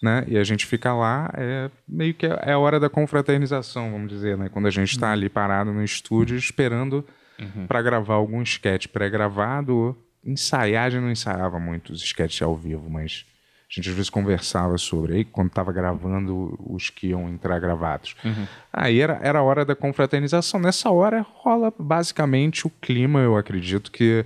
né? E a gente fica lá, é meio que é a hora da confraternização, vamos dizer, né? Quando a gente está uhum. ali parado no estúdio esperando uhum. para gravar algum sketch pré-gravado, ensaiar, a gente não ensaiava muito os sketches ao vivo, mas a gente às vezes conversava sobre. Aí, quando estava gravando, os que iam entrar gravados. Uhum. Aí era, era a hora da confraternização. Nessa hora rola basicamente o clima, eu acredito que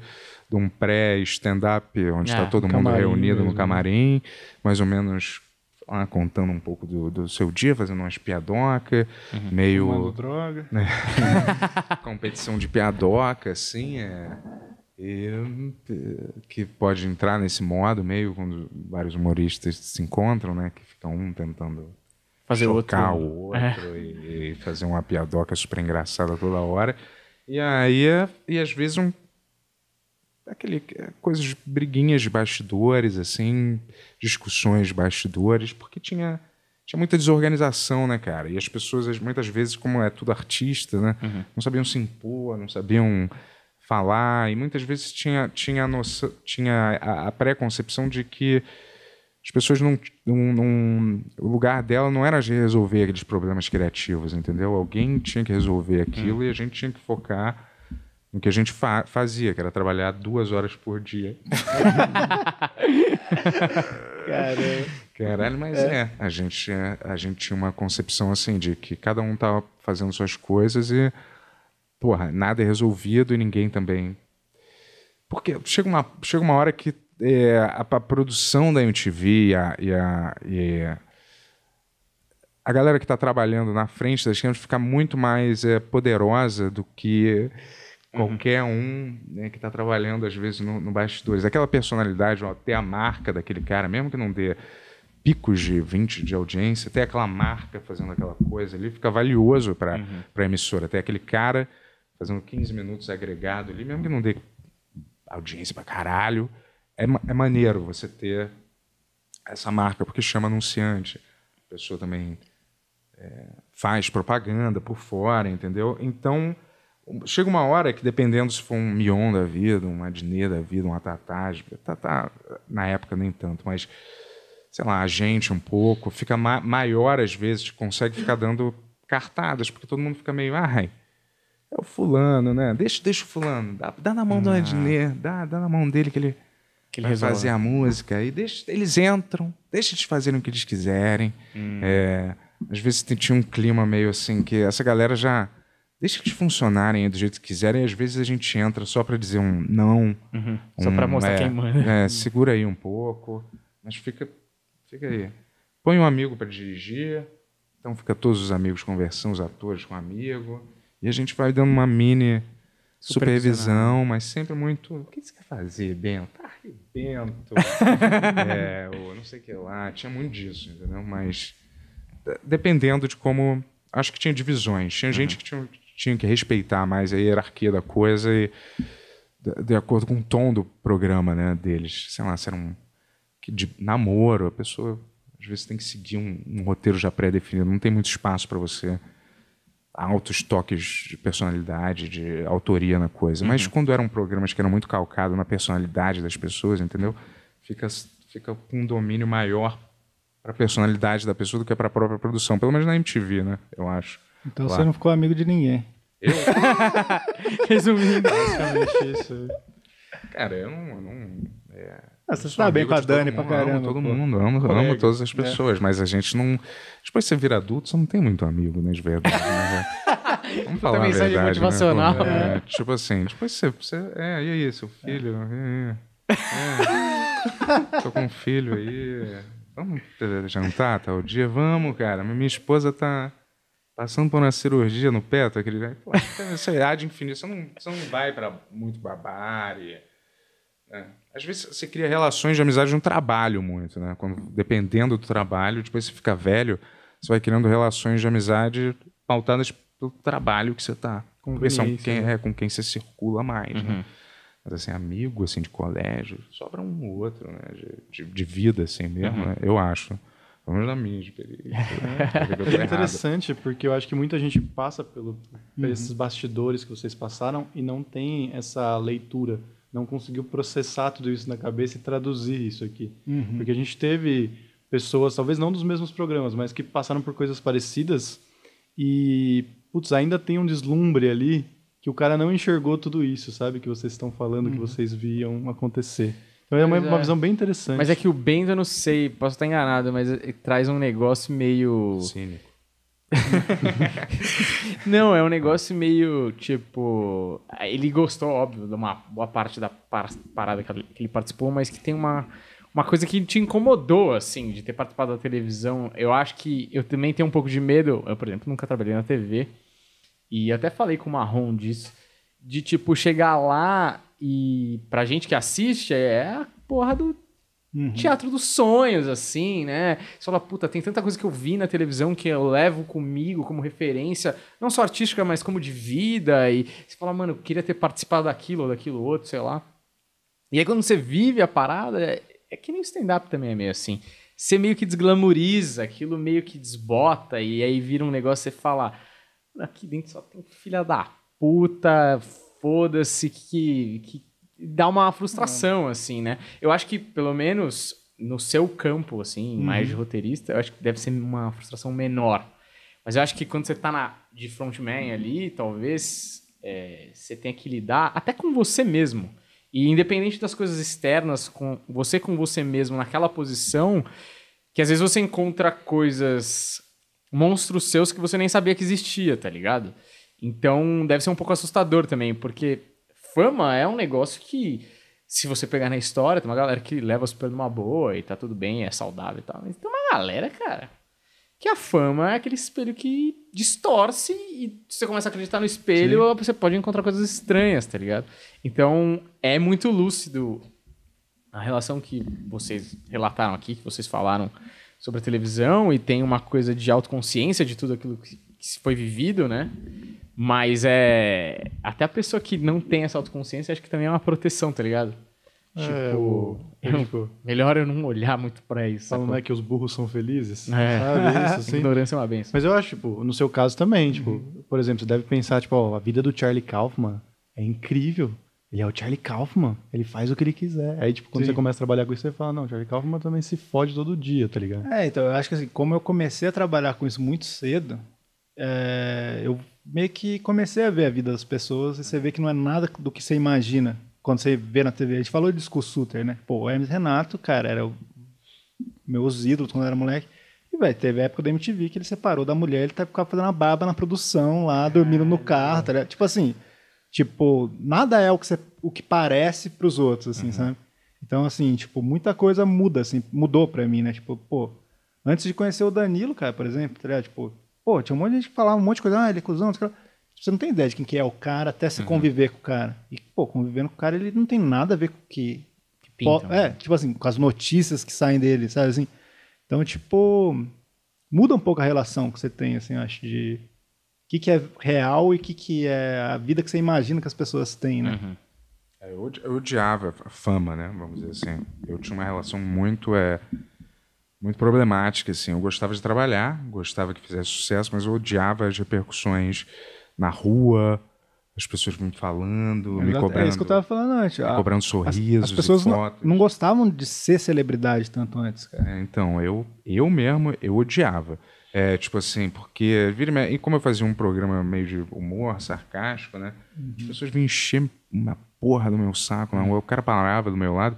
de um pré-stand-up, onde está é, todo mundo reunido mesmo. no camarim, mais ou menos ah, contando um pouco do, do, seu dia, fazendo umas piadoca, uhum. meio. Fumando droga. Né? Competição de piadoca, assim. É que pode entrar nesse modo meio quando vários humoristas se encontram, né? Que fica um tentando fazer chocar outro. o outro é. e, e, fazer uma piadoca super engraçada toda hora. E aí, e às vezes um aquele é, coisas briguinhas de bastidores assim, discussões de bastidores, porque tinha tinha muita desorganização, né, cara? E as pessoas muitas vezes, como é tudo artista, né, uhum. não sabiam se impor, não sabiam falar, e muitas vezes tinha, tinha, a, noção, tinha a, a pré-concepção de que as pessoas não, não, não, O lugar dela não era de resolver aqueles problemas criativos, entendeu? Alguém tinha que resolver aquilo hum. e a gente tinha que focar no que a gente fa fazia, que era trabalhar duas horas por dia. Caralho, mas é. é. a, gente, a gente tinha uma concepção assim de que cada um tava fazendo suas coisas e porra, nada é resolvido e ninguém também. Porque chega uma, chega uma hora que é, a, a, produção da MTV e a, e a, e a galera que está trabalhando na frente das câmeras fica muito mais é, poderosa do que uhum. qualquer um né, que está trabalhando, às vezes, no, no bastidores. Aquela personalidade, até a marca daquele cara, mesmo que não dê picos de 20 de audiência, até aquela marca fazendo aquela coisa ali, fica valioso para uhum. a emissora. Até aquele cara fazendo 15 minutos agregado ali, mesmo que não dê audiência pra caralho, é, é maneiro você ter essa marca, porque chama anunciante. A pessoa também é, faz propaganda por fora, entendeu? Então, chega uma hora que, dependendo se for um Mion da vida, um Adnê da vida, um Atatá, Atatá, na época nem tanto, mas, sei lá, a gente um pouco, fica ma maior às vezes, consegue ficar dando cartadas, porque todo mundo fica meio, ai, é o fulano, né? Deixa, deixa o fulano. Dá, dá na mão ah. do Adnet, dá, dá na mão dele que ele, que ele vai resolve. fazer a música. E deixa, eles entram, deixa eles fazerem o que eles quiserem. Hum. É, às vezes tinha um clima meio assim que essa galera já... Deixa eles funcionarem do jeito que quiserem. E às vezes a gente entra só para dizer um não. Uhum. Um, só para mostrar é, quem manda. É, segura aí um pouco. Mas fica, fica aí. Põe um amigo para dirigir. Então fica todos os amigos conversando, os atores com o amigo. E a gente vai dando uma mini supervisão, mas sempre muito. O que você quer fazer, Bento? Ah, Bento. é, ou não sei o que lá. Tinha muito disso, entendeu? Mas dependendo de como. Acho que tinha divisões. Tinha uhum. gente que tinha, tinha que respeitar mais a hierarquia da coisa e de acordo com o tom do programa né, deles. Sei lá, se era um de namoro, a pessoa às vezes tem que seguir um, um roteiro já pré-definido, não tem muito espaço para você altos toques de personalidade, de autoria na coisa. Uhum. Mas quando eram programas que eram muito calcados na personalidade das pessoas, entendeu? Fica, fica com um domínio maior para a personalidade da pessoa do que para a própria produção. Pelo menos na MTV, né? Eu acho. Então você não ficou amigo de ninguém. Eu? Resumindo, basicamente isso. Cara, eu não. Eu não é... Ah, você está bem com a Dani pra caramba. Amo todo pô. mundo, amo, amo todas as é. pessoas, é. mas a gente não. Depois você vira adulto, você não tem muito amigo, né? De verdade. Né? Vamos falar Também a verdade, né, motivacional. Né? É, é. tipo assim, depois você, você. É, e aí, seu é. filho? É. É. é. Tô com um filho aí. Vamos jantar tal dia? Vamos, cara. Minha esposa tá passando por uma cirurgia no pé, tá aquele. Pô, essa idade infinita, você não, você não vai pra muito barbárie. Né? Às vezes você cria relações de amizade no trabalho muito, né? Quando, dependendo do trabalho, depois você fica velho, você vai criando relações de amizade pautadas pelo trabalho que você está conversando, com quem, né? é, com quem você circula mais, né? uhum. né? Mas assim, amigo, assim, de colégio, sobra um ou outro, né? De, de, de vida, assim mesmo, uhum. né? Eu acho. Vamos na minha experiência. Né? É interessante, porque eu acho que muita gente passa pelo, por uhum. esses bastidores que vocês passaram e não tem essa leitura não conseguiu processar tudo isso na cabeça e traduzir isso aqui. Uhum. Porque a gente teve pessoas, talvez não dos mesmos programas, mas que passaram por coisas parecidas e, putz, ainda tem um deslumbre ali que o cara não enxergou tudo isso, sabe? Que vocês estão falando, uhum. que vocês viam acontecer. Então é uma, é uma, visão bem interessante. Mas é que o Bento, eu não sei, posso estar enganado, mas traz um negócio meio. Cínico não, é um negócio meio tipo. Ah, ele gostou, óbvio, de uma boa parte da parada que ele participou, mas que tem uma, uma coisa que te incomodou, assim, de ter participado da televisão. Eu acho que eu também tenho um pouco de medo. Eu, por exemplo, nunca trabalhei na TV. E até falei com o Marrom disso. De tipo, chegar lá e pra gente que assiste, é a porra do Uhum. Teatro dos sonhos, assim, né? Você fala, puta, tem tanta coisa que eu vi na televisão que eu levo comigo como referência, não só artística, mas como de vida. E você fala, mano, eu queria ter participado daquilo ou daquilo outro, sei lá. E aí quando você vive a parada, é, é que nem stand-up também é meio assim. Você meio que desglamoriza, aquilo meio que desbota, e aí vira um negócio e você fala, aqui dentro só tem filha da puta, foda-se, que, que dá uma frustração, assim, né? Eu acho que, pelo menos no seu campo, assim, uhum. mais de roteirista, eu acho que deve ser uma frustração menor. Mas eu acho que quando você tá na, de frontman uhum. ali, talvez é, você tenha que lidar até com você mesmo. E independente das coisas externas, com você com você mesmo naquela posição, que às vezes você encontra coisas, monstros seus que você nem sabia que existia, tá ligado? Então deve ser um pouco assustador também, porque fama é um negócio que, se você pegar na história, tem uma galera que leva super numa boa e tá tudo bem, é saudável e tal. Mas tem uma galera, cara, que a fama é aquele espelho que distorce e se você começa a acreditar no espelho, Sim. você pode encontrar coisas estranhas, tá ligado? Então, é muito lúcido a relação que vocês relataram aqui, que vocês falaram sobre a televisão e tem uma coisa de autoconsciência de tudo aquilo que foi vivido, né? Mas é. Até a pessoa que não tem essa autoconsciência, acho que também é uma proteção, tá ligado? É, tipo, eu, tipo, melhor eu não olhar muito para isso. Falando é que os burros são felizes. É. Sabe? Isso, assim. Ignorância é uma benção. Mas eu acho, tipo, no seu caso também, tipo, uhum. por exemplo, você deve pensar, tipo, ó, a vida do Charlie Kaufman é incrível. Ele é o Charlie Kaufman, ele faz o que ele quiser. Aí, tipo, quando Sim. você começa a trabalhar com isso, você fala, não, Charlie Kaufman também se fode todo dia, tá ligado? É, então, eu acho que assim, como eu comecei a trabalhar com isso muito cedo, é, eu meio que comecei a ver a vida das pessoas e você vê que não é nada do que você imagina quando você vê na TV. A gente falou de Skull Sutter, né? Pô, o Hermes Renato, cara, era o meus ídolos quando eu era moleque. E, velho, teve a época da MTV que ele separou da mulher, ele ficava tá fazendo a barba na produção lá, dormindo no carro, tá Tipo assim, tipo, nada é o que, você, o que parece pros outros, assim, uhum. sabe? Então, assim, tipo, muita coisa muda, assim, mudou pra mim, né? Tipo, pô, antes de conhecer o Danilo, cara, por exemplo, tá ligado? Tipo, Pô, tinha um monte de gente que falava um monte de coisa, ah, ele é cuzão, você não tem ideia de quem que é o cara até se uhum. conviver com o cara. E, pô, convivendo com o cara, ele não tem nada a ver com o que. que né? é, tipo assim, com as notícias que saem dele, sabe assim? Então, tipo, muda um pouco a relação que você tem, assim, eu acho, de o que, que é real e o que, que é a vida que você imagina que as pessoas têm, né? Uhum. É, eu, odiava a fama, né? Vamos dizer assim. Eu tinha uma relação muito. É muito problemática, assim. Eu gostava de trabalhar, gostava que fizesse sucesso, mas eu odiava as repercussões na rua, as pessoas me falando, é, me cobrando. É isso que eu tava falando antes. Ah, cobrando sorrisos, as, as pessoas não, não, gostavam de ser celebridade tanto antes, cara. É, então, eu, eu mesmo, eu odiava. É, tipo assim, porque. E como eu fazia um programa meio de humor, sarcástico, né? Uhum. As pessoas vinham encher uma porra do meu saco, uhum. o cara parava do meu lado.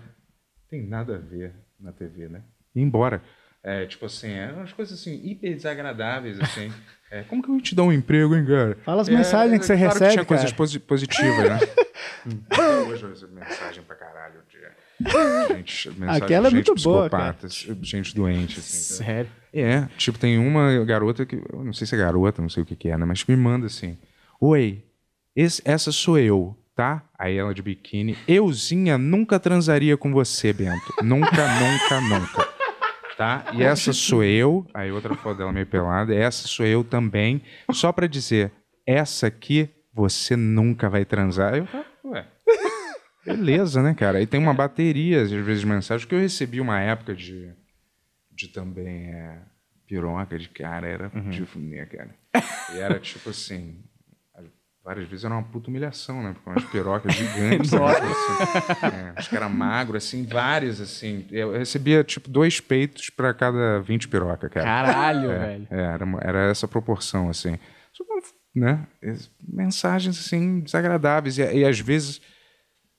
Tem nada a ver na TV, né? e ir embora. É, tipo assim, eram é umas coisas assim, hiper desagradáveis, assim. É, como que eu te dou um emprego, hein, cara? Fala as é, mensagens que é, você claro recebe, que tinha cara. coisas positivas, né? Hoje eu recebo mensagem pra caralho. Gente, mensagem Aquela é gente muito boa, Gente doente, assim. Sério? Então. É, tipo, tem uma garota que, eu não sei se é garota, não sei o que que é, né? Mas que tipo, me manda assim, Oi, esse, essa sou eu tá? Aí ela de biquíni. Euzinha nunca transaria com você, Bento. Nunca, nunca, nunca tá? E essa sou eu, aí outra foto dela meio pelada, essa sou eu também, só para dizer, essa aqui você nunca vai transar. Eu, ué. Beleza, né, cara? Aí tem uma bateria, às vezes, de mensagem, que eu recebi uma época de, de também é, piroca, de cara, era uhum. de tipo, funia, cara. E era tipo assim, Várias vezes era uma puta humilhação, né? Porque umas pirocas gigantes. Tipo assim. é, acho que era magro, assim, várias, assim. Eu recebia, tipo, dois peitos para cada 20 pirocas, cara. Caralho, é, velho. É, era, era essa proporção, assim. Né? Mensagens, assim, desagradáveis. E, e às vezes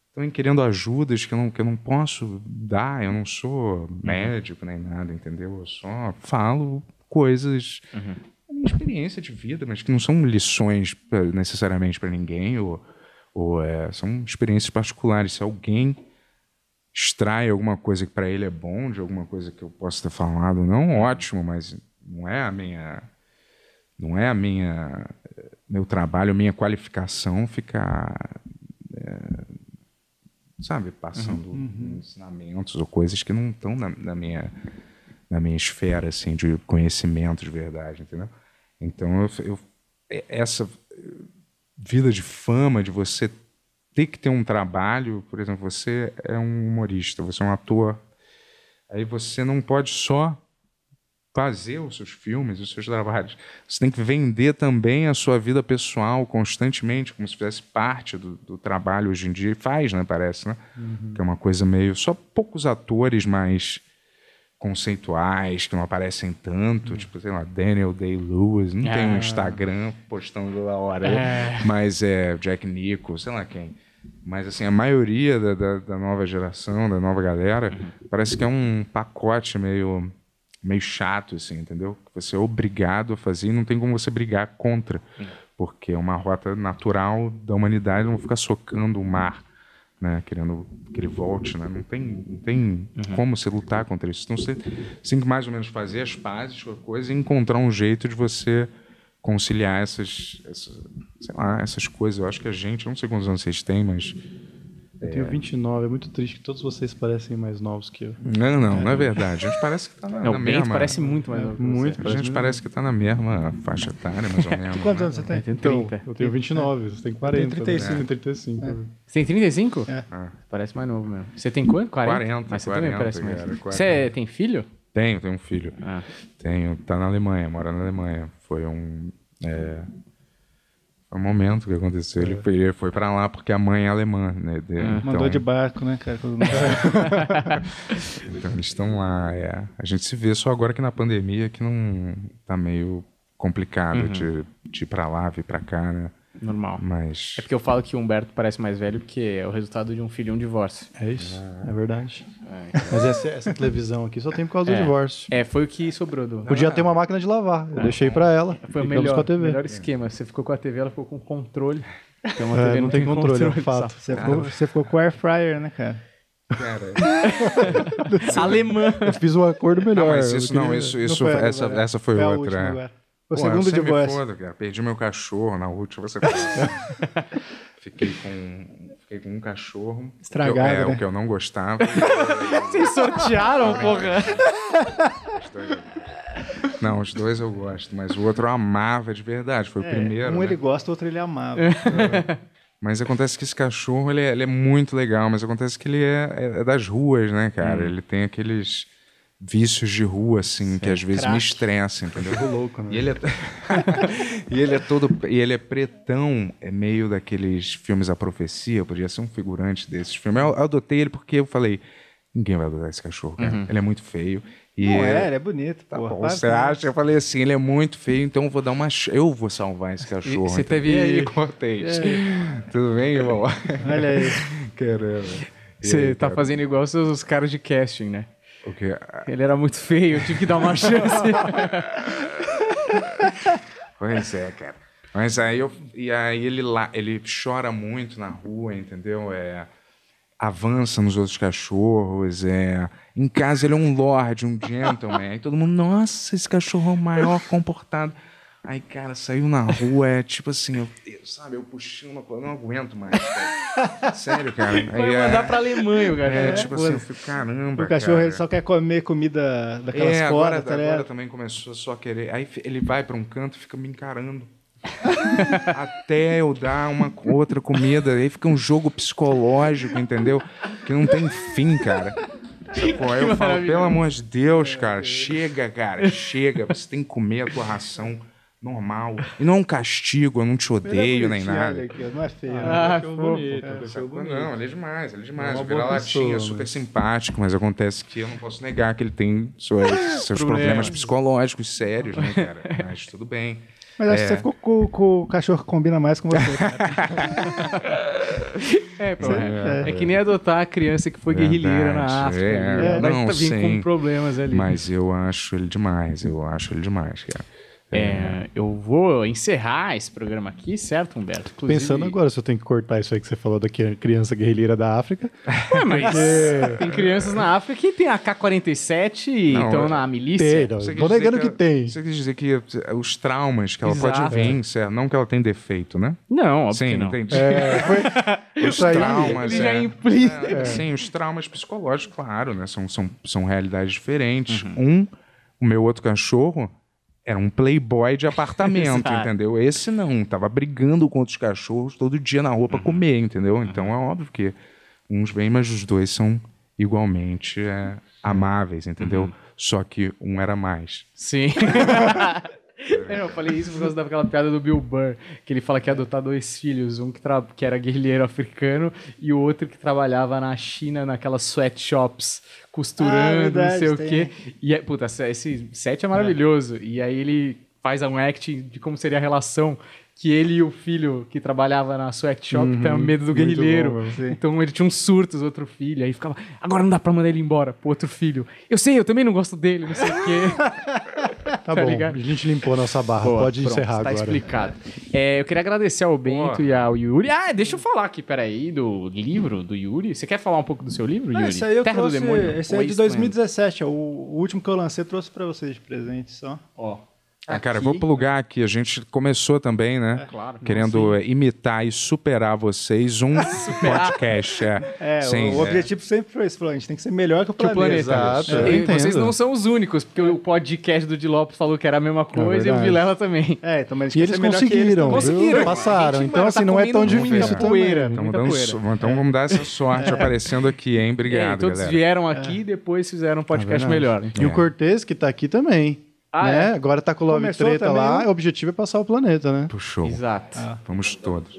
estão querendo ajudas que eu, não, que eu não posso dar, eu não sou uhum. médico nem nada, entendeu? Eu só falo coisas uhum a minha experiência de vida, mas que não são lições eh, necessariamente para ninguém, ou, ou é, são experiências particulares. Se alguém extrai alguma coisa que para ele é bom, de alguma coisa que eu posso ter falado, não, ótimo, mas não é a minha não é a minha eh, meu trabalho, a minha qualificação ficar é, sabe, passando uhum, uhum. ensinamentos ou coisas que não estão na, na minha na minha esfera assim de conhecimento de verdade, entendeu? Então, eu, eu, é, essa vida de fama, de você ter que ter um trabalho, por exemplo, você é um humorista, você é um ator, aí você não pode só fazer os seus filmes, os seus trabalhos. Você tem que vender também a sua vida pessoal constantemente, como se fizesse parte do, do trabalho hoje em dia. E faz, né? Parece, né? Uhum. Que é uma coisa meio. Só poucos atores mais conceituais que não aparecem tanto, uhum. tipo, sei lá, Daniel Day-Lewis, não tem um ah. Instagram postando a hora, é. mas é Jack Nichol, sei lá quem. Mas, assim, a maioria da, da, da nova geração, da nova galera, uhum. parece que é um pacote meio, meio chato, assim, entendeu? Você é obrigado a fazer e não tem como você brigar contra, uhum. porque é uma rota natural da humanidade, não ficar socando o mar né, querendo que ele volte, né? não tem, não tem uhum. como você lutar contra isso. Então você tem que mais ou menos fazer as pazes com a coisa e encontrar um jeito de você conciliar essas, essas, lá, essas coisas. Eu acho que a gente, não sei quantos anos vocês têm, mas é. Eu tenho 29, é muito triste que todos vocês parecem mais novos que eu. Não, não, não é verdade. A gente parece que tá na, não, é, na mesma. parece muito mais é, novo. Muito, a gente parece que tá na mesma faixa etária, mais ou menos. Quantos né? anos você tem? Eu tenho 30. Então, eu tenho 29, você tem 40. Eu tenho 35. Né? 35. É. Você tem 35? É. Ah. Parece mais novo mesmo. Você tem quanto? 40? 40 Mas você 40, também parece mais novo. Você tem filho? Tenho, tenho um filho. Ah. Tenho, tá na Alemanha, mora na Alemanha. Foi um... É, é o momento que aconteceu. Ele é. foi, ele foi pra lá porque a mãe é alemã, né? De, hum. então... Mandou de barco, né, cara? então eles estão lá, é. A gente se vê só agora que na pandemia que não tá meio complicado uhum. de, de ir pra lá, vir pra cá, né? Normal. Mas... É porque eu falo que o Humberto parece mais velho porque é o resultado de um filho e um divórcio. É isso, é, é verdade. É, então... Mas essa, essa, televisão aqui só tem por causa é. do divórcio. É, foi o que sobrou do... Podia ter uma máquina de lavar, eu ah, deixei é. para ela. Foi o melhor, melhor esquema, você ficou com a TV, ela ficou com controle. Então uma TV não, não tem, tem controle, é controle, é fato. Você ficou, você ficou com o air fryer, né, cara? Cara. Alemã. Eu fiz um acordo melhor. Não, mas isso não, isso, isso, não foi, essa, essa foi outra. Última, né? O Pô, segundo de boa. Foda, cara. Perdi meu cachorro na última semana. Assim. fiquei, com, fiquei com um cachorro. Estragado. eu, é, né? o que eu não gostava. Vocês sortearam, porra? não, os dois eu gosto, mas o outro eu amava de verdade. Foi é, o primeiro. Um né? ele gosta, o outro ele amava. É. Mas acontece que esse cachorro, ele é, ele é, muito legal, mas acontece que ele é, é, é das ruas, né, cara? Hum. Ele tem aqueles vícios de rua, assim, Sim, que às vezes crack. me estressam assim, entendeu? louco, né? E ele é, e ele é todo. E ele é pretão, é meio daqueles filmes A Profecia, eu podia ser um figurante desses filmes. Eu, eu adotei ele porque eu falei: ninguém vai adotar esse cachorro, cara. Uhum. Ele é muito feio. E não é, ele é bonito, tá porra, bom, Você acha? Eu falei assim, ele é muito feio, então eu vou dar uma. Eu vou salvar esse cachorro. E, você teve aí, cortei Tudo bem, irmão? Olha aí. Caramba. Você aí, tá cara? fazendo igual os caras de casting, né? Okay. Ele era muito feio, eu tive que dar uma chance. pois é, cara. Mas aí eu, e aí ele lá, ele chora muito na rua, entendeu? É, avança nos outros cachorros, é, em casa ele é um lord, um gentleman. E todo mundo, nossa, esse cachorro é o maior comportado. Aí, cara, saiu na rua, é tipo assim, eu, sabe, eu puxei uma coisa, não aguento mais. Cara. Sério, cara. Aí, Vai é mandar é, pra Alemanha, cara. É, é tipo coisa. assim, eu fico, caramba. O cachorro cara. só quer comer comida daquelas é, agora, tá agora também começou só a querer. Aí ele vai pra um canto fica me encarando. Até eu dar uma outra comida. Aí fica um jogo psicológico, entendeu? Que não tem fim, cara. Pô, eu falo, pelo amor de Deus, cara, é. chega, cara, chega. Você tem que comer a tua ração normal. E não é um castigo, eu não te é odeio nem nada. Aqui, não é feio. Ah, não, né? é bonito, é, bonito. Não, ele é demais, ele é, é demais. É Vira latinha, é super né? simpático, mas acontece que eu não posso negar que ele tem suas, seus problemas. problemas psicológicos sérios, né, cara? Mas tudo bem. Mas acho é. que você ficou com, com, o cachorro que combina mais com você. é, é, é, é, que nem adotar a criança que foi guerrilheira na África. É, né? não, tá com problemas ali. Mas eu acho ele demais, eu acho ele demais, cara. É, é, eu vou encerrar esse programa aqui, certo, Humberto? Inclusive... Pensando agora se eu tenho que cortar isso aí que você falou da criança guerrilheira da África. É, mas porque... tem crianças na África que tem AK-47 e estão na milícia. Tem, tô negando que, que, tem. Você quer dizer que eh, os traumas que ela Exato. pode vir, é, não que ela tem defeito, né? Não, obviamente. Sim, não. entendi. É, foi... os traumas, ele, é. é... é, Sim, os traumas psicológicos, claro, né? São, são, são realidades diferentes. Uhum. Um, o meu outro cachorro era um playboy de apartamento, entendeu? Esse não, tava brigando com outros cachorros todo dia na rua pra uhum. comer, entendeu? Uhum. Então é óbvio que uns bem, mas os dois são igualmente é, amáveis, entendeu? Uhum. Só que um era mais. Sim. Eu falei isso por causa daquela piada do Bill Burr, que ele fala que ia adotar dois filhos, um que, que era guerrilheiro africano e o outro que trabalhava na China, naquelas sweatshops, costurando, ah, verdade, não sei tem. o quê. E, puta, esse set é maravilhoso. É. E aí ele faz um acting de como seria a relação que ele e o filho que trabalhava na sweatshop uhum, tinham medo do guerrilheiro. então ele tinha uns surtos, outro filho. Aí ficava, agora não dá pra mandar ele embora pro outro filho. Eu sei, eu também não gosto dele, não sei o quê. Tá, tá, bom. Ligado? A gente limpou a nossa barra. Boa, Pode encerrar tá agora. Tá explicado. É, eu queria agradecer ao Bento Boa. e ao Yuri. Ah, deixa eu falar aqui, peraí, do livro do Yuri. Você quer falar um pouco do seu livro, Yuri? Esse aí eu Terra trouxe, do Demônio. Esse é de 2017. É, é o último que eu lancei, trouxe pra vocês de presente só. Ó. Ah, cara, vou plugar aqui. A gente começou também, né? É, claro. Querendo imitar e superar vocês um podcast. É, é sim, o, é. objetivo sempre foi esse, a gente tem que ser melhor que o planeta. Que o planeta. Exato. É, vocês não são os únicos, porque o podcast do Dilopes falou que era a mesma coisa e o Vilela também. É, então, mas e eles conseguiram, eles, conseguiram. Passaram. Gente, então, tá assim, tá não é tão difícil poeira. Então, poeira. então vamos dar essa sorte aparecendo aqui, hein? Obrigado, Todos galera. vieram aqui e depois fizeram um podcast melhor. E o Cortez, que tá aqui também. Ah, né? é? Agora tá com o Love Começou Treta lá, o objetivo é passar o planeta, né? Puxou. Exato. Vamos todos.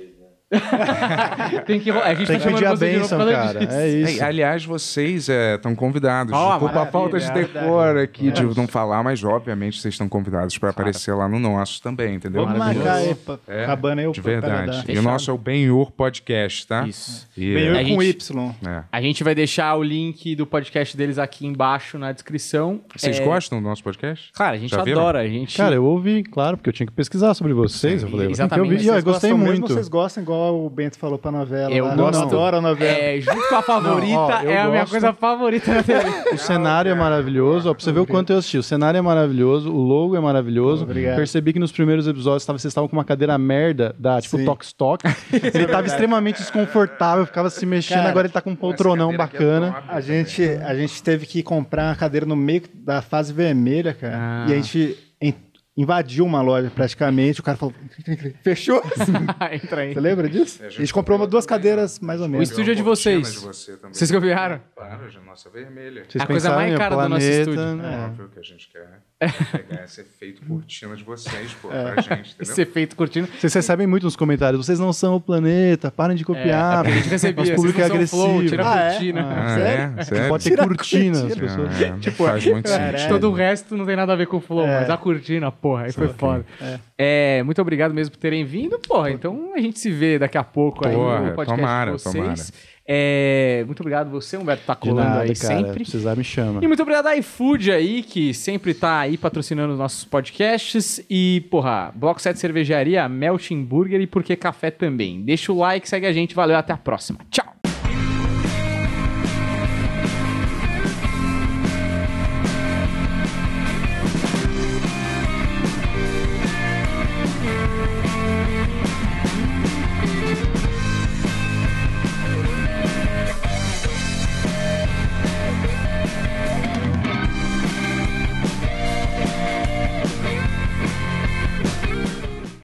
tem que A gente tá tem tá que pedir a bênção, cara. É isso. Ei, aliás, vocês estão é, convidados. Oh, Desculpa a falta de é decor aqui, de não falar, mas obviamente vocês estão convidados para aparecer lá no nosso também, entendeu? Vamos marcar é, cabana eu. De verdade. E o nosso é o Benhur Podcast, tá? Isso. E, Benhur é. com Y. É. A gente vai deixar o link do podcast deles aqui embaixo na descrição. Vocês gostam do nosso podcast? Cara, a gente Já adora. A gente... Cara, eu ouvi, claro, porque eu tinha que pesquisar sobre vocês. Eu falei, exatamente. Eu, vi, eu gostei muito. Mesmo, vocês gostam igual igual o Bento falou pra novela. Eu lá. gosto. Não, adoro a novela. É, junto com a favorita, Não, ó, é a minha coisa favorita TV. O cenário é maravilhoso. Ó, pra você ver o quanto eu assisti. O cenário é maravilhoso, o logo é maravilhoso. Obrigado. Percebi que nos primeiros episódios vocês estavam com uma cadeira merda, da, tipo, Sim. Tox Tox. É ele tava extremamente desconfortável, ficava se mexendo. Cara, agora ele tá com um poltronão é bacana. É a, gente, a gente teve que comprar uma cadeira no meio da fase vermelha, cara. Ah. E a gente invadiu uma loja praticamente, o cara falou, fechou? Entra aí. Você lembra disso? É, Eles comprou uma, duas cadeiras, né? mais ou menos. O estúdio é de vocês. De você vocês copiaram? Claro, a nossa é vermelha. Vocês a coisa mais cara planeta, do nosso estúdio. Né? É óbvio que a gente quer, é. pegar esse efeito cortina de vocês, pô, é. pra gente, entendeu? Esse efeito cortina. Vocês recebem muito nos comentários, vocês não são o planeta, parem de é, copiar. É, a gente recebia, nosso público é agressivo. Flow, tira ah, cortina. É? Ah, ah, É? Sério? Pode ter cortina. as Pessoas... É, tipo, faz é, muito sentido. Todo o resto não tem nada a ver com o flow, mas a cortina, porra, aí Só foi okay. foda. É. muito obrigado mesmo por terem vindo, porra. Então a gente se vê daqui a pouco porra, aí no podcast tomara, vocês. Tomara. É, muito obrigado você, Humberto, tá colando nada, aí cara, sempre. precisar, me chama. E muito obrigado a iFood aí, que sempre tá aí patrocinando os nossos podcasts. E, porra, Bloco 7 Cervejaria, Melting Burger e Porque Café também. Deixa o like, segue a gente. Valeu, até a próxima. Tchau!